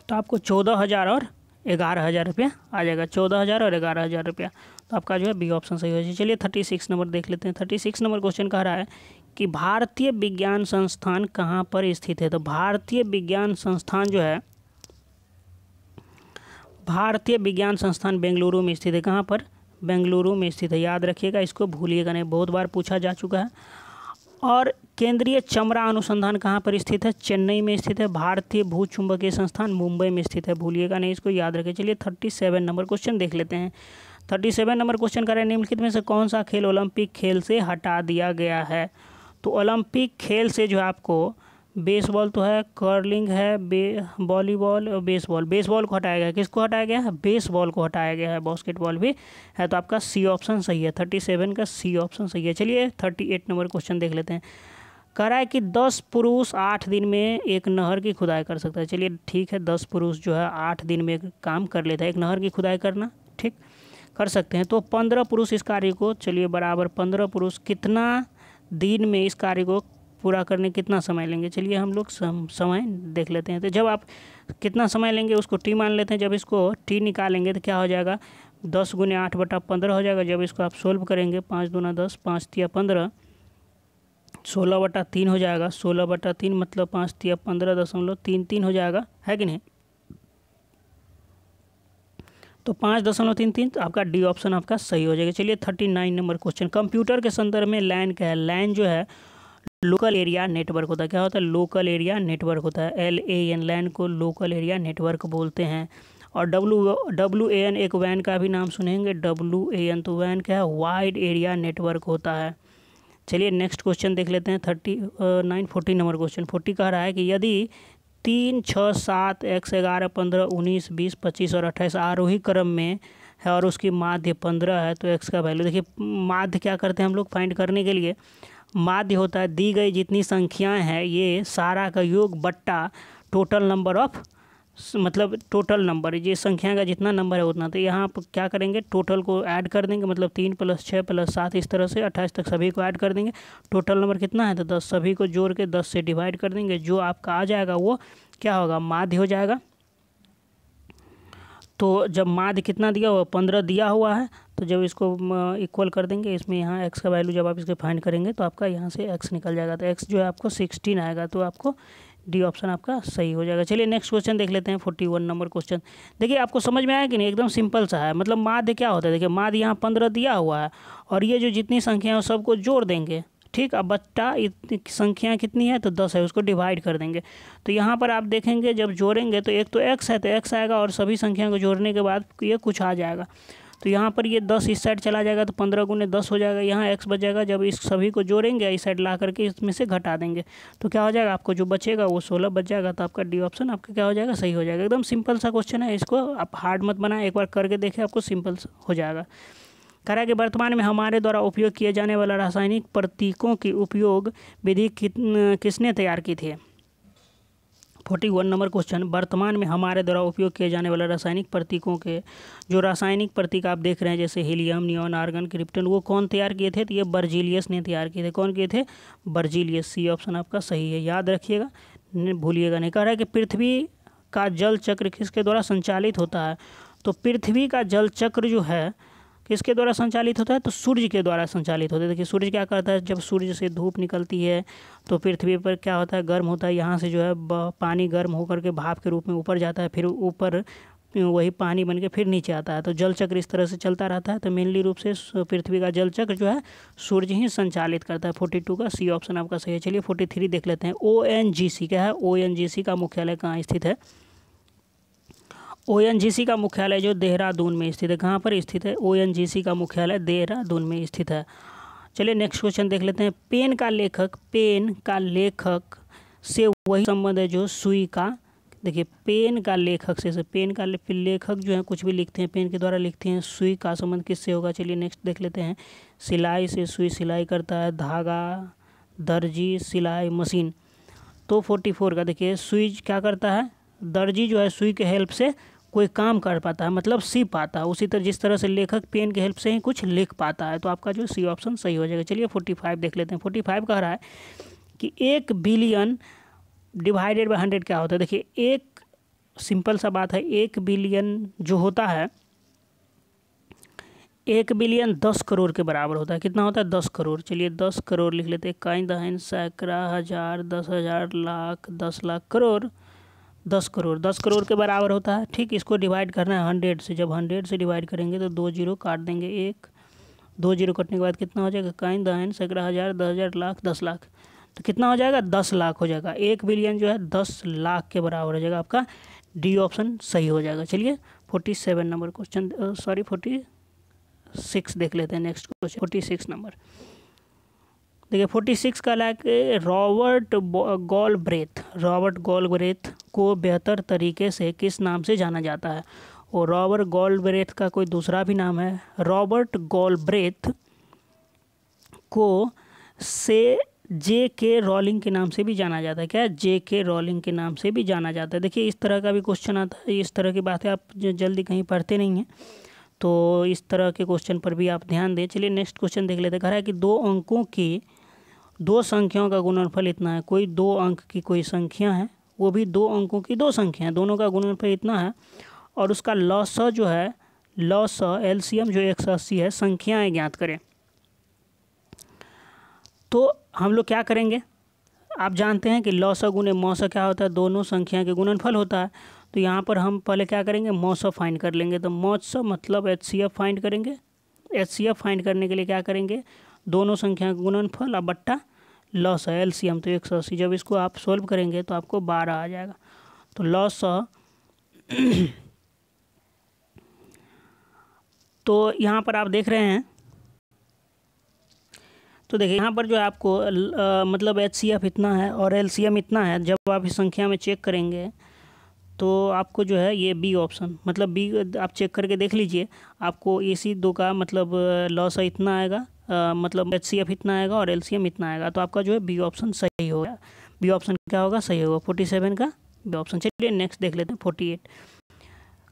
तो आपको चौदह हज़ार और ग्यारह हज़ार रुपया आ जाएगा चौदह हज़ार और ग्यारह हज़ार रुपया तो आपका जो है बी ऑप्शन सही हो जाए चलिए थर्टी सिक्स नंबर देख लेते हैं थर्टी सिक्स नंबर क्वेश्चन कह रहा है कि भारतीय विज्ञान संस्थान कहाँ पर स्थित है तो भारतीय विज्ञान संस्थान जो है भारतीय विज्ञान संस्थान बेंगलुरु में स्थित है कहाँ पर बेंगलुरु में स्थित है याद रखिएगा इसको भूलिएगा नहीं बहुत बार पूछा जा चुका है और केंद्रीय चमड़ा अनुसंधान कहाँ पर स्थित है चेन्नई में स्थित है भारतीय भूचुंबकीय संस्थान मुंबई में स्थित है भूलिएगा नहीं इसको याद रखें चलिए थर्टी सेवन नंबर क्वेश्चन देख लेते हैं थर्टी सेवन नंबर क्वेश्चन करें निम्नलिखित में से कौन सा खेल ओलंपिक खेल से हटा दिया गया है तो ओलंपिक खेल से जो आपको बेसबॉल तो है कर्लिंग है बे वॉलीबॉल और बेसबॉल बेसबॉल को हटाया गया है किसको हटाया गया है बेसबॉल को हटाया गया है बास्केटबॉल भी है तो आपका सी ऑप्शन सही है थर्टी सेवन का सी ऑप्शन सही है चलिए थर्टी एट नंबर क्वेश्चन देख लेते हैं कह रहा है कि दस पुरुष आठ दिन में एक नहर की खुदाई कर सकता है चलिए ठीक है दस पुरुष जो है आठ दिन में काम कर लेता है एक नहर की खुदाई करना ठीक कर सकते हैं तो पंद्रह पुरुष इस कार्य को चलिए बराबर पंद्रह पुरुष कितना दिन में इस कार्य को पूरा करने कितना समय लेंगे चलिए हम लोग सम, समय देख लेते हैं तो जब आप कितना समय लेंगे उसको टी मान लेते हैं जब इसको टी निकालेंगे तो क्या हो जाएगा दस गुने आठ बटा पंद्रह हो जाएगा जब इसको आप सोल्व करेंगे पाँच दूना दस पाँच तिया पंद्रह सोलह बटा तीन हो जाएगा सोलह बटा तीन मतलब पाँच तिया पंद्रह दशमलव तीन तीन हो जाएगा है कि नहीं तो पाँच दशमलव तीन तीन तो आपका डी ऑप्शन आपका सही हो जाएगा चलिए thirty nine number question computer के संदर्भ में लाइन क्या है लाइन जो है लोकल एरिया नेटवर्क होता है क्या होता है लोकल एरिया नेटवर्क होता है एल ए एन लैन को लोकल एरिया नेटवर्क बोलते हैं और डब्लू डब्लू ए एन एक वैन का भी नाम सुनेंगे डब्लू ए एन तो वैन क्या है वाइड एरिया नेटवर्क होता है चलिए नेक्स्ट क्वेश्चन देख लेते हैं thirty nine forty number question forty कह रहा है कि यदि तीन छः सात एक्स ग्यारह पंद्रह उन्नीस बीस पच्चीस और अट्ठाईस आरोही क्रम में है और उसकी माध्य पंद्रह है तो एक्स का वैल्यू देखिए माध्य क्या करते हैं हम लोग फाइंड करने के लिए माध्य होता है दी गई जितनी संख्याएं हैं ये सारा का योग बट्टा टोटल नंबर ऑफ मतलब टोटल नंबर ये संख्या का जितना नंबर है उतना तो यहाँ आप क्या करेंगे टोटल को ऐड कर देंगे मतलब तीन प्लस छः प्लस सात इस तरह से अट्ठाईस तक सभी को ऐड कर देंगे टोटल नंबर कितना है तो दस सभी को जोड़ के दस से डिवाइड कर देंगे जो आपका आ जाएगा वो क्या होगा माध्य हो जाएगा तो जब माध्य कितना दिया हुआ पंद्रह दिया हुआ है तो जब इसको इक्वल कर देंगे इसमें यहाँ एक्स का वैल्यू जब आप इसके फाइंड करेंगे तो आपका यहाँ से एक्स निकल जाएगा तो एक्स जो है आपको सिक्सटीन आएगा तो आपको डी ऑप्शन आपका सही हो जाएगा चलिए नेक्स्ट क्वेश्चन देख लेते हैं फोर्टी वन नंबर क्वेश्चन देखिए आपको समझ में आया कि नहीं एकदम सिंपल सा है मतलब माध्य क्या होता है देखिए माध्य यहाँ पंद्रह दिया हुआ है और ये जो जितनी संख्या है सबको जोड़ देंगे ठीक अब बट्टा संख्या कितनी है तो दस है उसको डिवाइड कर देंगे तो यहाँ पर आप देखेंगे जब जोड़ेंगे तो एक तो एक्स है तो एक्स आएगा और सभी संख्या को जोड़ने के बाद ये कुछ आ जाएगा तो यहाँ पर ये दस इस साइड चला जाएगा तो पंद्रह गुने दस हो जाएगा यहाँ एक्स बच जाएगा जब इस सभी को जोड़ेंगे इस साइड ला करके इसमें से घटा देंगे तो क्या हो जाएगा आपको जो बचेगा वो सोलह बच जाएगा तो आपका डी ऑप्शन आपका क्या हो जाएगा सही हो जाएगा एकदम सिंपल सा क्वेश्चन है इसको आप हार्ड मत बनाएं एक बार करके देखें आपको सिंपल हो जाएगा करा कि वर्तमान में हमारे द्वारा उपयोग किए जाने वाला रासायनिक प्रतीकों की उपयोग विधि किसने तैयार की थी फोर्टी वन नंबर क्वेश्चन वर्तमान में हमारे द्वारा उपयोग किए जाने वाले रासायनिक प्रतीकों के जो रासायनिक प्रतीक आप देख रहे हैं जैसे हीलियम नियॉन आर्गन क्रिप्टन वो कौन तैयार किए थे तो ये बर्जिलियस ने तैयार किए थे कौन किए थे बर्जिलियस सी ऑप्शन आपका सही है याद रखिएगा भूलिएगा नहीं कह रहा है कि पृथ्वी का जल चक्र किसके द्वारा संचालित होता है तो पृथ्वी का जल चक्र जो है किसके द्वारा संचालित होता है तो सूर्य के द्वारा संचालित होता है देखिए सूर्य क्या करता है जब सूर्य से धूप निकलती है तो पृथ्वी पर क्या होता है गर्म होता है यहाँ से जो है पानी गर्म होकर के भाप के रूप में ऊपर जाता है फिर ऊपर वही पानी बन के फिर नीचे आता है तो जल चक्र इस तरह से चलता रहता है तो मेनली रूप से पृथ्वी का जल चक्र जो है सूर्य ही संचालित करता है फोर्टी टू का सी ऑप्शन आपका सही है चलिए फोर्टी थ्री देख लेते हैं ओ एन जी सी क्या है ओ एन जी सी का मुख्यालय कहाँ स्थित है ओ का मुख्यालय जो देहरादून में स्थित है कहाँ पर स्थित है ओ का मुख्यालय देहरादून में स्थित है चलिए नेक्स्ट क्वेश्चन देख लेते हैं पेन का लेखक पेन का लेखक से वही संबंध है जो सुई का देखिए पेन का लेखक से पेन का ले, लेखक जो है कुछ भी लिखते हैं पेन के द्वारा लिखते हैं सुई का संबंध किससे होगा चलिए नेक्स्ट देख लेते हैं सिलाई से सुई सिलाई करता है धागा दर्जी सिलाई मशीन तो फोर्टी फोर का देखिए सुई क्या करता है दर्जी जो है सुई के हेल्प से कोई काम कर पाता है मतलब सी पाता है उसी तरह जिस तरह से लेखक पेन की हेल्प से ही कुछ लिख पाता है तो आपका जो सी ऑप्शन सही हो जाएगा चलिए फोर्टी फाइव देख लेते हैं फोर्टी फाइव कह रहा है कि एक बिलियन डिवाइडेड बाई हंड्रेड क्या होता है देखिए एक सिंपल सा बात है एक बिलियन जो होता है एक बिलियन दस करोड़ के बराबर होता है कितना होता है दस करोड़ चलिए दस करोड़ लिख लेते हैं कई दहन सैकड़ा हज़ार दस हज़ार लाख दस लाख करोड़ दस करोड़ दस करोड़ के बराबर होता है ठीक इसको डिवाइड करना है हंड्रेड से जब हंड्रेड से डिवाइड करेंगे तो दो जीरो काट देंगे एक दो जीरो कटने के बाद कितना हो जाएगा कहीं दहन सैकड़ा हज़ार दस हज़ार लाख दस लाख तो कितना हो जाएगा दस लाख हो जाएगा एक बिलियन जो है दस लाख के बराबर हो जाएगा आपका डी ऑप्शन सही हो जाएगा चलिए forty seven number question sorry forty six देख लेते हैं next question forty six number देखिए फोर्टी सिक्स का लाइक रॉबर्ट गोल ब्रेथ रॉबर्ट गोल ब्रेथ को बेहतर तरीके से किस नाम से जाना जाता है और रॉबर्ट गोल ब्रेथ का कोई दूसरा भी नाम है रॉबर्ट गोल ब्रेथ को से जे के रॉलिंग के नाम से भी जाना जाता है क्या जे के रॉलिंग के नाम से भी जाना जाता है देखिए इस तरह का भी क्वेश्चन आता है इस तरह की बातें आप जल्दी कहीं पढ़ते नहीं हैं तो इस तरह के क्वेश्चन पर भी आप ध्यान दें चलिए नेक्स्ट क्वेश्चन देख लेते हैं कह रहा है कि दो अंकों की दो संख्याओं का गुणनफल इतना है कोई दो अंक की कोई संख्या है वो भी दो अंकों की दो संख्या है दोनों का गुणनफल इतना है और उसका लॉस जो है लॉस सी जो एक सौ अस्सी है संख्याएँ ज्ञात करें तो हम लोग क्या करेंगे आप जानते हैं कि लॉस गुण मौस क्या होता है दोनों संख्या के गुणनफल होता है तो यहाँ पर हम पहले क्या करेंगे मौस फाइंड कर लेंगे तो मौस मतलब एच सी एफ फाइंड करेंगे एच सी एफ फाइंड करने के लिए क्या करेंगे दोनों संख्या का गुणनफल और बट्टा लॉस है एलसीएम तो एक सौ अस्सी जब इसको आप सोल्व करेंगे तो आपको बारह आ जाएगा तो लॉस तो यहाँ पर आप देख रहे हैं तो देखिए यहाँ पर जो आपको आ, मतलब एच इतना है और एल इतना है जब आप इस संख्या में चेक करेंगे तो आपको जो है ये बी ऑप्शन मतलब बी आप चेक करके देख लीजिए आपको ए सी दो का मतलब लॉस इतना आएगा मतलब एच इतना आएगा और एल इतना आएगा तो आपका जो है बी ऑप्शन सही होगा बी ऑप्शन क्या होगा सही होगा फोर्टी सेवन का बी ऑप्शन चलिए नेक्स्ट देख लेते हैं फोर्टी एट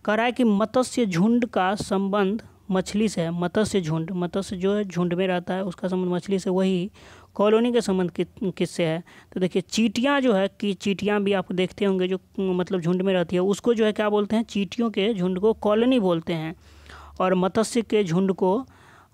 कह रहा है कि मत्स्य झुंड का संबंध मछली से है मत्स्य झुंड मत्स्य जो है झुंड में रहता है उसका संबंध मछली से वही कॉलोनी के संबंध किससे है तो देखिए चीटियाँ जो है कि चीटियाँ भी आप देखते होंगे जो मतलब झुंड में रहती है उसको जो है क्या बोलते हैं चीटियों के झुंड को कॉलोनी बोलते हैं और मत्स्य के झुंड को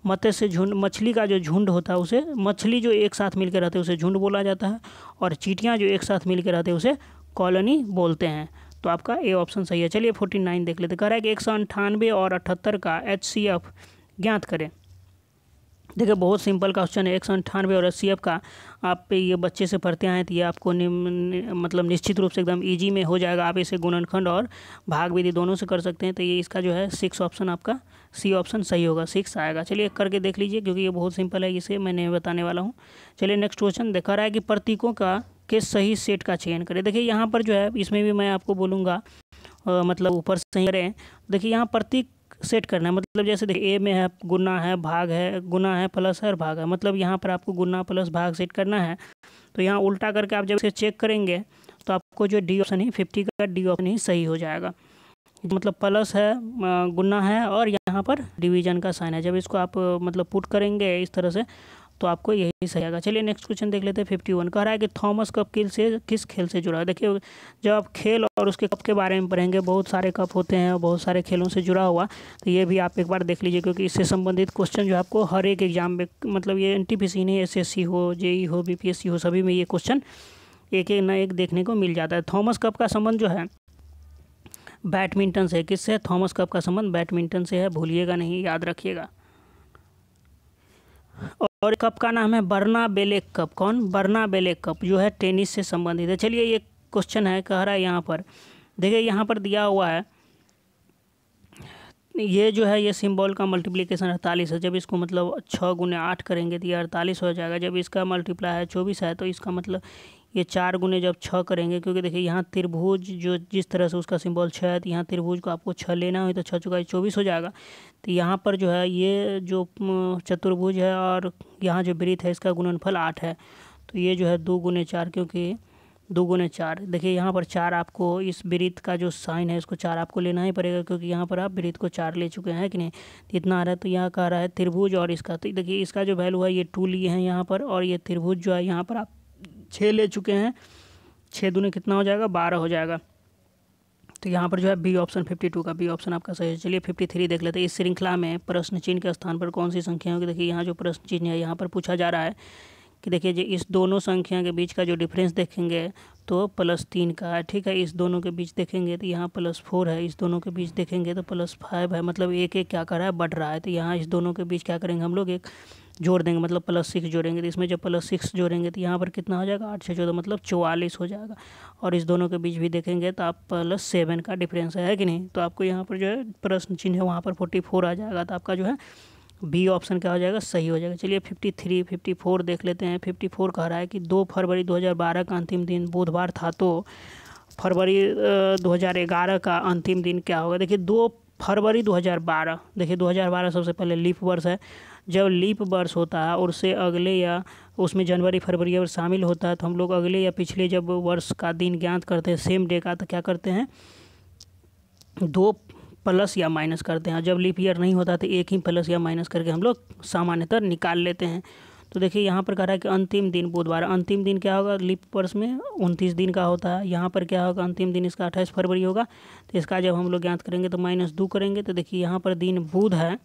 मत्स्य से झुंड मछली का जो झुंड होता है उसे मछली जो एक साथ मिलकर रहते हैं उसे झुंड बोला जाता है और चीटियाँ जो एक साथ मिलकर रहते हैं उसे कॉलोनी बोलते हैं तो आपका ए ऑप्शन सही है चलिए फोर्टी नाइन देख लेते कह रहा है कि एक सौ अंठानवे और अठहत्तर का एच सी एफ ज्ञात करें देखिए बहुत सिंपल क्वेश्चन है एक सौ अंठानवे और एच सी एफ का आप पे ये बच्चे से पढ़ते आए तो ये आपको नि, मतलब निश्चित रूप से एकदम ईजी में हो जाएगा आप इसे गुणनखंड और भाग विधि दोनों से कर सकते हैं तो ये इसका जो है सिक्स ऑप्शन आपका सी ऑप्शन सही होगा सिक्स आएगा चलिए एक करके देख लीजिए क्योंकि ये बहुत सिंपल है इसे मैं नहीं बताने वाला हूँ चलिए नेक्स्ट क्वेश्चन देखा रहा है कि प्रतीकों का के सही सेट का चयन करें देखिए यहाँ पर जो है इसमें भी मैं आपको बोलूँगा मतलब ऊपर से करें देखिए यहाँ प्रतीक सेट करना है मतलब जैसे देखिए ए में है गुना है भाग है गुना है प्लस है और भाग है मतलब यहाँ पर आपको गुना प्लस भाग सेट करना है तो यहाँ उल्टा करके आप जब इसे चेक करेंगे तो आपको जो डी ऑप्शन है फिफ्टी का डी ऑप्शन ही सही हो जाएगा मतलब प्लस है गुना है और यहाँ पर डिवीजन का साइन है जब इसको आप मतलब पुट करेंगे इस तरह से तो आपको यही सही आएगा चलिए नेक्स्ट क्वेश्चन देख लेते हैं फिफ्टी वन कह रहा है कि थॉमस कप किल से किस खेल से जुड़ा है देखिए जब आप खेल और उसके कप के बारे में पढ़ेंगे बहुत सारे कप होते हैं और बहुत सारे खेलों से जुड़ा हुआ तो ये भी आप एक बार देख लीजिए क्योंकि इससे संबंधित क्वेश्चन जो आपको हर एक एग्जाम में मतलब ये एन नहीं एस हो जे e हो बी हो सभी में ये क्वेश्चन एक एक न एक देखने को मिल जाता है थॉमस कप का संबंध जो है बैडमिंटन से किससे थॉमस कप का संबंध बैडमिंटन से है भूलिएगा नहीं याद रखिएगा और कप का नाम है बर्ना बेलेक कप कौन बर्ना बेलेक कप जो है टेनिस से संबंधित है चलिए ये क्वेश्चन है कह रहा है यहाँ पर देखिए यहाँ पर दिया हुआ है ये जो है ये सिंबल का मल्टीप्लिकेशन अड़तालीस है जब इसको मतलब छः गुने आठ करेंगे तो ये अड़तालीस हो जाएगा जब इसका मल्टीप्लाई है चौबीस है तो इसका मतलब ये चार गुने जब छः करेंगे क्योंकि देखिए यहाँ त्रिभुज जो जिस तरह से उसका सिंबल छः है तो यहाँ त्रिभुज को आपको छः लेना हो तो छः चुका चौबीस हो जाएगा तो यहाँ पर जो है ये जो चतुर्भुज है और यहाँ जो वृत्त है इसका गुणनफल आठ है तो ये जो है दो गुने चार क्योंकि दो गुने चार देखिए यहाँ पर चार आपको इस वृत्त का जो साइन है इसको चार आपको लेना ही पड़ेगा क्योंकि यहाँ पर आप वृत्त को चार ले चुके हैं कि नहीं तो इतना आ रहा है तो यहाँ का आ रहा है त्रिभुज और इसका तो देखिए इसका जो वैल्यू है ये टू लिए हैं यहाँ पर और ये त्रिभुज जो है यहाँ पर आप छः ले चुके हैं छः दूने कितना हो जाएगा बारह हो जाएगा तो यहाँ पर जो है बी ऑप्शन टू का बी ऑप्शन आपका सही है चलिए थ्री देख लेते हैं इस श्रृंखला में प्रश्न चिन्ह के स्थान पर कौन सी संख्या होगी देखिए यहाँ जो प्रश्न चिन्ह है यहाँ पर पूछा जा रहा है कि देखिए जी इस दोनों संख्या के बीच का जो डिफरेंस देखेंगे तो प्लस तीन का है ठीक है इस दोनों के बीच देखेंगे तो यहाँ प्लस फोर है इस दोनों के बीच देखेंगे तो प्लस फाइव है मतलब एक एक क्या कर रहा है बढ़ रहा है तो यहाँ इस दोनों के बीच क्या करेंगे हम लोग एक जोड़ देंगे मतलब प्लस सिक्स जोड़ेंगे तो इसमें जब प्लस सिक्स जोड़ेंगे तो यहाँ पर कितना हो जाएगा आठ छः चौदह मतलब चौवालीस हो जाएगा और इस दोनों के बीच भी देखेंगे तो आप प्लस सेवन का डिफरेंस है कि नहीं तो आपको यहाँ पर जो है प्रश्न चिन्ह है वहाँ पर फोर्टी फोर आ जाएगा तो आपका जो है बी ऑप्शन क्या हो जाएगा सही हो जाएगा चलिए 53, 54 देख लेते हैं 54 कह रहा है कि 2 फरवरी 2012 का अंतिम दिन बुधवार था तो फरवरी 2011 का अंतिम दिन क्या होगा देखिए 2 फरवरी 2012 देखिए 2012 सबसे पहले लीप वर्ष है जब लीप वर्ष होता है और उससे अगले या उसमें जनवरी फरवरी अगर शामिल होता है तो हम लोग अगले या पिछले जब वर्ष का दिन ज्ञात करते हैं सेम डे का तो क्या करते हैं दो प्लस या माइनस करते हैं हाँ, जब लीप ईयर नहीं होता तो एक ही प्लस या माइनस करके हम लोग सामान्यतः निकाल लेते हैं तो देखिए यहाँ पर कह रहा है कि अंतिम दिन बुधवार अंतिम दिन क्या होगा लीप वर्ष में उनतीस दिन का होता है यहाँ पर क्या होगा अंतिम दिन इसका अट्ठाईस फरवरी होगा तो इसका जब हम लोग ज्ञात करेंगे तो माइनस दो करेंगे तो देखिए यहाँ पर दिन बुध है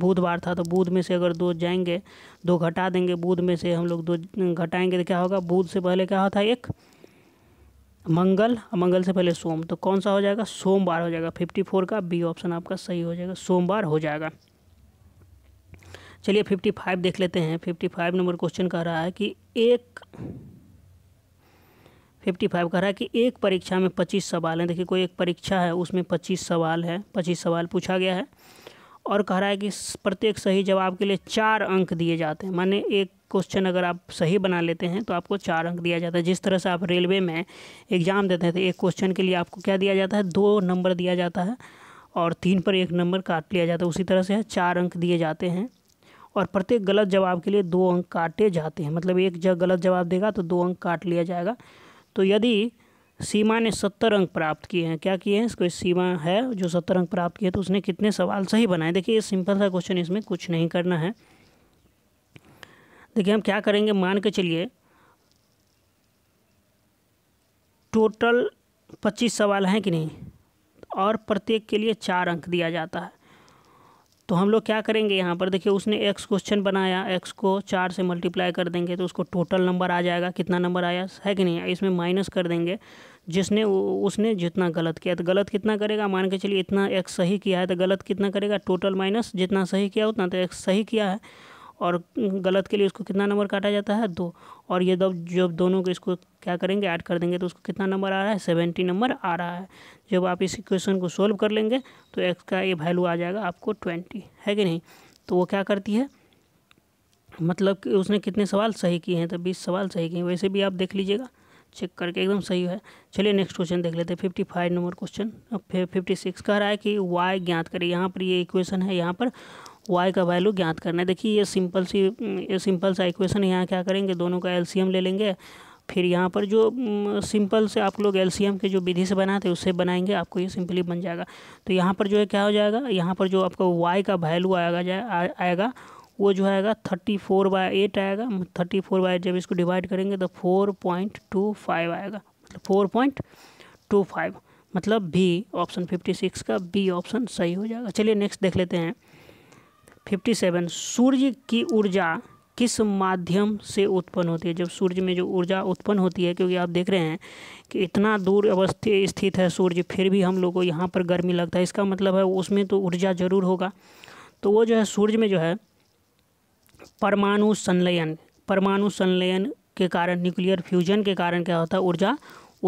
बुधवार था तो बुध में से अगर दो जाएंगे दो घटा देंगे बुध में से हम लोग दो घटाएंगे तो क्या होगा बुध से पहले क्या होता है एक मंगल मंगल से पहले सोम तो कौन सा हो जाएगा सोमवार हो जाएगा फिफ्टी फोर का बी ऑप्शन आपका सही हो जाएगा सोमवार हो जाएगा चलिए फिफ्टी फाइव देख लेते हैं फिफ्टी फाइव नंबर क्वेश्चन कह रहा है कि एक फिफ्टी फाइव कह रहा है कि एक परीक्षा में पच्चीस सवाल हैं देखिए कोई एक परीक्षा है उसमें पच्चीस सवाल है पच्चीस सवाल पूछा गया है और कह रहा है कि प्रत्येक सही जवाब के लिए चार अंक दिए जाते हैं माने एक क्वेश्चन अगर आप सही बना लेते हैं तो आपको चार अंक दिया जाता है जिस तरह से आप रेलवे में एग्ज़ाम देते हैं तो एक क्वेश्चन के लिए आपको क्या दिया जाता है दो नंबर दिया जाता है और तीन पर एक नंबर काट लिया जाता है उसी तरह से चार अंक दिए जाते हैं और प्रत्येक गलत जवाब के लिए दो अंक काटे जाते हैं मतलब एक जब गलत जवाब देगा तो दो अंक काट लिया जाएगा तो यदि सीमा ने सत्तर अंक प्राप्त किए हैं क्या किए हैं इसको सीमा है जो सत्तर अंक प्राप्त किए तो उसने कितने सवाल सही बनाए देखिए ये सिंपल सा क्वेश्चन इसमें कुछ नहीं करना है देखिए हम क्या करेंगे मान के चलिए टोटल पच्चीस सवाल हैं कि नहीं और प्रत्येक के लिए चार अंक दिया जाता है तो हम लोग क्या करेंगे यहाँ पर देखिए उसने एक्स क्वेश्चन बनाया एक्स को चार से मल्टीप्लाई कर देंगे तो उसको टोटल नंबर आ जाएगा कितना नंबर आया है कि नहीं इसमें माइनस कर देंगे जिसने उसने जितना गलत किया तो गलत कितना करेगा मान के चलिए इतना एक्स सही किया है तो गलत कितना करेगा टोटल माइनस जितना सही किया उतना तो एक्स सही किया है और गलत के लिए उसको कितना नंबर काटा जाता है दो और ये दब जब दोनों को इसको क्या करेंगे ऐड कर देंगे तो उसको कितना नंबर आ रहा है सेवेंटी नंबर आ रहा है जब आप इस इक्वेशन को सोल्व कर लेंगे तो एक्स का ये वैल्यू आ जाएगा आपको ट्वेंटी है कि नहीं तो वो क्या करती है मतलब कि उसने कितने सवाल सही किए हैं तो बीस सवाल सही किए वैसे भी आप देख लीजिएगा चेक करके एकदम सही है चलिए नेक्स्ट क्वेश्चन देख लेते हैं fifty five number question fifty six कह रहा है कि वाई ज्ञात करें यहाँ पर ये इक्वेशन है यहाँ पर वाई का वैल्यू ज्ञात करना है देखिए ये सिंपल सी ये सिंपल सा इक्वेशन यहाँ क्या करेंगे दोनों का एलसीएम ले लेंगे फिर यहाँ पर जो सिंपल से आप लोग एलसीएम के जो विधि से बनाते हैं उससे बनाएंगे आपको ये सिंपली बन जाएगा तो यहाँ पर जो है क्या हो जाएगा यहाँ पर जो आपका वाई का वैल्यू आएगा जाए आएगा वो जो आएगा थर्टी फोर बाई एट आएगा थर्टी फोर बाई जब इसको डिवाइड करेंगे तो फोर पॉइंट टू फाइव आएगा मतलब फोर पॉइंट टू फाइव मतलब बी ऑप्शन फिफ्टी सिक्स का बी ऑप्शन सही हो जाएगा चलिए नेक्स्ट देख लेते हैं फिफ्टी सेवन सूर्य की ऊर्जा किस माध्यम से उत्पन्न होती है जब सूर्य में जो ऊर्जा उत्पन्न होती है क्योंकि आप देख रहे हैं कि इतना दूर अवस्थित स्थित है सूर्य फिर भी हम लोग को यहाँ पर गर्मी लगता है इसका मतलब है उसमें तो ऊर्जा ज़रूर होगा तो वो जो है सूर्य में जो है परमाणु संलयन परमाणु संलयन के कारण न्यूक्लियर फ्यूजन के कारण क्या होता है ऊर्जा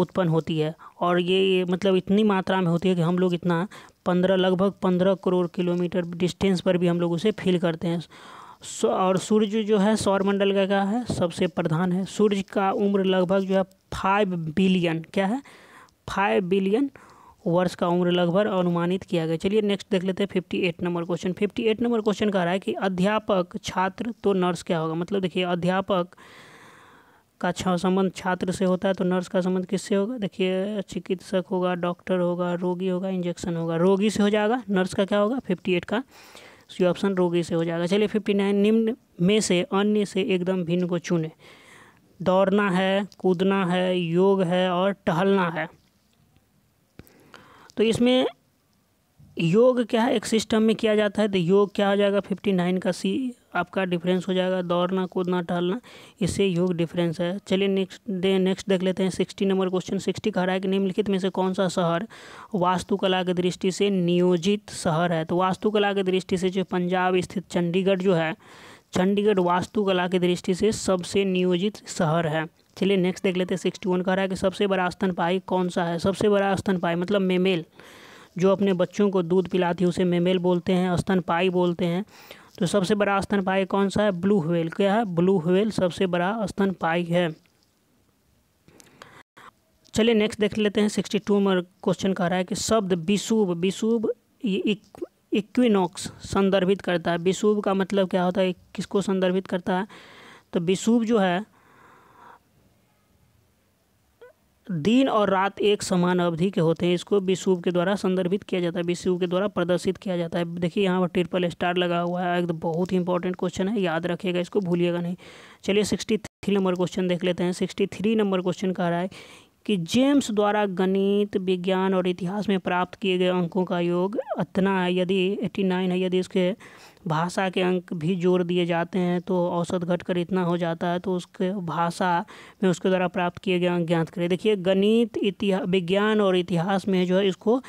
उत्पन्न होती है और ये मतलब इतनी मात्रा में होती है कि हम लोग इतना पंद्रह लगभग पंद्रह करोड़ किलोमीटर डिस्टेंस पर भी हम लोग उसे फील करते हैं और सूर्य जो है सौरमंडल का क्या है सबसे प्रधान है सूर्य का उम्र लगभग जो है फाइव बिलियन क्या है फाइव बिलियन वर्ष का उम्र लगभग अनुमानित किया गया चलिए नेक्स्ट देख लेते हैं fifty eight number question fifty eight number question कह रहा है कि अध्यापक छात्र तो नर्स क्या होगा मतलब देखिए अध्यापक का अच्छा संबंध छात्र से होता है तो नर्स का संबंध किससे होगा देखिए चिकित्सक होगा डॉक्टर होगा रोगी होगा इंजेक्शन होगा रोगी से हो जाएगा नर्स का क्या होगा फिफ्टी एट का ये ऑप्शन रोगी से हो जाएगा चलिए फिफ्टी नाइन निम्न में से अन्य से एकदम भिन्न को चुने दौड़ना है कूदना है योग है और टहलना है तो इसमें योग क्या है एक सिस्टम में किया जाता है तो योग क्या हो जाएगा फिफ्टी नाइन का सी आपका डिफरेंस हो जाएगा दौड़ना कूदना टहलना इससे योग डिफरेंस है चलिए नेक्स्ट डे नेक्स्ट देख लेते हैं सिक्सटी नंबर क्वेश्चन सिक्सटी कह रहा है कि निम्नलिखित में से कौन सा शहर वास्तुकला की दृष्टि से नियोजित शहर है तो वास्तुकला की दृष्टि से जो पंजाब स्थित चंडीगढ़ जो है चंडीगढ़ वास्तुकला की दृष्टि से सबसे नियोजित शहर है चलिए नेक्स्ट देख लेते हैं सिक्सटी वन कह रहा है कि सबसे बड़ा स्तनपाई कौन सा है सबसे बड़ा स्तनपाई मतलब मेमेल जो अपने बच्चों को दूध पिलाती है उसे मेमेल बोलते हैं स्तनपाई बोलते हैं तो सबसे बड़ा स्तनपाई कौन सा है ब्लू हुएल क्या है ब्लू हुएल सबसे बड़ा स्तनपाई है चलिए नेक्स्ट देख लेते हैं सिक्सटी टू में क्वेश्चन कह रहा है कि शब्द बिशुभ बिशुभ इक्विनॉक्स संदर्भित करता है बिशुभ का मतलब क्या होता है किसको संदर्भित करता है तो बिशुभ जो है दिन और रात एक समान अवधि के होते हैं इसको विश्व के द्वारा संदर्भित किया जाता है विश्व के द्वारा प्रदर्शित किया जाता है देखिए यहाँ पर ट्रिपल स्टार लगा हुआ है एकदम बहुत ही इंपॉर्टेंट क्वेश्चन है याद रखिएगा इसको भूलिएगा नहीं चलिए सिक्सटी थ्री नंबर क्वेश्चन देख लेते हैं सिक्सटी थ्री नंबर क्वेश्चन कह रहा है कि जेम्स द्वारा गणित विज्ञान और इतिहास में प्राप्त किए गए अंकों का योग इतना है यदि 89 है यदि इसके भाषा के अंक भी जोड़ दिए जाते हैं तो औसत घटकर इतना हो जाता है तो उसके भाषा में उसके द्वारा प्राप्त किए गए अंक ज्ञात करें देखिए गणित इतिहास विज्ञान और इतिहास में जो है इसको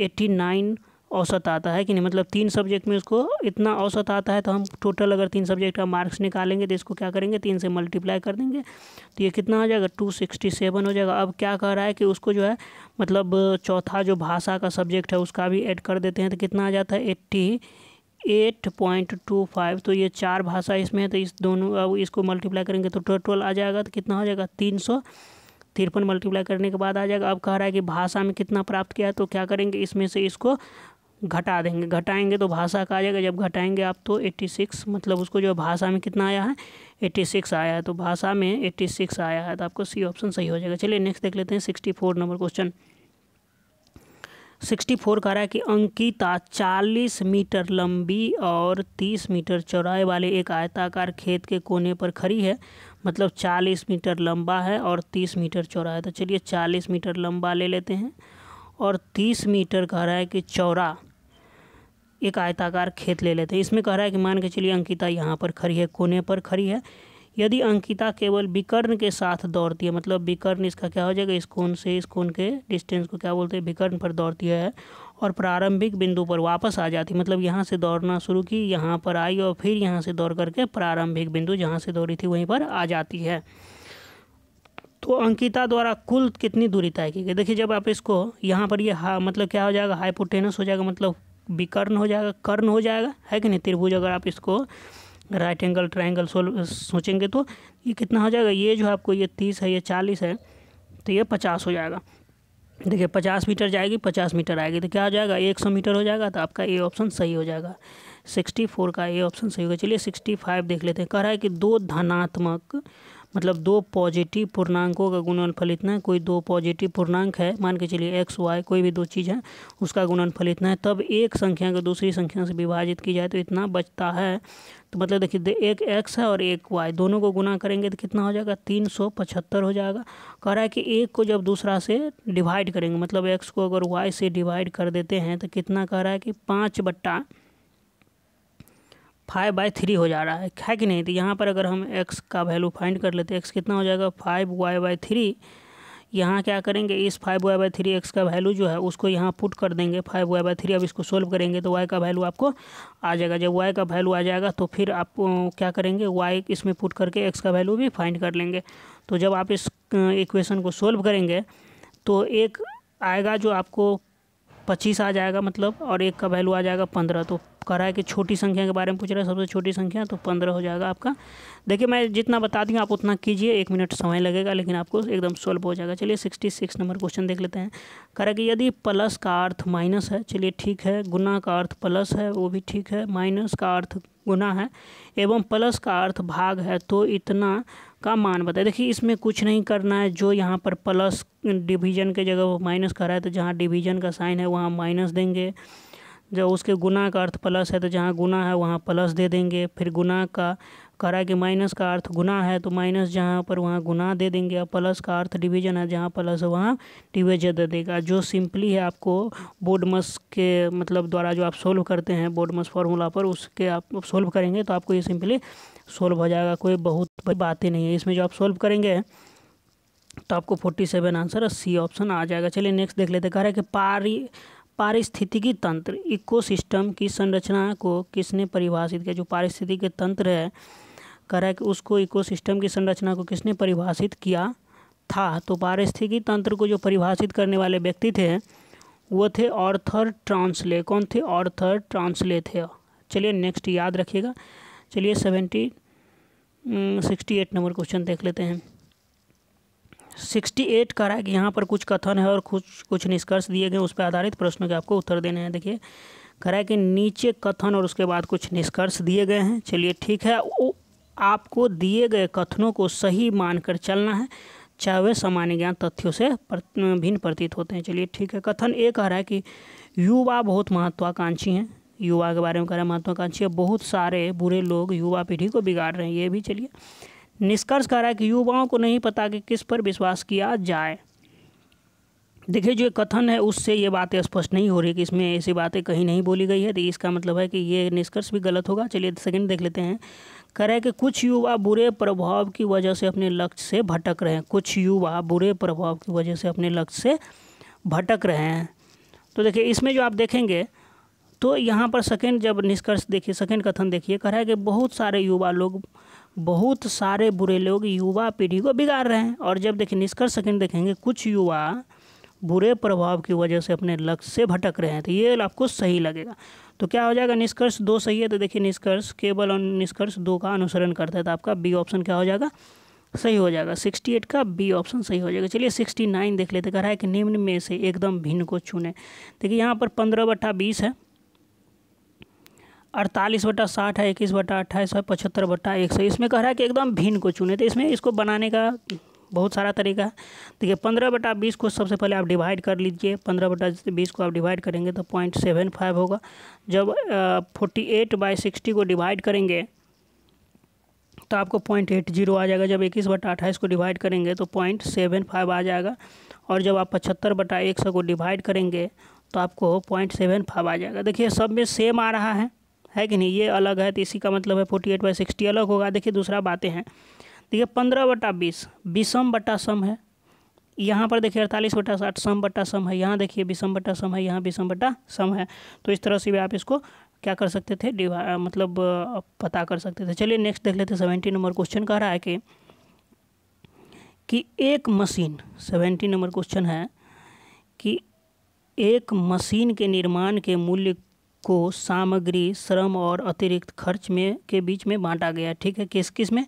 एट्टी नाइन औसत आता है कि नहीं मतलब तीन सब्जेक्ट में उसको इतना औसत आता है तो हम टोटल अगर तीन सब्जेक्ट का मार्क्स निकालेंगे तो इसको क्या करेंगे तीन से मल्टीप्लाई कर देंगे तो ये कितना हो जाएगा टू सिक्सटी सेवन हो जाएगा अब क्या कह रहा है कि उसको जो है मतलब चौथा जो भाषा का सब्जेक्ट है उसका भी ऐड कर देते हैं तो कितना आ जाता है eighty eight point two five तो ये चार भाषा इसमें है तो इस दोनों अब इसको मल्टीप्लाई करेंगे तो टोटल आ जाएगा तो कितना हो जाएगा तीन सौ तिरपन मल्टीप्लाई करने के बाद आ जाएगा अब कह रहा है कि भाषा में कितना प्राप्त किया है तो क्या करेंगे इसमें से इसको घटा देंगे घटाएंगे तो भाषा का आ जाएगा जब घटाएंगे आप तो 86 मतलब उसको जो भाषा में कितना आया है 86 आया है तो भाषा में 86 आया है तो आपको सी ऑप्शन सही हो जाएगा चलिए नेक्स्ट देख लेते हैं 64 नंबर क्वेश्चन 64 कह रहा है कि अंकिता 40 मीटर लंबी और 30 मीटर चौड़ाई वाले एक आयताकार खेत के कोने पर खड़ी है मतलब चालीस मीटर लंबा है और तीस मीटर चौड़ा है तो चलिए चालीस मीटर लंबा ले लेते हैं और 30 मीटर कह रहा है कि चौड़ा एक आयताकार खेत ले लेते हैं इसमें कह रहा है कि मान के चलिए अंकिता यहाँ पर खड़ी है कोने पर खड़ी है यदि अंकिता केवल विकर्ण के साथ दौड़ती है मतलब विकर्ण इसका क्या हो जाएगा इस कोन से इस कोन के डिस्टेंस को क्या बोलते हैं विकर्ण पर दौड़ती है और प्रारंभिक बिंदु पर वापस आ जाती मतलब यहाँ से दौड़ना शुरू की यहाँ पर आई और फिर यहाँ से दौड़ करके प्रारंभिक बिंदु जहाँ से दौड़ी थी वहीं पर आ जाती है तो अंकिता द्वारा कुल कितनी दूरी तय की गई देखिए जब आप इसको यहाँ पर ये यह हा मतलब क्या हो जाएगा हाइपोटेनस हो जाएगा मतलब विकर्ण हो जाएगा कर्ण हो जाएगा है कि नहीं त्रिभुज अगर आप इसको राइट एंगल ट्राइंगल सोल सोचेंगे तो ये कितना हो जाएगा ये जो आपको ये तीस है ये चालीस है तो ये पचास हो जाएगा देखिए पचास मीटर जाएगी पचास मीटर आएगी तो क्या हो जाएगा एक सौ मीटर हो जाएगा तो आपका ए ऑप्शन सही हो जाएगा सिक्सटी फोर का ए ऑप्शन सही होगा चलिए सिक्सटी फाइव देख लेते हैं कह रहा है कि दो धनात्मक मतलब दो पॉजिटिव पूर्णांकों का गुणनफल इतना है कोई दो पॉजिटिव पूर्णांक है मान के चलिए एक्स वाई कोई भी दो चीज़ है उसका गुणनफल इतना है तब एक संख्या को दूसरी संख्या से विभाजित की जाए तो इतना बचता है तो मतलब देखिए एक एक्स है और एक वाई दोनों को गुना करेंगे तो कितना हो जाएगा तीन सौ पचहत्तर हो जाएगा कह रहा है कि एक को जब दूसरा से डिवाइड करेंगे मतलब एक्स को अगर वाई से डिवाइड कर देते हैं तो कितना कह रहा है कि पाँच बट्टा फाइव बाई थ्री हो जा रहा है है कि नहीं तो यहाँ पर अगर हम एक्स का वैल्यू फाइंड कर लेते हैं एक्स कितना हो जाएगा फाइव वाई बाई थ्री यहाँ क्या करेंगे इस five Y by three X का वैल्यू जो है उसको यहाँ पुट कर देंगे फाइव वाई बाई थ्री अब इसको सोल्व करेंगे तो वाई का वैल्यू आपको आ जाएगा जब वाई का वैल्यू आ जाएगा तो फिर आप क्या करेंगे वाई इसमें पुट करके एक्स का वैल्यू भी फाइंड कर लेंगे तो जब आप इस इक्वेशन को सोल्व करेंगे तो एक आएगा जो आपको पच्चीस आ जाएगा मतलब और एक का वैल्यू आ जाएगा पंद्रह तो कह रहा है कि छोटी संख्या के बारे में पूछ रहा है सबसे छोटी संख्या तो पंद्रह हो जाएगा आपका देखिए मैं जितना बता दूँ आप उतना कीजिए एक मिनट समय लगेगा लेकिन आपको एकदम सॉल्व हो जाएगा चलिए सिक्सटी सिक्स नंबर क्वेश्चन देख लेते हैं कह रहा है कि यदि प्लस का अर्थ माइनस है चलिए ठीक है गुना का अर्थ प्लस है वो भी ठीक है माइनस का अर्थ गुना है एवं प्लस का अर्थ भाग है तो इतना का मान बताए देखिए इसमें कुछ नहीं करना है जो यहाँ पर प्लस डिवीजन के जगह वो माइनस कर रहा है तो जहाँ डिवीजन का साइन है वहाँ माइनस देंगे जब उसके गुना का अर्थ प्लस है तो जहाँ गुना है वहाँ प्लस दे देंगे फिर गुना का करा कि माइनस का अर्थ गुना है तो माइनस जहाँ पर वहाँ गुना दे देंगे और प्लस का अर्थ डिवीजन है जहाँ प्लस है वहाँ डिवीजन दे देगा जो सिंपली है आपको बोडमस के मतलब द्वारा जो आप सोल्व करते हैं बोडमस फार्मूला पर उसके आप सोल्व करेंगे तो आपको ये सिंपली सोल्व हो जाएगा कोई बहुत बड़ी बात ही नहीं है इसमें जो आप सोल्व करेंगे तो आपको forty seven answer C option आ जाएगा चलिए नेक्स्ट देख लेते कह रहे हैं कि पारी पारिस्थितिकी तंत्र इकोसिस्टम की संरचना को किसने परिभाषित किया जो पारिस्थितिक तंत्र है कह रहा है कि उसको इकोसिस्टम की संरचना को किसने परिभाषित किया था तो पारिस्थितिकी तंत्र को जो परिभाषित करने वाले व्यक्ति थे वो थे ऑर्थर ट्रांसले कौन थे ऑर्थर ट्रांसले थे चलिए नेक्स्ट याद रखिएगा चलिए seventy sixty hmm, eight number question देख लेते हैं सिक्सटी एट कह रहा है कि यहाँ पर कुछ कथन है और कुछ कुछ निष्कर्ष दिए गए उस पर आधारित प्रश्नों के आपको उत्तर देने हैं देखिए कह रहा है कि नीचे कथन और उसके बाद कुछ निष्कर्ष दिए गए हैं चलिए ठीक है वो आपको दिए गए कथनों को सही मानकर चलना है चाहे वे सामान्य ज्ञान तथ्यों से भिन्न प्रतीत होते हैं चलिए ठीक है कथन ए कह रहा है कि युवा बहुत महत्वाकांक्षी हैं युवा के बारे में कह रहे हैं महत्वाकांक्षी बहुत सारे बुरे लोग युवा पीढ़ी को बिगाड़ रहे हैं ये भी चलिए निष्कर्ष कह रहा है कि युवाओं को नहीं पता कि किस पर विश्वास किया जाए देखिए जो कथन है उससे ये बातें स्पष्ट नहीं हो रही कि इसमें ऐसी बातें कहीं नहीं बोली गई है तो इसका मतलब है कि ये निष्कर्ष भी गलत होगा चलिए सेकंड देख लेते हैं कह रहे हैं कि कुछ युवा बुरे प्रभाव की वजह से अपने लक्ष्य से भटक रहे हैं कुछ युवा बुरे प्रभाव की वजह से अपने लक्ष्य से भटक रहे हैं तो देखिए इसमें जो आप देखेंगे तो यहाँ पर सेकेंड जब निष्कर्ष देखिए सेकेंड कथन देखिए कह रहा है कि बहुत सारे युवा लोग बहुत सारे बुरे लोग युवा पीढ़ी को बिगाड़ रहे हैं और जब देखिए निष्कर्ष सेकेंड देखेंगे कुछ युवा बुरे प्रभाव की वजह से अपने लक्ष्य से भटक रहे हैं तो ये आपको सही लगेगा तो क्या हो जाएगा निष्कर्ष दो सही है तो देखिए निष्कर्ष केवल और निष्कर्ष दो का अनुसरण करता है तो आपका बी ऑप्शन क्या हो जाएगा सही हो जाएगा सिक्सटी एट का बी ऑप्शन सही हो जाएगा चलिए सिक्सटी नाइन देख लेते कह रहा है कि निम्न में से एकदम भिन्न को चुने देखिए यहाँ पर पंद्रह बटा बीस है अड़तालीस बटा साठ है इक्कीस बटा अट्ठाईस है पचहत्तर बटा एक सौ इसमें कह रहा है कि एकदम भिन्न को चुने तो इसमें इसको बनाने का बहुत सारा तरीका है देखिए पंद्रह बटा बीस को सबसे पहले आप डिवाइड कर लीजिए पंद्रह बटा बीस को आप डिवाइड करेंगे तो पॉइंट सेवन फाइव होगा जब फोर्टी एट बाई सिक्सटी को डिवाइड करेंगे तो आपको पॉइंट एट जीरो आ जाएगा जब इक्कीस बटा अट्ठाईस को डिवाइड करेंगे तो पॉइंट सेवन फाइव आ जाएगा और जब आप पचहत्तर बटा एक सौ को डिवाइड करेंगे तो आपको पॉइंट सेवन फाइव आ जाएगा देखिए सब में सेम आ रहा है है कि नहीं ये अलग है तो इसी का मतलब है फोर्टी एट बाई सिक्सटी अलग होगा देखिए दूसरा बातें हैं देखिए पंद्रह बटा बीस विषम बटा सम है यहाँ पर देखिए अड़तालीस बटा साठ सम बटा सम है यहाँ देखिए विषम बटा सम है यहाँ विषम बटा सम है तो इस तरह से भी आप इसको क्या कर सकते थे डिवा मतलब पता कर सकते थे चलिए नेक्स्ट देख लेते सेवेंटी नंबर क्वेश्चन कह रहा है कि कि एक मशीन सेवेंटी नंबर क्वेश्चन है कि एक मशीन के निर्माण के मूल्य को सामग्री श्रम और अतिरिक्त खर्च में के बीच में बांटा गया ठीक है किस किस में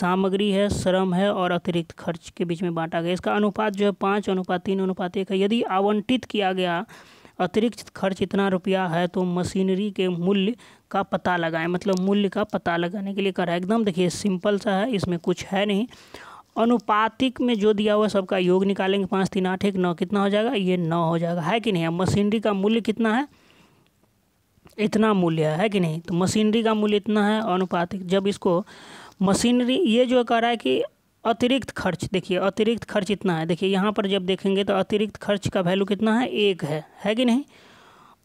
सामग्री है श्रम है और अतिरिक्त खर्च के बीच में बांटा गया इसका अनुपात जो है पाँच अनुपात तीन अनुपात एक है यदि आवंटित किया गया अतिरिक्त खर्च इतना रुपया है तो मशीनरी के मूल्य का पता लगाएं मतलब मूल्य का पता लगाने के लिए करा एकदम देखिए सिंपल सा है इसमें कुछ है नहीं अनुपातिक में जो दिया हुआ सबका योग निकालेंगे पाँच तीन आठ एक नौ कितना हो जाएगा ये नौ हो जाएगा है कि नहीं अब मशीनरी का मूल्य कितना है इतना मूल्य है कि नहीं तो मशीनरी का मूल्य इतना है अनुपातिक जब इसको मशीनरी ये जो कह रहा है कि अतिरिक्त खर्च देखिए अतिरिक्त खर्च इतना है देखिए यहाँ पर जब देखेंगे तो अतिरिक्त खर्च का वैल्यू कितना है एक है है कि नहीं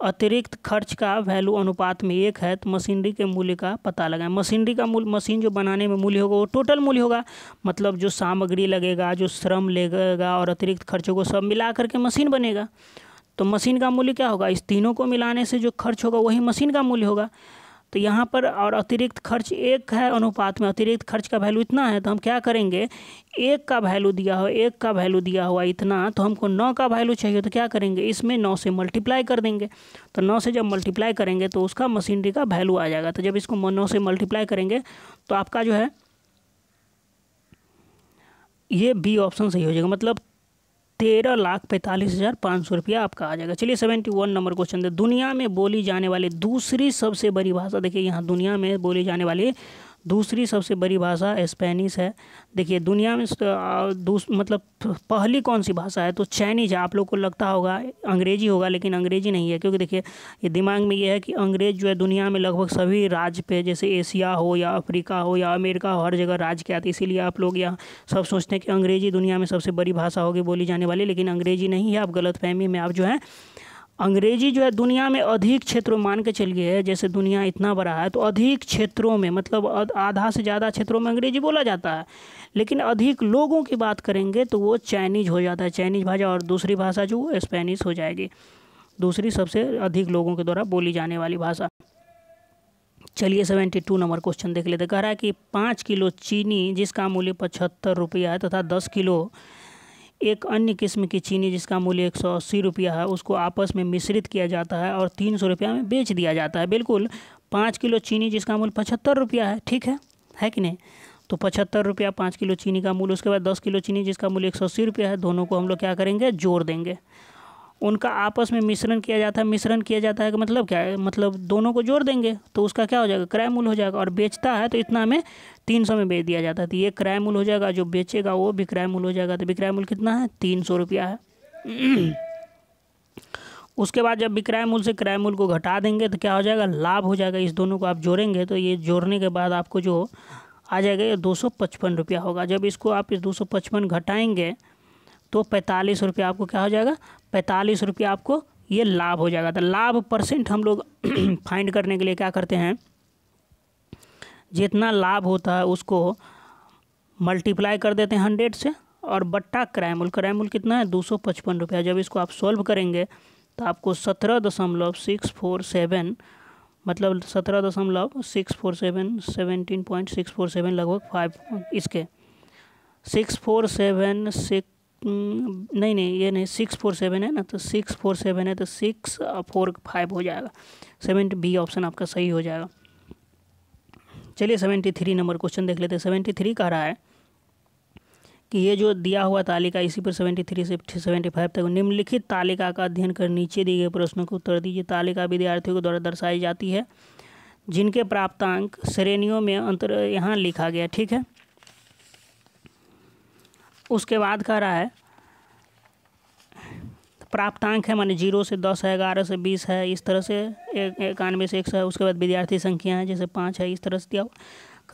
अतिरिक्त खर्च का वैल्यू अनुपात में एक है तो मशीनरी के मूल्य का पता लगाएं मशीनरी का मूल्य मशीन जो बनाने में मूल्य होगा वो टोटल मूल्य होगा मतलब जो सामग्री लगेगा जो श्रम लगेगा और अतिरिक्त खर्चों को सब मिला करके मशीन बनेगा तो मशीन का मूल्य क्या होगा इस तीनों को मिलाने से जो खर्च होगा वही मशीन का मूल्य होगा तो यहाँ पर और अतिरिक्त खर्च एक है अनुपात में अतिरिक्त खर्च का वैल्यू इतना है तो हम क्या करेंगे एक का वैल्यू दिया हो एक का वैल्यू दिया हुआ इतना तो हमको नौ का वैल्यू चाहिए तो क्या करेंगे इसमें नौ से मल्टीप्लाई कर देंगे तो नौ से जब मल्टीप्लाई करेंगे तो उसका मशीनरी का वैल्यू आ जाएगा तो जब इसको नौ से मल्टीप्लाई करेंगे तो आपका जो है ये बी ऑप्शन सही हो जाएगा मतलब तेरह लाख पैंतालीस हज़ार पाँच सौ रुपया आपका आ जाएगा चलिए सेवेंटी वन नंबर क्वेश्चन दे दुनिया में बोली जाने वाली दूसरी सबसे बड़ी भाषा देखिए यहाँ दुनिया में बोली जाने वाली दूसरी सबसे बड़ी भाषा स्पेनिश है देखिए दुनिया में मतलब पहली कौन सी भाषा है तो चाइनीज है आप लोग को लगता होगा अंग्रेजी होगा लेकिन अंग्रेजी नहीं है क्योंकि देखिए ये दिमाग में ये है कि अंग्रेज जो है दुनिया में लगभग सभी राज्य पे जैसे एशिया हो या अफ्रीका हो या अमेरिका हो हर जगह राज किया था इसीलिए आप लोग यहाँ सब सोचते हैं कि अंग्रेजी दुनिया में सबसे बड़ी भाषा होगी बोली जाने वाली लेकिन अंग्रेजी नहीं है आप गलत फहमी में आप जो है अंग्रेजी जो है दुनिया में अधिक क्षेत्रों मान के चल गए है जैसे दुनिया इतना बड़ा है तो अधिक क्षेत्रों में मतलब आधा से ज़्यादा क्षेत्रों में अंग्रेजी बोला जाता है लेकिन अधिक लोगों की बात करेंगे तो वो चाइनीज हो जाता है चाइनीज भाषा और दूसरी भाषा जो वो स्पेनिश हो जाएगी दूसरी सबसे अधिक लोगों के द्वारा बोली जाने वाली भाषा चलिए सेवेंटी टू नंबर क्वेश्चन देख लेते कह रहा है कि पाँच किलो चीनी जिसका मूल्य पचहत्तर रुपया है तथा दस किलो एक अन्य किस्म की चीनी जिसका मूल्य एक सौ अस्सी रुपया है उसको आपस में मिश्रित किया जाता है और तीन सौ रुपया में बेच दिया जाता है बिल्कुल पाँच किलो चीनी जिसका मूल्य पचहत्तर रुपया है ठीक है है कि नहीं तो पचहत्तर रुपया पाँच किलो चीनी का मूल्य उसके बाद दस किलो चीनी जिसका मूल्य एक सौ अस्सी रुपया है दोनों को हम लोग क्या करेंगे जोड़ देंगे उनका आपस में मिश्रण किया जाता है मिश्रण किया जाता है कि मतलब क्या है मतलब दोनों को जोड़ देंगे तो उसका क्या हो जाएगा क्रय मूल्य हो जाएगा और बेचता है तो इतना हमें तीन सौ में बेच दिया जाता है तो ये क्रय मूल्य हो जाएगा जो बेचेगा वो विक्रय मूल्य हो जाएगा तो विक्रय मूल्य कितना है तीन सौ रुपया है उसके बाद जब विक्रय मूल्य से क्रय मूल्य को घटा देंगे तो क्या हो जाएगा लाभ हो जाएगा इस दोनों को आप जोड़ेंगे तो ये जोड़ने के बाद आपको जो आ जाएगा ये दो सौ पचपन रुपया होगा जब इसको आप इस दो सौ पचपन घटाएँगे तो पैंतालीस रुपये आपको क्या हो जाएगा पैंतालीस रुपये आपको ये लाभ हो जाएगा तो लाभ परसेंट हम लोग फाइंड करने के लिए क्या करते हैं जितना लाभ होता है उसको मल्टीप्लाई कर देते हैं हंड्रेड से और बट्टा क्रैमुल क्रैमुल कितना है दो सौ पचपन रुपया जब इसको आप सॉल्व करेंगे तो आपको सत्रह दशमलव सिक्स फोर सेवन मतलब सत्रह दशमलव six four seven seventeen point six four seven लगभग फाइव इसके six four seven six hmm, नहीं नहीं ये नहीं सिक्स फोर सेवन है ना तो सिक्स फोर सेवन है तो सिक्स फोर फाइव हो जाएगा सेवेंटी बी ऑप्शन आपका सही हो जाएगा चलिए सेवेंटी थ्री नंबर क्वेश्चन देख लेते हैं सेवेंटी थ्री कह रहा है कि ये जो दिया हुआ तालिका इसी पर सेवेंटी थ्री से सेवेंटी फाइव तक निम्नलिखित तालिका का अध्ययन कर नीचे दिए गए प्रश्नों को उत्तर दीजिए तालिका विद्यार्थियों के द्वारा दर्शाई जाती है जिनके प्राप्तांक श्रेणियों में अंतर यहाँ लिखा गया ठीक है उसके बाद कह रहा है प्राप्तांक है माने जीरो से दस है ग्यारह से बीस है इस तरह से इक्यानवे से एक सौ है उसके बाद विद्यार्थी संख्या है जैसे पाँच है इस तरह से दिया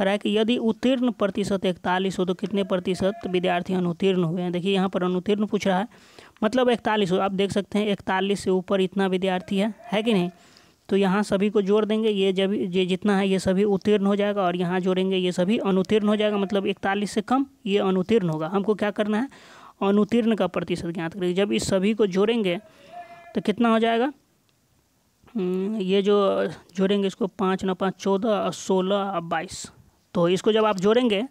रहा है कि यदि उत्तीर्ण प्रतिशत इकतालीस हो तो कितने प्रतिशत विद्यार्थी अनुत्तीर्ण हुए हैं देखिए यहाँ पर अनुत्तीर्ण पूछ रहा है मतलब इकतालीस हो आप देख सकते हैं इकतालीस से ऊपर इतना विद्यार्थी है है कि नहीं तो यहाँ सभी को जोड़ देंगे ये जब ये जितना है ये सभी उत्तीर्ण हो जाएगा और यहाँ जोड़ेंगे ये सभी अनुत्तीर्ण हो जाएगा मतलब इकतालीस से कम ये अनुत्तीर्ण होगा हमको क्या करना है अनुतीर्ण का प्रतिशत ज्ञात करेंगे जब इस सभी को जोड़ेंगे तो कितना हो जाएगा हम्म, ये जो जोड़ेंगे इसको पाँच नौ पाँच चौदह सोलह और बाईस तो इसको जब आप जोड़ेंगे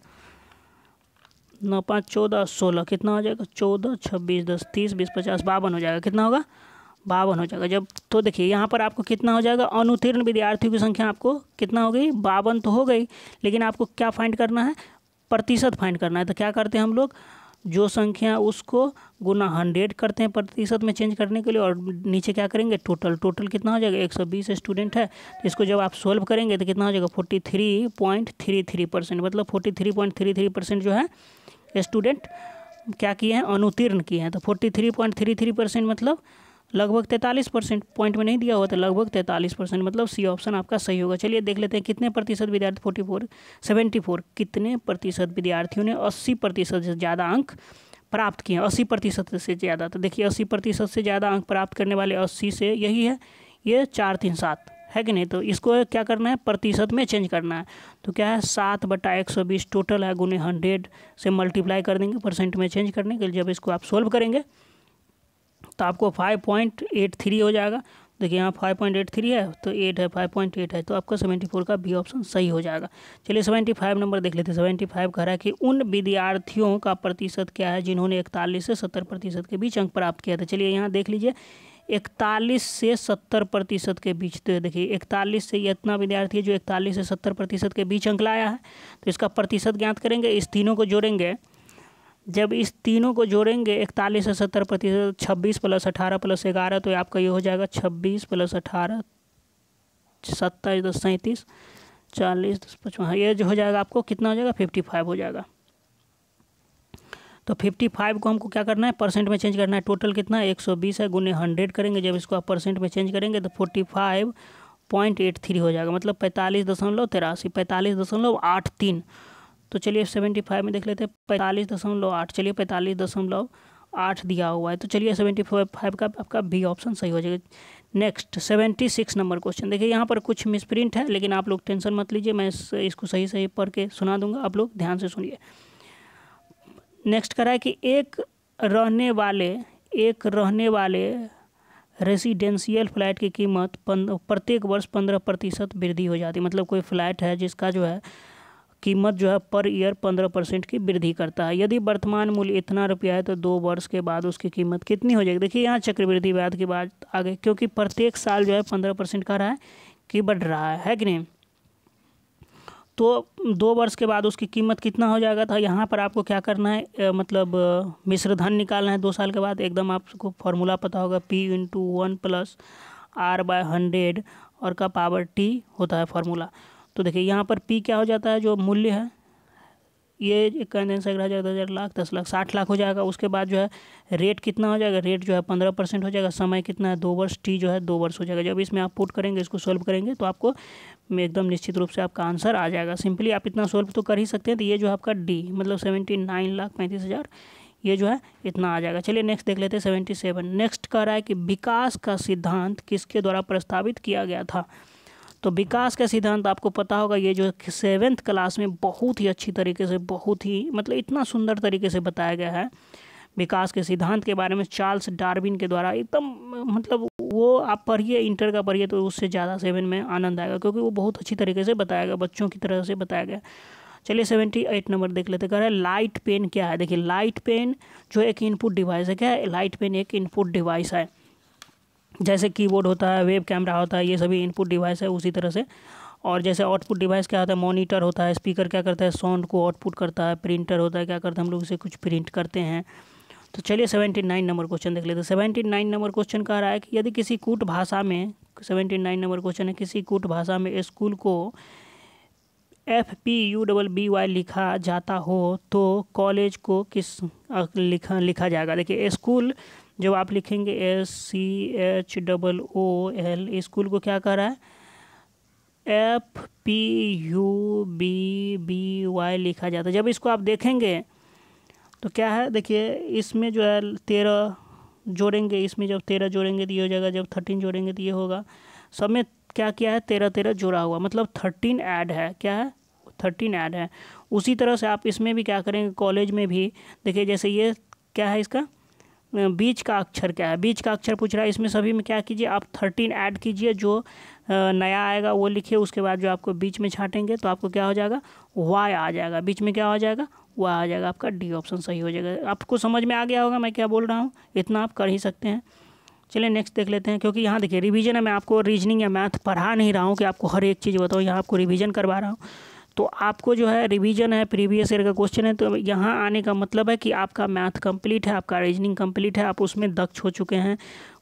नौ पाँच चौदह सोलह कितना हो जाएगा चौदह छब्बीस दस तीस बीस पचास बावन हो जाएगा कितना होगा बावन हो जाएगा जब तो देखिए यहाँ पर आपको कितना हो जाएगा अनुतीर्ण विद्यार्थियों की संख्या आपको कितना हो गई बावन तो हो गई लेकिन आपको क्या फाइंड करना है प्रतिशत फाइंड करना है तो क्या करते हैं हम लोग जो संख्या उसको गुना हंड्रेड करते हैं प्रतिशत में चेंज करने के लिए और नीचे क्या करेंगे टोटल टोटल कितना हो जाएगा एक सौ बीस स्टूडेंट है तो इसको जब आप सोल्व करेंगे तो कितना हो जाएगा forty three three point three percent मतलब forty three three point three percent जो है स्टूडेंट क्या किए हैं अनुतीर्ण किए हैं तो थ्री परसेंट मतलब लगभग तैंतालीस परसेंट पॉइंट में नहीं दिया हुआ था लगभग तैंतालीस परसेंट मतलब सी ऑप्शन आपका सही होगा चलिए देख लेते हैं कितने प्रतिशत विद्यार्थी फोर्टी फोर सेवेंटी फोर कितने प्रतिशत विद्यार्थियों ने अस्सी प्रतिशत से ज़्यादा अंक प्राप्त किए अस्सी प्रतिशत से ज़्यादा तो देखिए अस्सी प्रतिशत से ज़्यादा अंक प्राप्त करने वाले अस्सी से यही है ये चार तीन सात है कि नहीं तो इसको क्या करना है प्रतिशत में चेंज करना है तो क्या है सात बटा एक सौ बीस टोटल है गुने हंड्रेड से मल्टीप्लाई कर देंगे परसेंट में चेंज करने के लिए जब इसको आप सोल्व करेंगे तो आपको फाइव पॉइंट एट थ्री हो जाएगा देखिए यहाँ फाइव पॉइंट एट थ्री है तो एट है फाइव पॉइंट एट है तो आपका सेवेंटी फोर का बी ऑप्शन सही हो जाएगा चलिए सेवेंटी फाइव नंबर देख लेते हैं सेवेंटी फाइव कह रहा है कि उन विद्यार्थियों का प्रतिशत क्या है जिन्होंने इकतालीस से सत्तर प्रतिशत के बीच अंक प्राप्त किया था चलिए यहाँ देख लीजिए इकतालीस से सत्तर प्रतिशत के बीच तो देखिए इकतालीस से ये इतना विद्यार्थी है जो इकतालीस से सत्तर प्रतिशत के बीच अंक लाया है तो इसका प्रतिशत ज्ञात करेंगे इस तीनों को जोड़ेंगे जब इस तीनों को जोड़ेंगे इकतालीस से सत्तर प्रतिशत छब्बीस प्लस अठारह प्लस ग्यारह तो आपका ये हो जाएगा छब्बीस प्लस अठारह सत्ताईस दस सैंतीस चालीस दस पचपन हाँ, ये जो हो जाएगा आपको कितना हो जाएगा फिफ्टी फाइव हो जाएगा तो फिफ्टी फाइव को हमको क्या करना है परसेंट में चेंज करना है टोटल कितना है एक सौ बीस है गुने हंड्रेड करेंगे जब इसको आप परसेंट में चेंज करेंगे तो forty five point eight three हो जाएगा मतलब पैंतालीस दशमलव तिरासी पैंतालीस दशमलव आठ तीन तो चलिए सेवेंटी फाइव में देख लेते हैं पैंतालीस दशमलव आठ चलिए पैंतालीस दशमलव आठ दिया हुआ है तो चलिए सेवेंटी फाइव का आपका बी ऑप्शन सही हो जाएगा next seventy six number question देखिए यहाँ पर कुछ मिसप्रिंट है लेकिन आप लोग टेंशन मत लीजिए मैं इस, इसको सही सही पढ़ के सुना दूंगा आप लोग ध्यान से सुनिए नेक्स्ट करा है कि एक रहने वाले एक रहने वाले रेसिडेंशियल फ्लैट की कीमत प्रत्येक वर्ष पंद्रह प्रतिशत वृद्धि हो जाती है मतलब कोई फ्लैट है जिसका जो है कीमत जो है पर ईयर पंद्रह परसेंट की वृद्धि करता है यदि वर्तमान मूल्य इतना रुपया है तो दो वर्ष के बाद उसकी कीमत कितनी हो जाएगी देखिए यहाँ चक्रवृद्धि ब्याज की बात आगे क्योंकि प्रत्येक साल जो है पंद्रह परसेंट का रहा है कि बढ़ रहा है, है कि नहीं तो दो वर्ष के बाद उसकी कीमत कितना हो जाएगा था तो यहाँ पर आपको क्या करना है मतलब मिश्र धन निकालना है दो साल के बाद एकदम आपको फॉर्मूला पता होगा P into one plus R by hundred और का पावर टी होता है फॉर्मूला तो देखिए यहाँ पर पी क्या हो जाता है जो मूल्य है ये एक कंडेंसर हजार दस हज़ार लाख दस लाख साठ लाख हो जाएगा उसके बाद जो है रेट कितना हो जाएगा रेट जो है पंद्रह परसेंट हो जाएगा समय कितना है दो वर्ष टी जो है दो वर्ष हो जाएगा जब इसमें आप पुट करेंगे इसको सोल्व करेंगे तो आपको एकदम निश्चित रूप से आपका आंसर आ जाएगा सिंपली आप इतना सोल्व तो कर ही सकते हैं तो ये जो आपका डी मतलब सेवेंटी नाइन लाख पैंतीस हज़ार ये जो है इतना आ जाएगा चलिए नेक्स्ट देख लेते हैं सेवेंटी सेवन नेक्स्ट कह रहा है कि विकास का सिद्धांत किसके द्वारा प्रस्तावित किया गया था तो विकास का सिद्धांत आपको पता होगा ये जो सेवेंथ क्लास में बहुत ही अच्छी तरीके से बहुत ही मतलब इतना सुंदर तरीके से बताया गया है विकास के सिद्धांत के बारे में चार्ल्स डार्विन के द्वारा एकदम मतलब वो आप पढ़िए इंटर का पढ़िए तो उससे ज़्यादा सेवन में आनंद आएगा क्योंकि वो बहुत अच्छी तरीके से बताया गया बच्चों की तरह से बताया गया चलिए सेवेंटी एट नंबर देख लेते कह रहे लाइट पेन क्या है देखिए लाइट पेन जो एक इनपुट डिवाइस है क्या लाइट पेन एक इनपुट डिवाइस है जैसे कीबोर्ड होता है वेब कैमरा होता है ये सभी इनपुट डिवाइस है उसी तरह से और जैसे आउटपुट डिवाइस क्या होता है मॉनिटर होता है स्पीकर क्या करता है साउंड को आउटपुट करता है प्रिंटर होता है क्या करता है हम लोग उसे कुछ प्रिंट करते हैं तो चलिए सेवेंटी नाइन नंबर क्वेश्चन देख लेते हैं सेवेंटी नाइन नंबर क्वेश्चन कह रहा है कि यदि किसी कूट भाषा में सेवेंटी नाइन नंबर क्वेश्चन है किसी कूट भाषा में स्कूल को F P U double B Y लिखा जाता हो तो कॉलेज को किस लिखा लिखा जाएगा देखिए स्कूल जब आप लिखेंगे S C H double O L school को क्या कह रहा है F P U B B Y लिखा जाता है जब इसको आप देखेंगे तो क्या है देखिए इसमें जो है तेरह जोड़ेंगे इसमें जब तेरह जोड़ेंगे तो ये हो जाएगा जब थर्टीन जोड़ेंगे तो ये होगा सब में क्या क्या है तेरह तेरह जोड़ा हुआ मतलब थर्टीन ऐड है क्या है थर्टीन ऐड है उसी तरह से आप इसमें भी क्या करेंगे कॉलेज में भी देखिए जैसे ये क्या है इसका बीच का अक्षर क्या है बीच का अक्षर पूछ रहा है इसमें सभी में क्या कीजिए आप थर्टीन ऐड कीजिए जो नया आएगा वो लिखिए उसके बाद जो आपको बीच में छाटेंगे तो आपको क्या हो जाएगा वाई आ जाएगा बीच में क्या हो जाएगा वाई आ जाएगा आपका डी ऑप्शन सही हो जाएगा आपको समझ में आ गया होगा मैं क्या बोल रहा हूँ इतना आप कर ही सकते हैं चलिए नेक्स्ट देख लेते हैं क्योंकि यहाँ देखिए रिवीजन है मैं आपको रीजनिंग या मैथ पढ़ा नहीं रहा हूँ कि आपको हर एक चीज़ बताऊँ यहाँ आपको रिवीजन करवा रहा हूँ तो आपको जो है रिवीजन है प्रीवियस ईयर का क्वेश्चन है तो यहाँ आने का मतलब है कि आपका मैथ कंप्लीट है आपका रीजनिंग कंप्लीट है आप उसमें दक्ष हो चुके हैं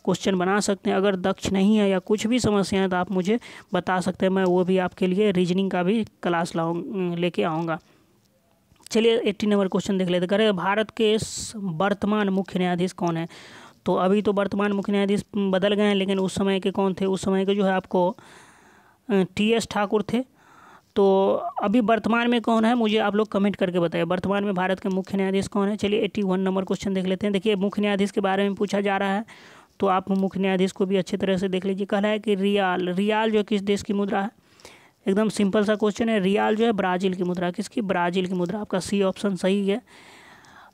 क्वेश्चन बना सकते हैं अगर दक्ष नहीं है या कुछ भी समस्या है तो आप मुझे बता सकते हैं मैं वो भी आपके लिए रीजनिंग का भी क्लास लाऊ लेके आऊँगा चलिए एट्टी नंबर क्वेश्चन देख लेते करें भारत के वर्तमान मुख्य न्यायाधीश कौन है तो अभी तो वर्तमान मुख्य न्यायाधीश बदल गए हैं लेकिन उस समय के कौन थे उस समय के जो है आपको टी एस ठाकुर थे तो अभी वर्तमान में कौन है मुझे आप लोग कमेंट करके बताइए वर्तमान में भारत के मुख्य न्यायाधीश कौन है चलिए एट्टी वन नंबर क्वेश्चन देख लेते हैं देखिए मुख्य न्यायाधीश के बारे में पूछा जा रहा है तो आप मुख्य न्यायाधीश को भी अच्छी तरह से देख लीजिए कह रहा है कि रियाल रियाल जो किस देश की मुद्रा है एकदम सिंपल सा क्वेश्चन है रियाल जो है ब्राज़ील की मुद्रा किसकी ब्राज़ील की मुद्रा आपका सी ऑप्शन सही है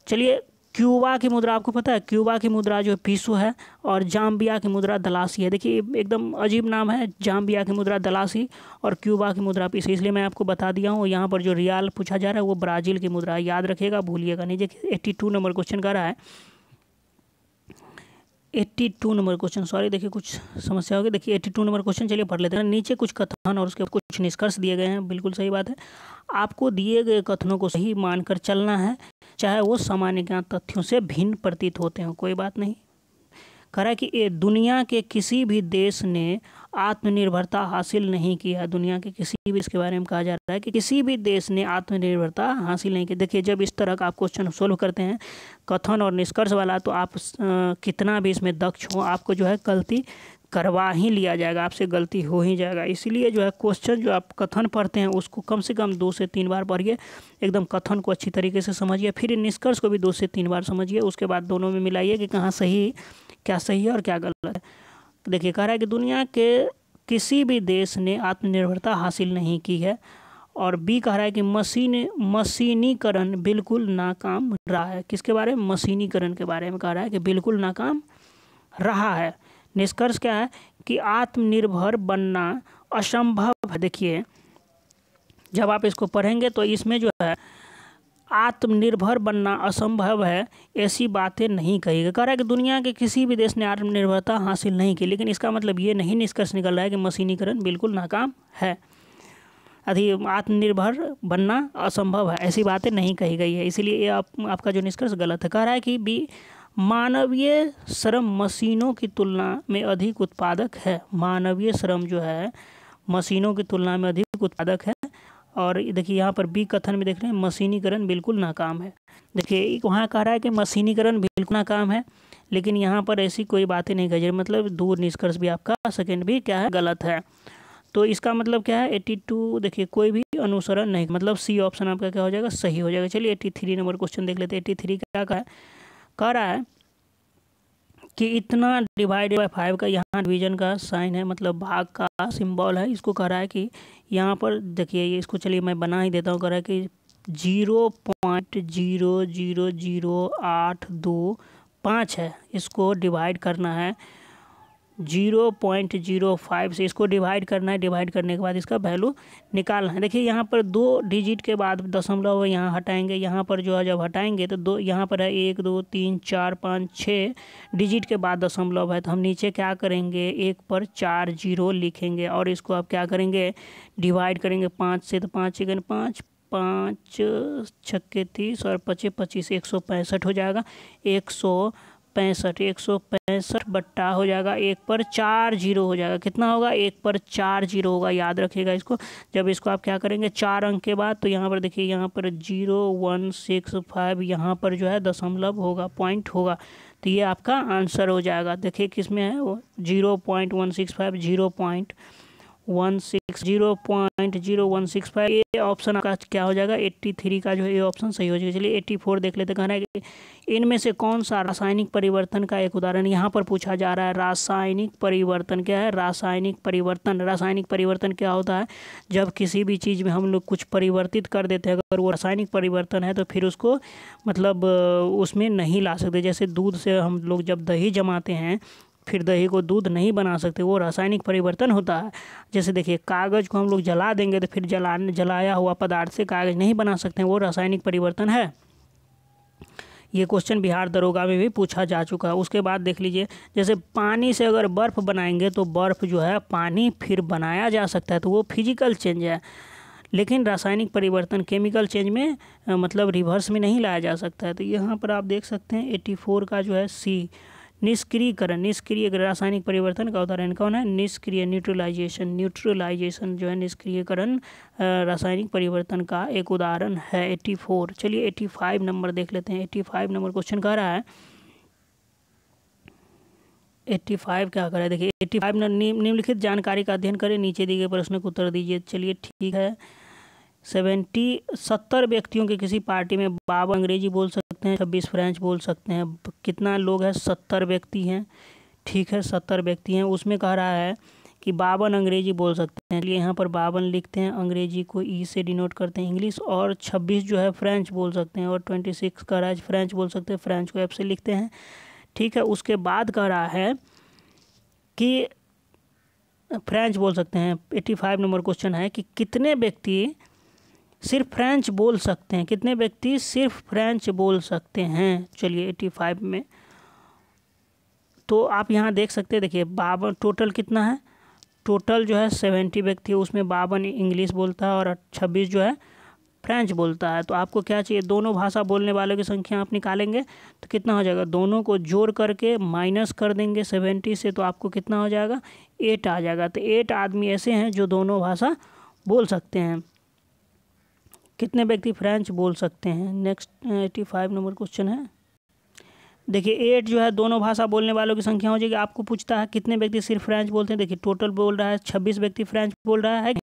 चलिए क्यूबा की मुद्रा आपको पता है क्यूबा की मुद्रा जो पीसू है और जाम्बिया की मुद्रा दलासी है देखिए एकदम अजीब नाम है जाम्बिया की मुद्रा दलासी और क्यूबा की मुद्रा पीसू इसलिए मैं आपको बता दिया हूँ यहाँ पर जो रियाल पूछा जा रहा है वो ब्राज़ील की मुद्रा है याद रखिएगा भूलिएगा नहीं देखिए एट्टी टू नंबर क्वेश्चन का रहा है eighty two number question sorry देखिए कुछ समस्या होगी देखिए एट्टी टू नंबर क्वेश्चन चलिए पढ़ लेते हैं नीचे कुछ कथन और उसके कुछ निष्कर्ष दिए गए हैं बिल्कुल सही बात है आपको दिए गए कथनों को सही मानकर चलना है चाहे वो सामान्य ज्ञान तथ्यों से भिन्न प्रतीत होते हों कोई बात नहीं कह कि दुनिया के किसी भी देश ने आत्मनिर्भरता हासिल नहीं किया दुनिया के किसी भी इसके बारे में कहा जा रहा है कि किसी भी देश ने आत्मनिर्भरता हासिल नहीं की देखिए जब इस तरह का आप क्वेश्चन सोल्व करते हैं कथन और निष्कर्ष वाला तो आप आ, कितना भी इसमें दक्ष हो आपको जो है गलती करवा ही लिया जाएगा आपसे गलती हो ही जाएगा इसलिए जो है क्वेश्चन जो आप कथन पढ़ते हैं उसको कम से कम दो से तीन बार पढ़िए एकदम कथन को अच्छी तरीके से समझिए फिर निष्कर्ष को भी दो से तीन बार समझिए उसके बाद दोनों में मिलाइए कि कहाँ सही क्या सही है और क्या गलत है तो देखिए कह रहा है कि दुनिया के किसी भी देश ने आत्मनिर्भरता हासिल नहीं की है और बी कह रहा है कि मशीन मशीनीकरण बिल्कुल नाकाम रहा है किसके बारे में मशीनीकरण के बारे में कह रहा है कि बिल्कुल नाकाम रहा है निष्कर्ष क्या है कि आत्मनिर्भर बनना असंभव है देखिए जब आप इसको पढ़ेंगे तो इसमें जो है आत्मनिर्भर बनना असंभव है ऐसी बातें नहीं कही गई कह रहा है कि दुनिया के किसी भी देश ने आत्मनिर्भरता हासिल नहीं की लेकिन इसका मतलब ये नहीं निष्कर्ष निकल रहा है कि मशीनीकरण बिल्कुल नाकाम है अभी आत्मनिर्भर बनना असंभव है ऐसी बातें नहीं कही गई है इसलिए ये आप, आपका जो निष्कर्ष गलत है कह रहा है कि भी मानवीय श्रम मशीनों की तुलना में अधिक उत्पादक है मानवीय श्रम जो है मशीनों की तुलना में अधिक उत्पादक है और देखिए यहाँ पर बी कथन में देख रहे हैं मशीनीकरण बिल्कुल नाकाम है देखिए एक वहाँ कह रहा है कि मशीनीकरण बिल्कुल नाकाम है लेकिन यहाँ पर ऐसी कोई बातें नहीं कही मतलब दूर निष्कर्ष भी आपका सेकेंड भी क्या है गलत है तो इसका मतलब क्या है एट्टी टू देखिए कोई भी अनुसरण नहीं मतलब सी ऑप्शन आपका क्या हो जाएगा सही हो जाएगा चलिए एट्टी थ्री नंबर क्वेश्चन देख लेते हैं एट्टी थ्री क्या का है कह रहा है कि इतना डिवाइडेड बाई फाइव का यहाँ डिवीजन का साइन है मतलब भाग का सिंबल है इसको कह रहा है कि यहाँ पर देखिए ये इसको चलिए मैं बना ही देता हूँ कह रहा है कि zero point zero zero zero आठ दो पाँच है इसको डिवाइड करना है जीरो पॉइंट जीरो फाइव से इसको डिवाइड करना है डिवाइड करने के बाद इसका वैल्यू निकालना है देखिए यहाँ पर दो डिजिट के बाद दशमलव यहाँ हटाएंगे यहाँ पर जो है जब हटाएंगे तो दो यहाँ पर है एक दो तीन चार पाँच छः डिजिट के बाद दशमलव है तो हम नीचे क्या करेंगे एक पर चार जीरो लिखेंगे और इसको आप क्या करेंगे डिवाइड करेंगे पाँच से तो पाँच एक पाँच पाँच छक्के तीस और पच्चीस पच्चीस एक सौ पैंसठ हो जाएगा एक सौ पैंसठ एक सौ पैंसठ बट्टा हो जाएगा एक पर चार जीरो हो जाएगा कितना होगा एक पर चार जीरो होगा याद रखिएगा इसको जब इसको आप क्या करेंगे चार अंक के बाद तो यहाँ पर देखिए यहाँ पर जीरो वन सिक्स फाइव यहाँ पर जो है दशमलव होगा पॉइंट होगा तो ये आपका आंसर हो जाएगा देखिए किस में है वो zero point one six five zero point one six zero point zero one six five ये ऑप्शन आपका क्या हो जाएगा एट्टी थ्री का जो है ये ऑप्शन सही हो जाएगा चलिए एट्टी फोर देख लेते कहना है कि इनमें से कौन सा रासायनिक परिवर्तन का एक उदाहरण यहाँ पर पूछा जा रहा है रासायनिक परिवर्तन क्या है रासायनिक परिवर्तन रासायनिक परिवर्तन क्या होता है जब किसी भी चीज़ में हम लोग कुछ परिवर्तित कर देते हैं अगर वो रासायनिक परिवर्तन है तो फिर उसको मतलब उसमें नहीं ला सकते जैसे दूध से हम लोग जब दही जमाते हैं फिर दही को दूध नहीं बना सकते वो रासायनिक परिवर्तन होता है जैसे देखिए कागज़ को हम लोग जला देंगे तो फिर जला जलाया हुआ पदार्थ से कागज़ नहीं बना सकते वो रासायनिक परिवर्तन है ये क्वेश्चन बिहार दरोगा में भी पूछा जा चुका है उसके बाद देख लीजिए जैसे पानी से अगर बर्फ़ बनाएंगे तो बर्फ़ जो है पानी फिर बनाया जा सकता है तो वो फिजिकल चेंज है लेकिन रासायनिक परिवर्तन केमिकल चेंज में मतलब रिवर्स में नहीं लाया जा सकता है तो यहाँ पर आप देख सकते हैं 84 का जो है सी निष्क्रियकरण निष्क्रिय रासायनिक परिवर्तन का उदाहरण कौन है निष्क्रिय न्यूट्रलाइजेशन न्यूट्रलाइजेशन जो है निष्क्रियकरण रासायनिक परिवर्तन का एक उदाहरण है एट्टी फोर चलिए एट्टी फाइव नंबर देख लेते हैं एट्टी फाइव नंबर क्वेश्चन कह रहा है एट्टी फाइव क्या कर रहा है देखिए एट्टी फाइव निम्नलिखित जानकारी का अध्ययन करें नीचे दिए गए प्रश्न का उत्तर दीजिए चलिए ठीक है सेवेंटी सत्तर व्यक्तियों के किसी पार्टी में बावन अंग्रेजी बोल सकते हैं छब्बीस फ्रेंच बोल सकते हैं कितना लोग हैं सत्तर व्यक्ति हैं ठीक है सत्तर व्यक्ति हैं उसमें कह रहा है कि बावन अंग्रेजी बोल सकते हैं लिए यहाँ पर बावन लिखते हैं अंग्रेजी को ई से डिनोट करते हैं इंग्लिश और छब्बीस जो है फ्रेंच बोल सकते हैं और ट्वेंटी सिक्स कह रहा है फ्रेंच बोल सकते हैं फ्रेंच को एफ से लिखते हैं ठीक है उसके बाद कह रहा है कि फ्रेंच बोल सकते हैं एट्टी फाइव नंबर क्वेश्चन है कि कितने व्यक्ति सिर्फ फ्रेंच बोल सकते हैं कितने व्यक्ति सिर्फ फ्रेंच बोल सकते हैं चलिए एटी फाइव में तो आप यहाँ देख सकते हैं देखिए बावन टोटल कितना है टोटल जो है सेवेंटी व्यक्ति उसमें बावन इंग्लिश बोलता है और छब्बीस जो है फ्रेंच बोलता है तो आपको क्या चाहिए दोनों भाषा बोलने वालों की संख्या आप निकालेंगे तो कितना हो जाएगा दोनों को जोड़ करके माइनस कर देंगे सेवेंटी से तो आपको कितना हो जाएगा एट आ जाएगा तो एट आदमी ऐसे हैं जो दोनों भाषा बोल सकते हैं कितने व्यक्ति फ्रेंच बोल सकते हैं next eighty five number question है देखिए एट जो है दोनों भाषा बोलने वालों की संख्या हो जाएगी आपको पूछता है कितने व्यक्ति सिर्फ फ्रेंच बोलते हैं देखिए टोटल बोल रहा है छब्बीस व्यक्ति फ्रेंच बोल रहा है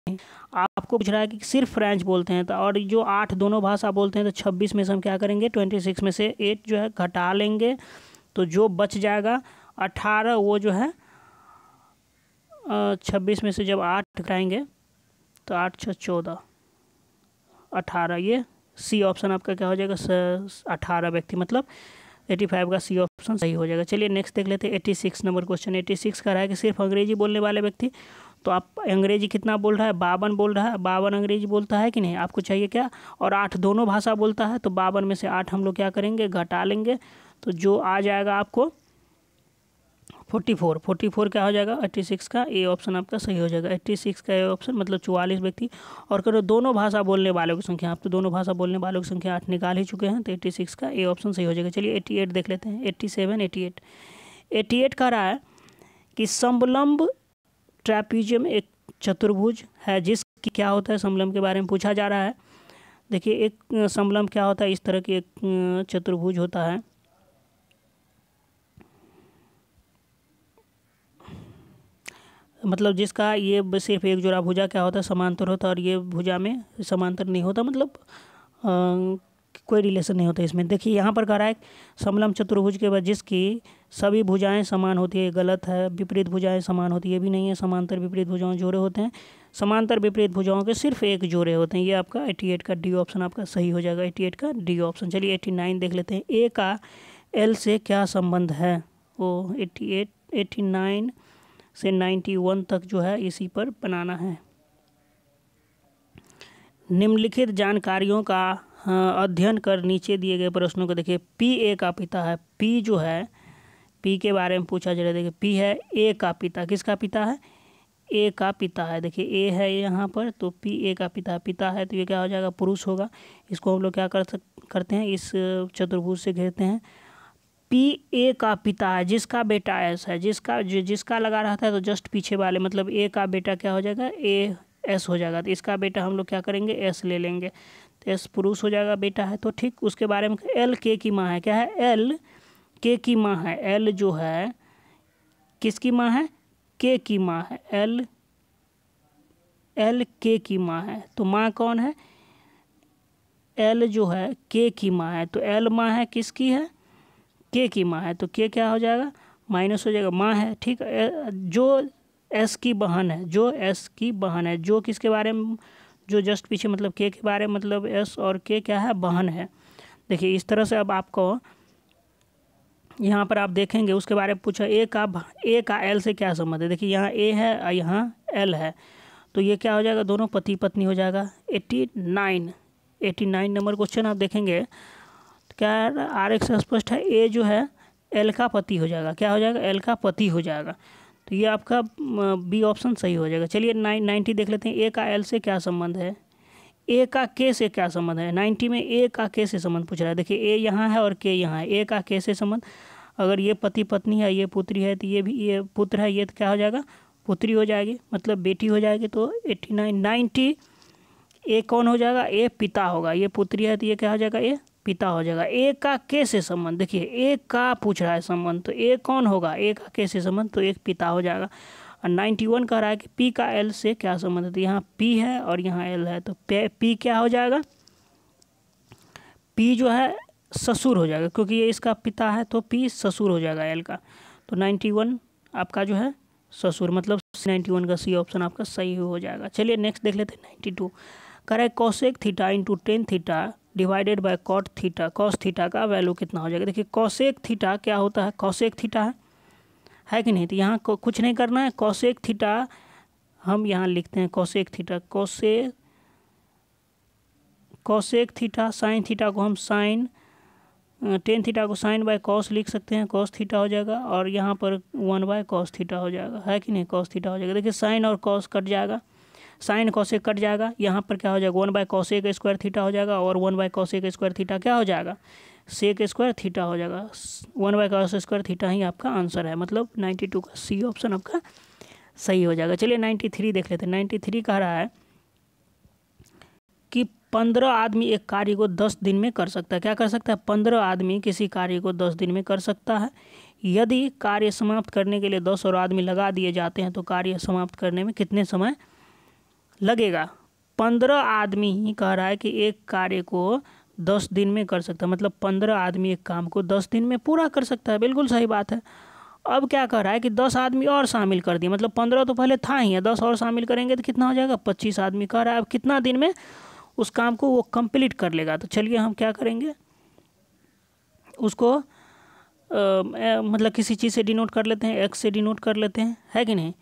आपको पूछ रहा है कि सिर्फ फ्रेंच बोलते हैं तो और जो आठ दोनों भाषा बोलते हैं तो छब्बीस में से हम क्या करेंगे ट्वेंटी सिक्स में से एट जो है घटा लेंगे तो जो बच जाएगा अट्ठारह वो जो है uh, छब्बीस में से जब आठ घटाएंगे तो आठ छः चौदह अठारह ये सी ऑप्शन आपका क्या हो जाएगा अठारह व्यक्ति मतलब एटी फाइव का सी ऑप्शन सही हो जाएगा चलिए नेक्स्ट देख लेते हैं eighty six number question eighty six का रहा है कि सिर्फ अंग्रेजी बोलने वाले व्यक्ति तो आप अंग्रेजी कितना बोल रहा है बावन बोल रहा है बावन अंग्रेजी बोलता है कि नहीं आपको चाहिए क्या और आठ दोनों भाषा बोलता है तो बावन में से आठ हम लोग क्या करेंगे घटा लेंगे तो जो आ जाएगा आपको फोर्टी फोर फोर्टी फोर क्या हो जाएगा एट्टी सिक्स का ए ऑप्शन आपका सही हो जाएगा एट्टी सिक्स का ए ऑप्शन मतलब चौवालीस व्यक्ति और करो दोनों भाषा बोलने वालों की संख्या आप तो दोनों भाषा बोलने वालों की संख्या आठ निकाल ही चुके हैं तो एट्टी सिक्स का ए ऑप्शन सही हो जाएगा चलिए एट्टी एट देख लेते हैं eighty seven eighty eight eighty eight कह रहा है कि समलम्ब ट्रैपीजियम एक चतुर्भुज है जिसकी क्या होता है समलम्ब के बारे में पूछा जा रहा है देखिए एक समलम्ब क्या होता है इस तरह की एक चतुर्भुज होता है मतलब जिसका ये सिर्फ एक जोड़ा भुजा क्या होता है समांतर होता और ये भुजा में समांतर नहीं होता मतलब आ, कोई रिलेशन नहीं होता इसमें देखिए यहाँ पर कह रहा है समलम चतुर्भुज के बाद जिसकी सभी भुजाएं समान होती है गलत है विपरीत भुजाएं समान होती है ये भी नहीं है समांतर विपरीत भुजाओं जोड़े होते हैं समांतर विपरीत भुजाओं के सिर्फ एक जोड़े होते हैं ये आपका एट्टी का डी ऑप्शन आपका सही हो जाएगा एट्टी का डी ऑप्शन चलिए एट्टी देख लेते हैं ए का एल से क्या संबंध है वो एट्टी एट से 91 तक जो है इसी पर बनाना है निम्नलिखित जानकारियों का हाँ, अध्ययन कर नीचे दिए गए प्रश्नों को देखिए पी ए का पिता है पी जो है पी के बारे में पूछा जा रहा है देखिए पी है ए का पिता किसका पिता है ए का पिता है देखिए ए है यहाँ पर तो पी ए का पिता पिता है तो ये क्या हो जाएगा पुरुष होगा इसको हम लोग क्या कर सक करते हैं इस चतुर्भुज से घेरते हैं पी ए का पिता है जिसका बेटा एस है जिसका जि, जिसका लगा रहता है तो जस्ट पीछे वाले मतलब ए का बेटा क्या हो जाएगा ए एस हो जाएगा तो इसका बेटा हम लोग क्या करेंगे एस ले लेंगे तो एस पुरुष हो जाएगा बेटा है तो ठीक उसके बारे में एल के की माँ है क्या है एल के की माँ है एल जो है किसकी माँ है के की माँ है एल एल के की माँ है तो माँ कौन है एल जो है के की माँ है तो एल माँ है किसकी है के की माँ है तो के क्या हो जाएगा माइनस हो जाएगा माँ है ठीक जो एस की बहन है जो एस की बहन है जो किसके बारे में जो जस्ट पीछे मतलब के के बारे में मतलब एस और के क्या है बहन है देखिए इस तरह से अब आपको यहाँ पर आप देखेंगे उसके बारे में पूछा ए का ए का एल से क्या संबंध है देखिए यहाँ ए है और यहाँ एल है तो ये क्या हो जाएगा दोनों पति पत्नी हो जाएगा eighty nine eighty nine number question आप देखेंगे क्या आर एक्स स्पष्ट है ए जो है एल का पति हो जाएगा क्या हो जाएगा एल का पति हो जाएगा तो ये आपका बी ऑप्शन सही हो जाएगा चलिए नाइन नाइन्टी देख लेते हैं ए का एल से क्या संबंध है ए का के से क्या संबंध है नाइन्टी में ए का के से संबंध पूछ रहा है देखिए ए यहाँ है और के यहाँ है ए का के से संबंध अगर ये पति पत्नी है ये पुत्री है तो ये भी ये पुत्र है ये तो क्या हो जाएगा पुत्री हो जाएगी मतलब बेटी हो जाएगी तो एट्टी नाइन नाइन्टी ए कौन हो जाएगा ए पिता होगा ये पुत्री है तो ये क्या हो जाएगा ए पिता हो जाएगा एक का के से संबंध देखिए एक का पूछ रहा है संबंध तो एक कौन होगा एक का के से संबंध तो एक पिता हो जाएगा और नाइन्टी वन कह रहा है कि पी का एल से क्या संबंध है तो यहाँ पी है और यहाँ एल है तो पे पी क्या हो जाएगा पी जो है ससुर हो जाएगा क्योंकि ये इसका पिता है तो पी ससुर हो जाएगा एल का तो नाइन्टी वन आपका जो है ससुर मतलब नाइन्टी वन का सी ऑप्शन आपका सही हो जाएगा चलिए नेक्स्ट देख लेते हैं नाइन्टी टू है cosec theta into tan theta divided by cot theta cos theta का वैल्यू कितना हो जाएगा देखिए कॉसेक थीटा क्या होता है कॉसेक थीटा है है कि नहीं तो यहाँ कुछ नहीं करना है कॉसेक थीटा हम यहाँ लिखते हैं कॉसेक थीटा कॉसे कॉसेक थीटा साइन थीटा को हम साइन टेन थीटा को साइन बाय कॉस लिख सकते हैं कॉस थीटा हो जाएगा और यहाँ पर वन बाय कॉस थीटा हो जाएगा है कि नहीं कॉस थीटा हो जाएगा देखिए साइन और कॉस कट जाएगा साइन कौशिक कट जाएगा यहाँ पर क्या हो जाएगा one by cosec square theta हो जाएगा और one by cosec square theta क्या हो जाएगा सेक स्क्वायर थीटा हो जाएगा one by cos square theta ही आपका आंसर है मतलब नाइन्टी टू का सी ऑप्शन आपका सही हो जाएगा चलिए नाइन्टी थ्री देख लेते हैं नाइन्टी थ्री कह रहा है कि पंद्रह आदमी एक कार्य को दस दिन में कर सकता है क्या कर सकता है पंद्रह आदमी किसी कार्य को दस दिन में कर सकता है यदि कार्य समाप्त करने के लिए दस और आदमी लगा दिए जाते हैं तो कार्य समाप्त करने में कितने समय लगेगा पंद्रह आदमी ही कह रहा है कि एक कार्य को दस दिन में कर सकता है मतलब पंद्रह आदमी एक काम को दस दिन में पूरा कर सकता है बिल्कुल सही बात है अब क्या कह रहा है कि दस आदमी और शामिल कर दिए मतलब पंद्रह तो पहले था ही है दस और शामिल करेंगे तो कितना हो जाएगा पच्चीस आदमी कह रहा है अब कितना दिन में उस काम को वो कंप्लीट कर लेगा तो चलिए हम क्या करेंगे उसको आ, मतलब किसी चीज़ से डिनोट कर लेते हैं एक्स से डिनोट कर लेते हैं है कि नहीं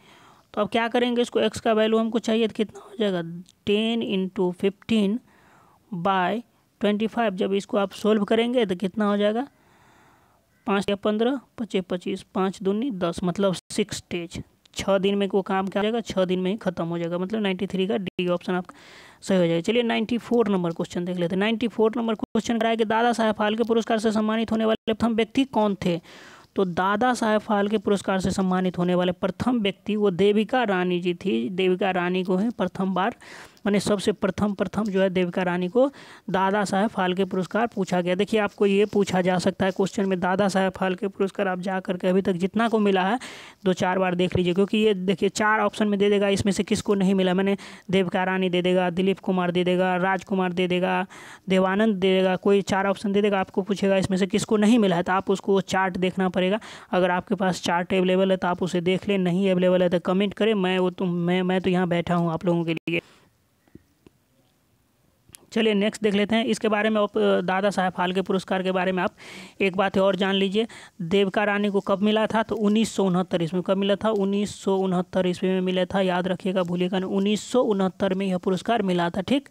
तो अब क्या करेंगे इसको एक्स का वैल्यू हमको चाहिए तो कितना हो जाएगा ten into fifteen by twenty five जब इसको आप सोल्व करेंगे तो कितना हो जाएगा पाँच या पंद्रह पच्चीस पच्चीस पाँच दूनी दस मतलब सिक्स स्टेज छः दिन में वो काम क्या हो जाएगा छः दिन में ही खत्म हो जाएगा मतलब नाइन्टी थ्री का डी ऑप्शन आपका सही हो जाएगा चलिए नाइन्टी फोर नंबर क्वेश्चन देख लेते हैं नाइन्टी फोर नंबर क्वेश्चन कराया कि दादा साहब फाल्के पुरस्कार से सम्मानित होने वाले प्रथम व्यक्ति कौन थे तो दादा साहेब फाल्के पुरस्कार से सम्मानित होने वाले प्रथम व्यक्ति वो देविका रानी जी थी देविका रानी को है प्रथम बार मैंने सबसे प्रथम प्रथम जो है देविका रानी को दादा साहेब फाल्के पुरस्कार पूछा गया देखिए आपको ये पूछा जा सकता है क्वेश्चन में दादा साहेब फाल्के पुरस्कार आप जा करके अभी तक जितना को मिला है दो चार बार देख लीजिए क्योंकि ये देखिए चार ऑप्शन में दे देगा इसमें से किसको नहीं मिला मैंने देविका रानी दे देगा दिलीप कुमार दे देगा राजकुमार दे देगा देवानंद दे देगा कोई चार ऑप्शन दे देगा आपको पूछेगा इसमें से किसको नहीं मिला है तो आप उसको चार्ट देखना पड़ेगा अगर आपके पास चार्ट अवेलेबल है तो आप उसे देख लें नहीं अवेलेबल है तो कमेंट करें मैं वो तुम मैं मैं तो यहाँ बैठा हूँ आप लोगों के लिए चलिए नेक्स्ट देख लेते हैं इसके बारे में आप दादा साहेब फाल्के पुरस्कार के बारे में आप एक बात और जान लीजिए देवका रानी को कब मिला था तो उन्नीस सौ उनहत्तर ईस्वी में कब मिला था उन्नीस सौ उनहत्तर ईस्वी में मिला था याद रखिएगा भूलिएगा नहीं उन्नीस सौ उनहत्तर में यह पुरस्कार मिला था ठीक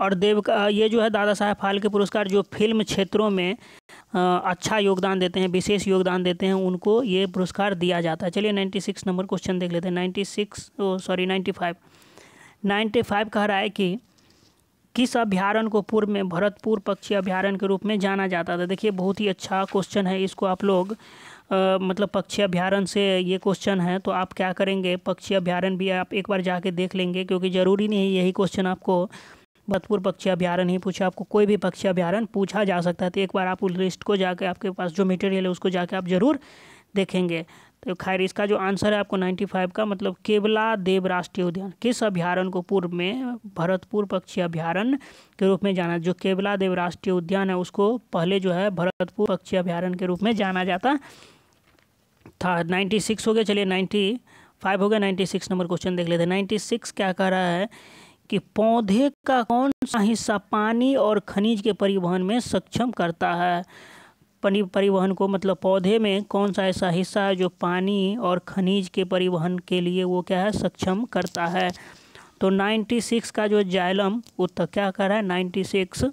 और देव का ये जो है दादा साहेब फाल्के पुरस्कार जो फिल्म क्षेत्रों में अच्छा योगदान देते हैं विशेष योगदान देते हैं उनको ये पुरस्कार दिया जाता है चलिए 96 नंबर क्वेश्चन देख लेते हैं 96 सॉरी 95 95 कह रहा है कि किस अभ्यारण को पूर्व में भरतपुर पक्षी अभ्यारण के रूप में जाना जाता था देखिए बहुत ही अच्छा क्वेश्चन है इसको आप लोग आ, मतलब पक्षी अभ्यारण से ये क्वेश्चन है तो आप क्या करेंगे पक्षी अभ्यारण भी आप एक बार जाके देख लेंगे क्योंकि ज़रूरी नहीं है यही क्वेश्चन आपको भरतपुर पक्षी अभ्यारण ही पूछा आपको कोई भी पक्षी अभ्यारण पूछा जा सकता है तो एक बार आप उस लिस्ट को जाके आपके पास जो मटेरियल है उसको जाके आप ज़रूर देखेंगे तो खैर इसका जो आंसर है आपको 95 का मतलब केवला देव राष्ट्रीय उद्यान किस अभ्यारण को पूर्व में भरतपुर पक्षी अभ्यारण के रूप में जाना जो केवला देव राष्ट्रीय उद्यान है उसको पहले जो है भरतपुर पक्षी अभ्यारण के रूप में जाना जाता था 96 हो गया चलिए 95 हो गया 96 नंबर क्वेश्चन देख लेते हैं सिक्स क्या कह रहा है कि पौधे का कौन सा हिस्सा पानी और खनिज के परिवहन में सक्षम करता है पनी परिवहन को मतलब पौधे में कौन सा ऐसा हिस्सा है जो पानी और खनिज के परिवहन के लिए वो क्या है सक्षम करता है तो 96 का जो जाइलम उत्तक क्या कर रहा है 96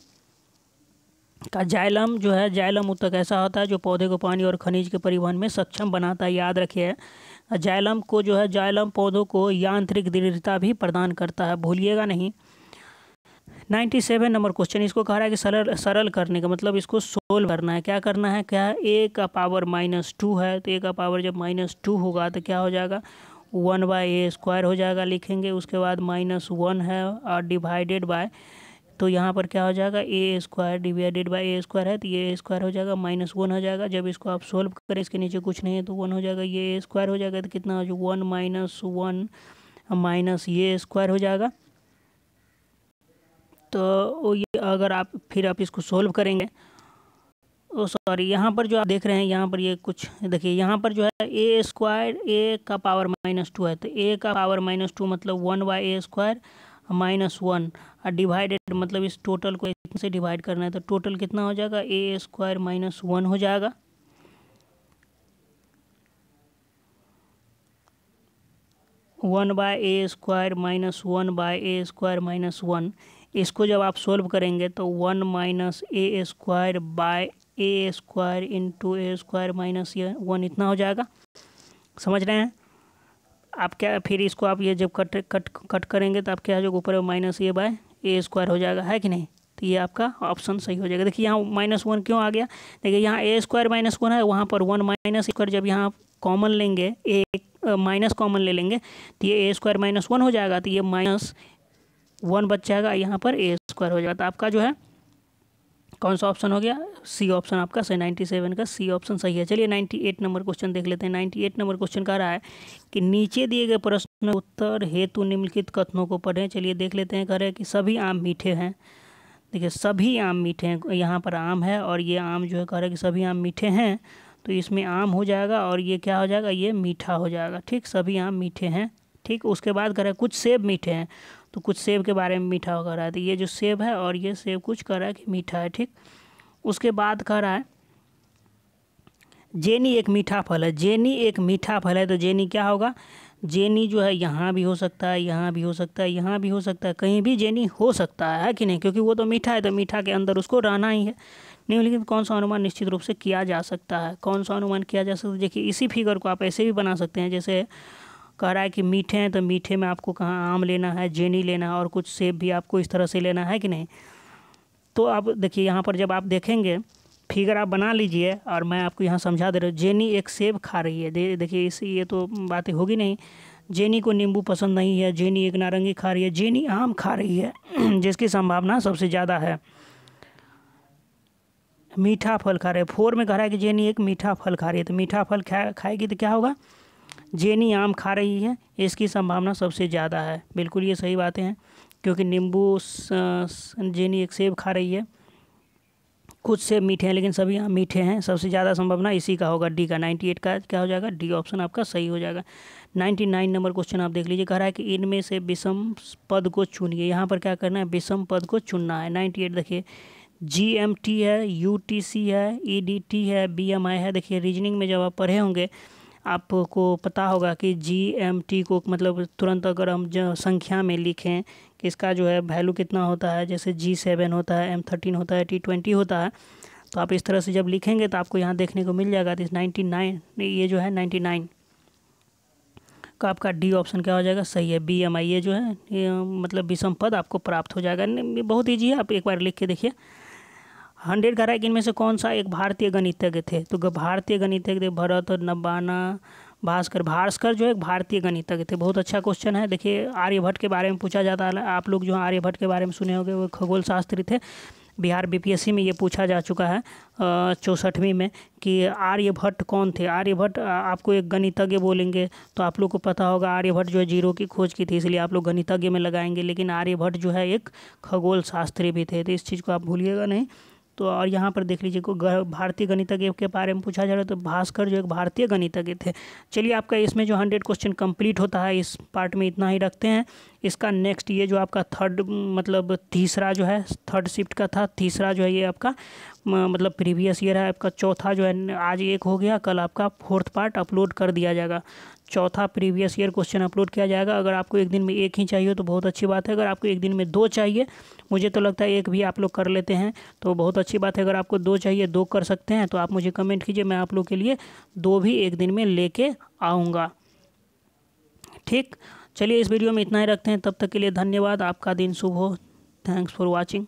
का जाइलम जो है जाइलम उत्तक ऐसा होता है जो पौधे को पानी और खनिज के परिवहन में सक्षम बनाता है याद रखिए जाइलम को जो है जाइलम पौधों को यांत्रिक दृढ़ता भी प्रदान करता है भूलिएगा नहीं नाइन्टी सेवन नंबर क्वेश्चन इसको कह रहा है कि सरल सरल करने का मतलब इसको सोल करना है क्या करना है क्या ए का पावर माइनस टू है तो ए का पावर जब माइनस टू होगा तो क्या हो जाएगा वन बाई ए स्क्वायर हो जाएगा लिखेंगे उसके बाद माइनस वन है और डिवाइडेड बाय तो यहाँ पर क्या हो जाएगा A square divided by A square है तो ये स्क्वायर हो जाएगा माइनस वन हो जाएगा जब इसको आप सोल्व करें इसके नीचे कुछ नहीं है तो वन हो जाएगा ये स्क्वायर हो जाएगा तो कितना हो जाएगा वन माइनस वन माइनस ये स्क्वायर हो जाएगा तो ये अगर आप फिर आप इसको सोल्व करेंगे ओ सॉरी यहाँ पर जो आप देख रहे हैं यहाँ पर ये यह कुछ देखिए यहाँ पर जो है ए स्क्वायर ए का पावर माइनस टू है तो ए का पावर माइनस टू मतलब one by A square minus one और डिवाइडेड मतलब इस टोटल को इतने डिवाइड करना है तो टोटल कितना हो जाएगा ए स्क्वायर माइनस वन हो जाएगा one by A square minus one by A square minus one इसको जब आप सोल्व करेंगे तो one minus A square by A square into A square minus one इतना हो जाएगा समझ रहे हैं आप क्या फिर इसको आप ये जब कट कट कट करेंगे तो आप क्या जो ऊपर माइनस ये बाय ए स्क्वायर हो जाएगा है कि नहीं तो ये आपका ऑप्शन सही हो जाएगा देखिए यहाँ माइनस वन क्यों आ गया देखिए यहाँ ए स्क्वायर माइनस वन है वहाँ पर वन माइनस स्क्वायर जब यहाँ कॉमन लेंगे ए माइनस कॉमन ले लेंगे तो ये ए स्क्वायर माइनस वन हो जाएगा तो ये माइनस वन बच जाएगा यहाँ पर ए स्क्वायर हो जाएगा तो आपका जो है कौन सा ऑप्शन हो गया सी ऑप्शन आपका सही नाइन्टी सेवन का सी ऑप्शन सही है चलिए नाइन्टी एट नंबर क्वेश्चन देख लेते हैं नाइन्टी एट नंबर क्वेश्चन कह रहा है कि नीचे दिए गए प्रश्न उत्तर हेतु निम्नलिखित कथनों को पढ़ें चलिए देख लेते हैं कह रहे हैं कि सभी आम मीठे हैं देखिए सभी आम मीठे हैं यहाँ पर आम है और ये आम जो है कह रहे हैं कि सभी आम मीठे हैं तो इसमें आम हो जाएगा और ये क्या हो जाएगा ये मीठा हो जाएगा ठीक सभी आम मीठे हैं ठीक उसके बाद कह रहे हैं कुछ सेब मीठे हैं तो कुछ सेब के बारे में मीठा कह रहा है तो ये जो सेब है और ये सेब कुछ कह रहा है कि मीठा है ठीक उसके बाद कह रहा है जेनी एक मीठा फल है जेनी एक मीठा फल है तो जेनी क्या होगा जेनी जो है यहाँ भी हो सकता है यहाँ भी हो सकता है यहाँ भी हो सकता है कहीं भी जेनी हो सकता है कि नहीं क्योंकि वो तो मीठा है तो मीठा के अंदर उसको रहना ही है नहीं लेकिन कौन सा अनुमान निश्चित रूप से किया जा सकता है कौन सा अनुमान किया जा सकता है देखिए इसी फिगर को आप ऐसे भी बना सकते हैं जैसे कह रहा है कि मीठे हैं तो मीठे में आपको कहाँ आम लेना है जेनी लेना है और कुछ सेब भी आपको इस तरह से लेना है कि नहीं तो आप देखिए यहाँ पर जब आप देखेंगे फिगर आप बना लीजिए और मैं आपको यहाँ समझा दे रहा हूँ जेनी एक सेब खा रही है देखिए इस ये तो बातें होगी नहीं जेनी को नींबू पसंद नहीं है जेनी एक नारंगी खा रही है जेनी आम खा रही है जिसकी संभावना सबसे ज़्यादा है मीठा फल खा रहे है फोर में कह रहा है कि जेनी एक मीठा फल खा रही है तो मीठा फल खा खाएगी तो क्या होगा जेनी आम खा रही है इसकी संभावना सबसे ज़्यादा है बिल्कुल ये सही बातें हैं क्योंकि नींबू जेनी एक सेब खा रही है कुछ सेब मीठे हैं लेकिन सभी यहाँ मीठे हैं सबसे ज़्यादा संभावना इसी का होगा डी का एट का क्या हो जाएगा डी ऑप्शन आपका सही हो जाएगा नाइन नंबर क्वेश्चन आप देख लीजिए कह रहा है कि इनमें से विषम पद को चुनिए यहाँ पर क्या करना है विषम पद को चुनना है एट देखिए जी एम टी है यू टी सी है ई डी टी है बी एम आई है देखिए रीजनिंग में जब आप पढ़े होंगे आपको पता होगा कि जी एम टी को मतलब तुरंत अगर हम संख्या में लिखें कि इसका जो है वैल्यू कितना होता है जैसे जी सेवन होता है एम थर्टीन होता है टी ट्वेंटी होता है तो आप इस तरह से जब लिखेंगे तो आपको यहाँ देखने को मिल जाएगा तो इस नाइन्टी नाइन ये जो है नाइन्टी नाइन का आपका डी ऑप्शन क्या हो जाएगा सही है बी एम आई ए जो है ये मतलब विषम पद आपको प्राप्त हो जाएगा बहुत ईजी है आप एक बार लिख के देखिए हंड्रेड का कि इनमें से कौन सा एक भारतीय गणितज्ञ थे तो भारतीय गणितज्ञ थे भरत और नब्बाना भास्कर भास्कर जो है भारतीय गणितज्ञ थे बहुत अच्छा क्वेश्चन है देखिए आर्यभट्ट के बारे में पूछा जाता है आप लोग जो आर्यभट्ट के बारे में सुने होंगे वो खगोल शास्त्री थे बिहार बीपीएससी में ये पूछा जा चुका है चौसठवीं में कि आर्यभट्ट कौन थे आर्यभट्ट आपको एक गणितज्ञ बोलेंगे तो आप लोग को पता होगा आर्यभट्ट जो है जीरो की खोज की थी इसलिए आप लोग गणितज्ञ में लगाएंगे लेकिन आर्यभट्ट जो है एक खगोल शास्त्री भी थे तो इस चीज़ को आप भूलिएगा नहीं तो और यहाँ पर देख लीजिए को भारतीय गणितज्ञ के बारे में पूछा जा रहा है तो भास्कर जो एक भारतीय गणितज्ञ थे चलिए आपका इसमें जो हंड्रेड क्वेश्चन कंप्लीट होता है इस पार्ट में इतना ही रखते हैं इसका नेक्स्ट ये जो आपका थर्ड मतलब तीसरा जो है थर्ड शिफ्ट का था तीसरा जो है ये आपका मतलब प्रीवियस ईयर है आपका चौथा जो है आज एक हो गया कल आपका फोर्थ पार्ट अपलोड कर दिया जाएगा चौथा प्रीवियस ईयर क्वेश्चन अपलोड किया जाएगा अगर आपको एक दिन में एक ही चाहिए तो बहुत अच्छी बात है अगर आपको एक दिन में दो चाहिए मुझे तो लगता है एक भी आप लोग कर लेते हैं तो बहुत अच्छी बात है अगर आपको दो चाहिए दो कर सकते हैं तो आप मुझे कमेंट कीजिए मैं आप लोग के लिए दो भी एक दिन में लेके आऊँगा ठीक चलिए इस वीडियो में इतना ही रखते हैं तब तक के लिए धन्यवाद आपका दिन शुभ हो थैंक्स फॉर वॉचिंग